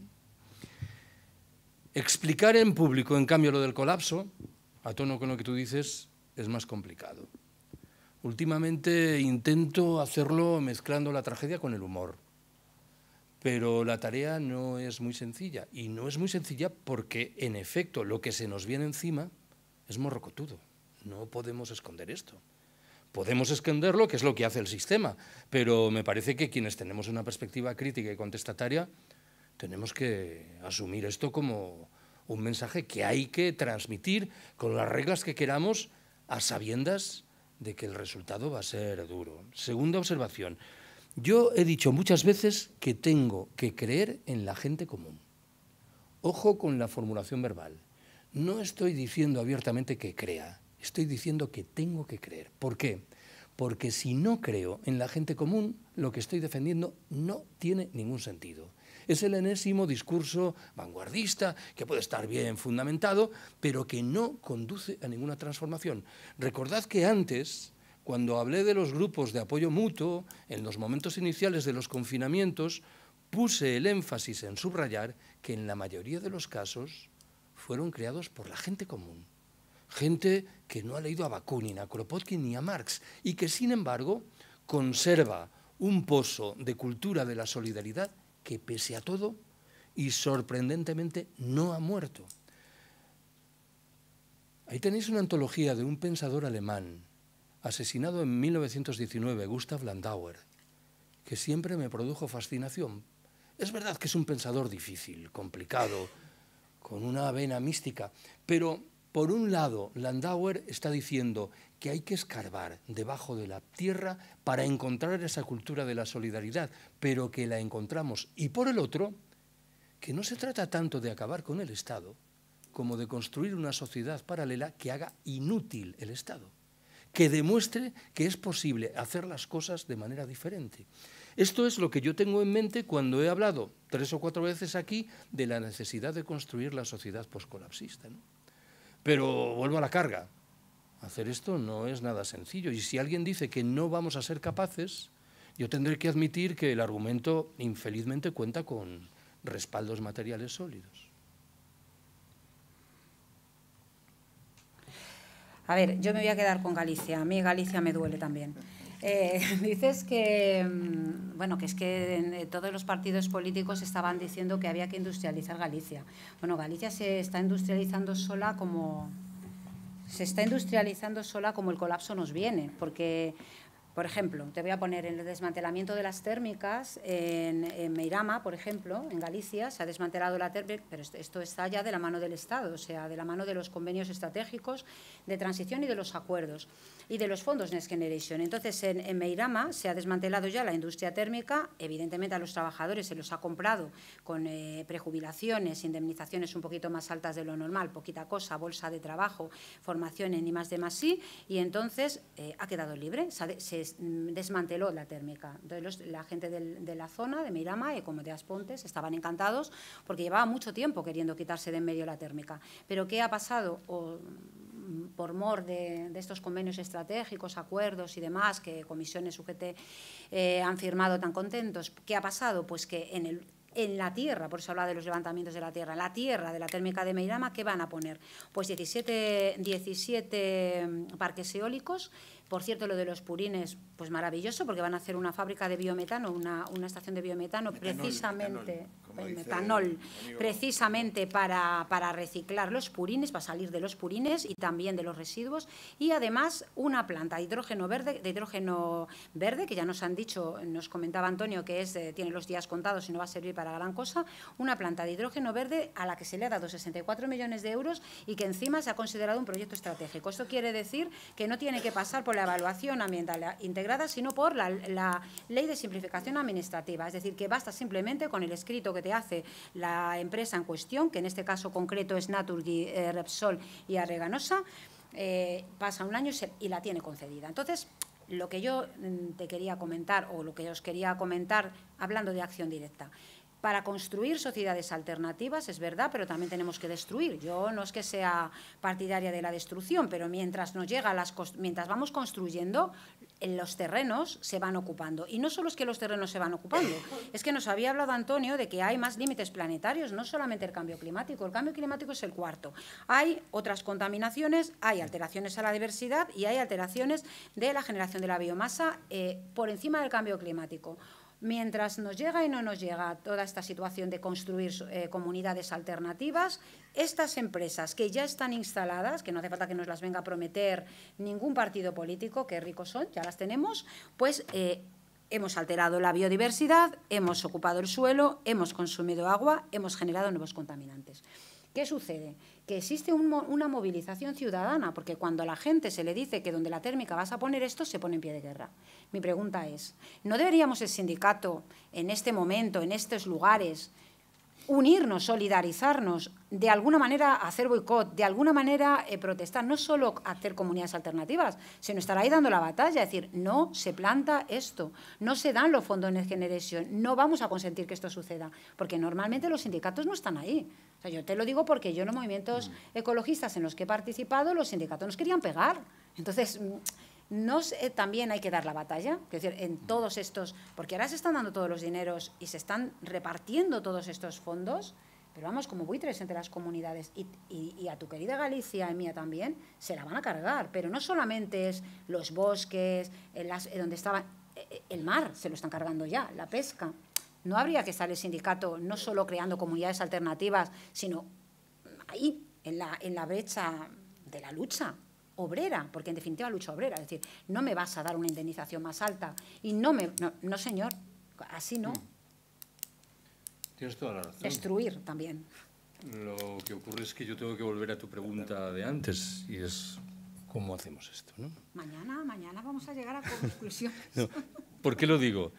Explicar en público, en cambio, lo del colapso, a tono con lo que tú dices, es más complicado. Últimamente intento hacerlo mezclando la tragedia con el humor, pero la tarea no es muy sencilla. Y no es muy sencilla porque, en efecto, lo que se nos viene encima es morrocotudo. No podemos esconder esto. Podemos esconderlo, que es lo que hace el sistema, pero me parece que quienes tenemos una perspectiva crítica y contestataria tenemos que asumir esto como un mensaje que hay que transmitir con las reglas que queramos a sabiendas de que el resultado va a ser duro. Segunda observación. Yo he dicho muchas veces que tengo que creer en la gente común. Ojo con la formulación verbal. No estoy diciendo abiertamente que crea, estoy diciendo que tengo que creer. ¿Por qué? Porque si no creo en la gente común, lo que estoy defendiendo no tiene ningún sentido. Es el enésimo discurso vanguardista que puede estar bien fundamentado, pero que no conduce a ninguna transformación. Recordad que antes, cuando hablé de los grupos de apoyo mutuo, en los momentos iniciales de los confinamientos, puse el énfasis en subrayar que en la mayoría de los casos fueron creados por la gente común. Gente que no ha leído a Bakunin, a Kropotkin ni a Marx y que, sin embargo, conserva un pozo de cultura de la solidaridad que pese a todo y sorprendentemente no ha muerto. Ahí tenéis una antología de un pensador alemán, asesinado en 1919, Gustav Landauer, que siempre me produjo fascinación. Es verdad que es un pensador difícil, complicado, con una vena mística, pero por un lado, Landauer está diciendo que hay que escarbar debajo de la tierra para encontrar esa cultura de la solidaridad, pero que la encontramos. Y por el otro, que no se trata tanto de acabar con el Estado como de construir una sociedad paralela que haga inútil el Estado, que demuestre que es posible hacer las cosas de manera diferente. Esto es lo que yo tengo en mente cuando he hablado tres o cuatro veces aquí de la necesidad de construir la sociedad poscolapsista. Pero vuelvo a la carga. Hacer esto no es nada sencillo. Y si alguien dice que no vamos a ser capaces, yo tendré que admitir que el argumento infelizmente cuenta con respaldos materiales sólidos. A ver, yo me voy a quedar con Galicia. A mí Galicia me duele también. Eh, dices que, mm, bueno, que es que eh, todos los partidos políticos estaban diciendo que había que industrializar Galicia. Bueno, Galicia se está industrializando sola como, se está industrializando sola como el colapso nos viene, porque por ejemplo, te voy a poner en el desmantelamiento de las térmicas en, Meirama, por ejemplo, en Galicia, se ha desmantelado la térmica, pero esto, esto, está ya de la mano del Estado, o sea, de la mano de los convenios estratégicos de transición y de los acuerdos y de los fondos Next Generation. Entonces, en, Meirama se ha desmantelado ya la industria térmica, evidentemente a los trabajadores se los ha comprado con eh, prejubilaciones, indemnizaciones un poquito más altas de lo normal, poquita cosa, bolsa de trabajo, formación en más de más y entonces eh, ha quedado libre, se, mm, desmanteló la térmica. Entonces, la gente de la zona, de Meirama y como de Aspontes, estaban encantados porque llevaba mucho tiempo queriendo quitarse de en medio la térmica. Pero ¿qué ha pasado? por mor de, estos convenios estratégicos, acuerdos y demás que comisiones UGT eh, han firmado tan contentos. ¿Qué ha pasado? Pues que en el en la tierra, por eso habla de los levantamientos de la tierra, en la tierra de la térmica de Meirama, ¿qué van a poner? Pues 17, 17 mm, parques eólicos, por cierto, lo de los purines, pues maravilloso, porque van a hacer una fábrica de biometano, una, estación de biometano, precisamente, metanol, precisamente para, reciclar los purines, para salir de los purines y también de los residuos, y además una planta de hidrógeno verde, de hidrógeno verde que ya nos han dicho, nos comentaba Antonio, que es, eh, tiene los días contados y no va a servir para gran cosa, una planta de hidrógeno verde a la que se le ha dado 64 millones de euros y que encima se ha considerado un proyecto estratégico. Esto quiere decir que no tiene que pasar por la evaluación ambiental integrada, sino por la, ley de simplificación administrativa. Es decir, que basta simplemente con el escrito que te hace la empresa en cuestión, que en este caso concreto es Naturgy, eh, Repsol y Arreganosa, eh, pasa un año y, y la tiene concedida. Entonces, lo que yo mm, te quería comentar o lo que os quería comentar hablando de acción directa para construir sociedades alternativas, es verdad, pero también tenemos que destruir. Yo no es que sea partidaria de la destrucción, pero mientras nos llega las mientras vamos construyendo, eh, los terrenos se van ocupando. Y no solo es que los terrenos se van ocupando, es que nos había hablado Antonio de que hay más límites planetarios, no solamente el cambio climático, el cambio climático es el cuarto. Hay otras contaminaciones, hay alteraciones a la diversidad y hay alteraciones de la generación de la biomasa eh, por encima del cambio climático mientras nos llega y no nos llega toda esta situación de construir eh, comunidades alternativas, estas empresas que ya están instaladas, que no hace falta que nos las venga a prometer ningún partido político, que ricos son, ya las tenemos, pues eh, hemos alterado la biodiversidad, hemos ocupado el suelo, hemos consumido agua, hemos generado nuevos contaminantes. ¿Qué sucede? Que existe una movilización ciudadana, porque cuando a la gente se le dice que donde la térmica vas a poner esto, se pone en pie de guerra. Mi pregunta es, ¿no deberíamos el sindicato en este momento, en estos lugares, unirnos, solidarizarnos, de alguna manera hacer boicot, de alguna manera eh, protestar, no solo hacer comunidades alternativas, sino estar ahí dando la batalla, decir, no se planta esto, no se dan los fondos Next Generation, no vamos a consentir que esto suceda, porque normalmente los sindicatos no están ahí. sea, yo te lo digo porque yo en los movimientos mm. ecologistas en los que he participado, los sindicatos nos querían pegar. Entonces, mm, no eh, también hay que dar la batalla, es decir, en mm. todos estos, porque ahora se están dando todos los dineros y se están repartiendo todos estos fondos, pero vamos como buitres entre las comunidades y, a tu querida Galicia y mía también se la van a cargar, pero no solamente es los bosques, donde estaba eh, eh, el mar, se lo están cargando ya, la pesca. No habría que estar el sindicato no solo creando comunidades alternativas, sino ahí, en la brecha de la lucha, obrera, porque en definitiva lucha obrera, es decir, no me vas a dar una indemnización más alta y no me... No, señor, así no. Mm. Tienes toda la razón. Destruir también. Lo que ocurre es que yo tengo que volver a tu pregunta de antes y es cómo hacemos esto, Mañana, mañana vamos a llegar a conclusiones. ¿Por qué lo digo?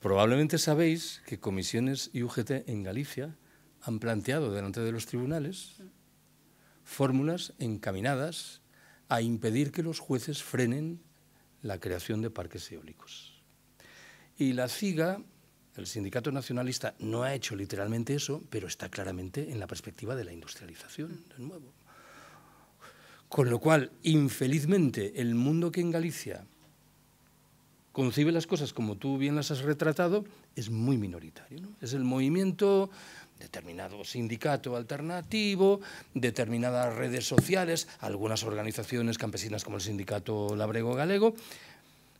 Probablemente sabéis que comisiones y UGT en Galicia han planteado delante de los tribunales fórmulas encaminadas a impedir que los jueces frenen la creación de parques eólicos. Y la CIGA, el sindicato nacionalista, no ha hecho literalmente eso, pero está claramente en la perspectiva de la industrialización, de nuevo. Con lo cual, infelizmente, el mundo que en Galicia concibe las cosas como tú bien las has retratado es muy minoritario. Es el movimiento determinado sindicato alternativo, determinadas redes sociales, algunas organizaciones campesinas como el Sindicato Labrego Galego.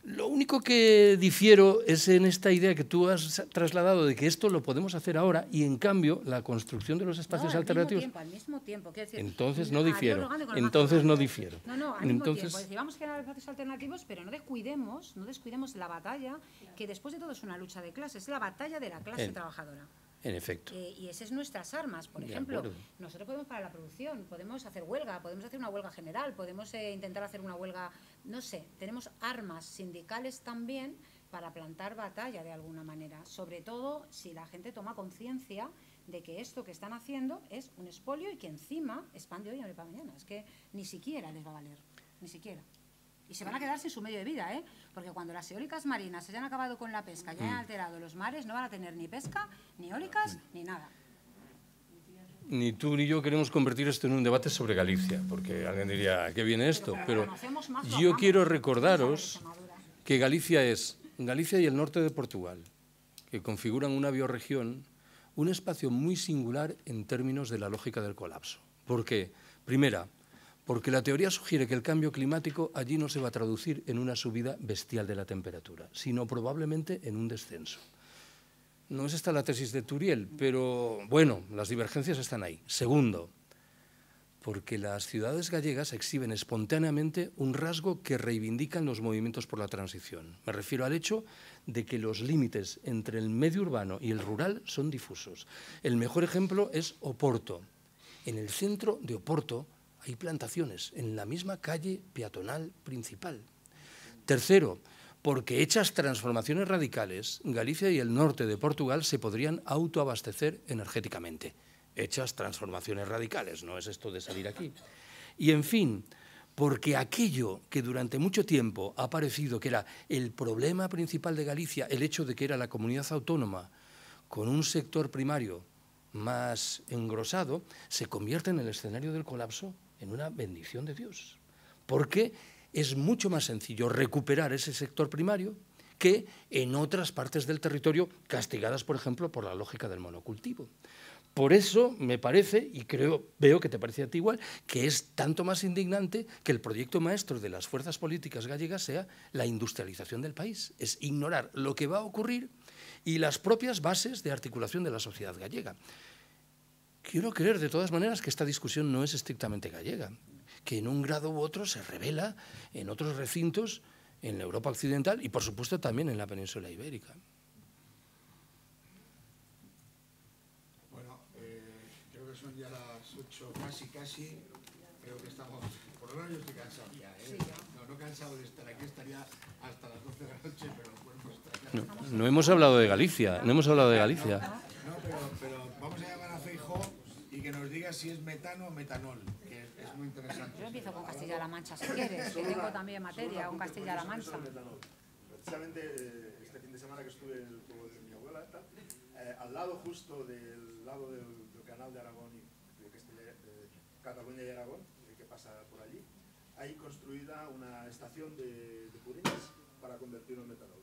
Lo único que difiero es en esta idea que tú has trasladado de que esto lo podemos hacer ahora y en cambio la construcción de los espacios al alternativos. Mismo tiempo, al mismo tiempo, entonces no difiero. Entonces no difiero. No, no, al entonces, mismo decir, vamos a generar espacios alternativos, pero no descuidemos, no descuidemos la batalla, que después de todo es una lucha de clases, es la batalla de la clase trabajadora. En efecto. Eh, y esas son nuestras armas, por ejemplo. Nosotros podemos para la producción, podemos hacer huelga, podemos hacer una huelga general, podemos eh, intentar hacer una huelga, no sé, tenemos armas sindicales también para plantar batalla de alguna manera, sobre todo si la gente toma conciencia de que esto que están haciendo es un espolio y que encima es hoy y no para mañana, es que ni siquiera les va a valer, ni siquiera. Y se van a quedar sin su medio de vida, ¿eh? Porque cuando las eólicas marinas se hayan acabado con la pesca y hayan mm. alterado los mares, no van a tener ni pesca, ni eólicas, ni nada. Ni tú ni yo queremos convertir esto en un debate sobre Galicia, porque alguien diría, ¿a qué viene esto? Pero, yo quiero recordaros que Galicia es Galicia y el norte de Portugal, que configuran una biorregión, un espacio muy singular en términos de la lógica del colapso. Porque, primera, porque la teoría sugiere que el cambio climático allí no se va a traducir en una subida bestial de la temperatura, sino probablemente en un descenso. No es esta la tesis de Turiel, pero bueno, las divergencias están ahí. Segundo, porque las ciudades gallegas exhiben espontáneamente un rasgo que reivindican los movimientos por la transición. Me refiero al hecho de que los límites entre el medio urbano y el rural son difusos. El mejor ejemplo es Oporto. En el centro de Oporto hay plantaciones en la misma calle peatonal principal. Tercero, porque hechas transformaciones radicales, Galicia y el norte de Portugal se podrían autoabastecer energéticamente. Hechas transformaciones radicales, no es esto de salir aquí. Y en fin, porque aquello que durante mucho tiempo ha parecido que era el problema principal de Galicia, el hecho de que era la comunidad autónoma con un sector primario más engrosado, se convierte en el escenario del colapso en una bendición de Dios, porque es mucho más sencillo recuperar ese sector primario que en otras partes del territorio castigadas, por ejemplo, por la lógica del monocultivo. Por eso me parece, y creo, veo que te parece a ti igual, que es tanto más indignante que el proyecto maestro de las fuerzas políticas gallegas sea la industrialización del país. Es ignorar lo que va a ocurrir y las propias bases de articulación de la sociedad gallega. Quiero creer de todas maneras que esta discusión no es estrictamente gallega, que en un grado u otro se revela en otros recintos en la Europa occidental y por supuesto también en la península ibérica. Bueno, eh, creo que son ya las ocho, casi casi, creo que estamos, por lo menos yo estoy cansado ya, ¿eh? no, no cansado de estar aquí, estaría hasta las doce de la noche, pero bueno, pues, no, no hemos hablado de Galicia, no hemos hablado de Galicia. pero vamos a que nos diga si es metano o metanol, que es, muy interesante. Yo empiezo con Castilla-La Mancha, si quieres, que tengo también materia, con Castilla-La Mancha. Precisamente eh, este fin de semana que estuve en el pueblo de mi abuela, eh, al lado justo del lado del, canal de Aragón, y, de Castilla, Cataluña y Aragón, que pasa por allí, hay construida una estación de, de para convertirlo en metanol.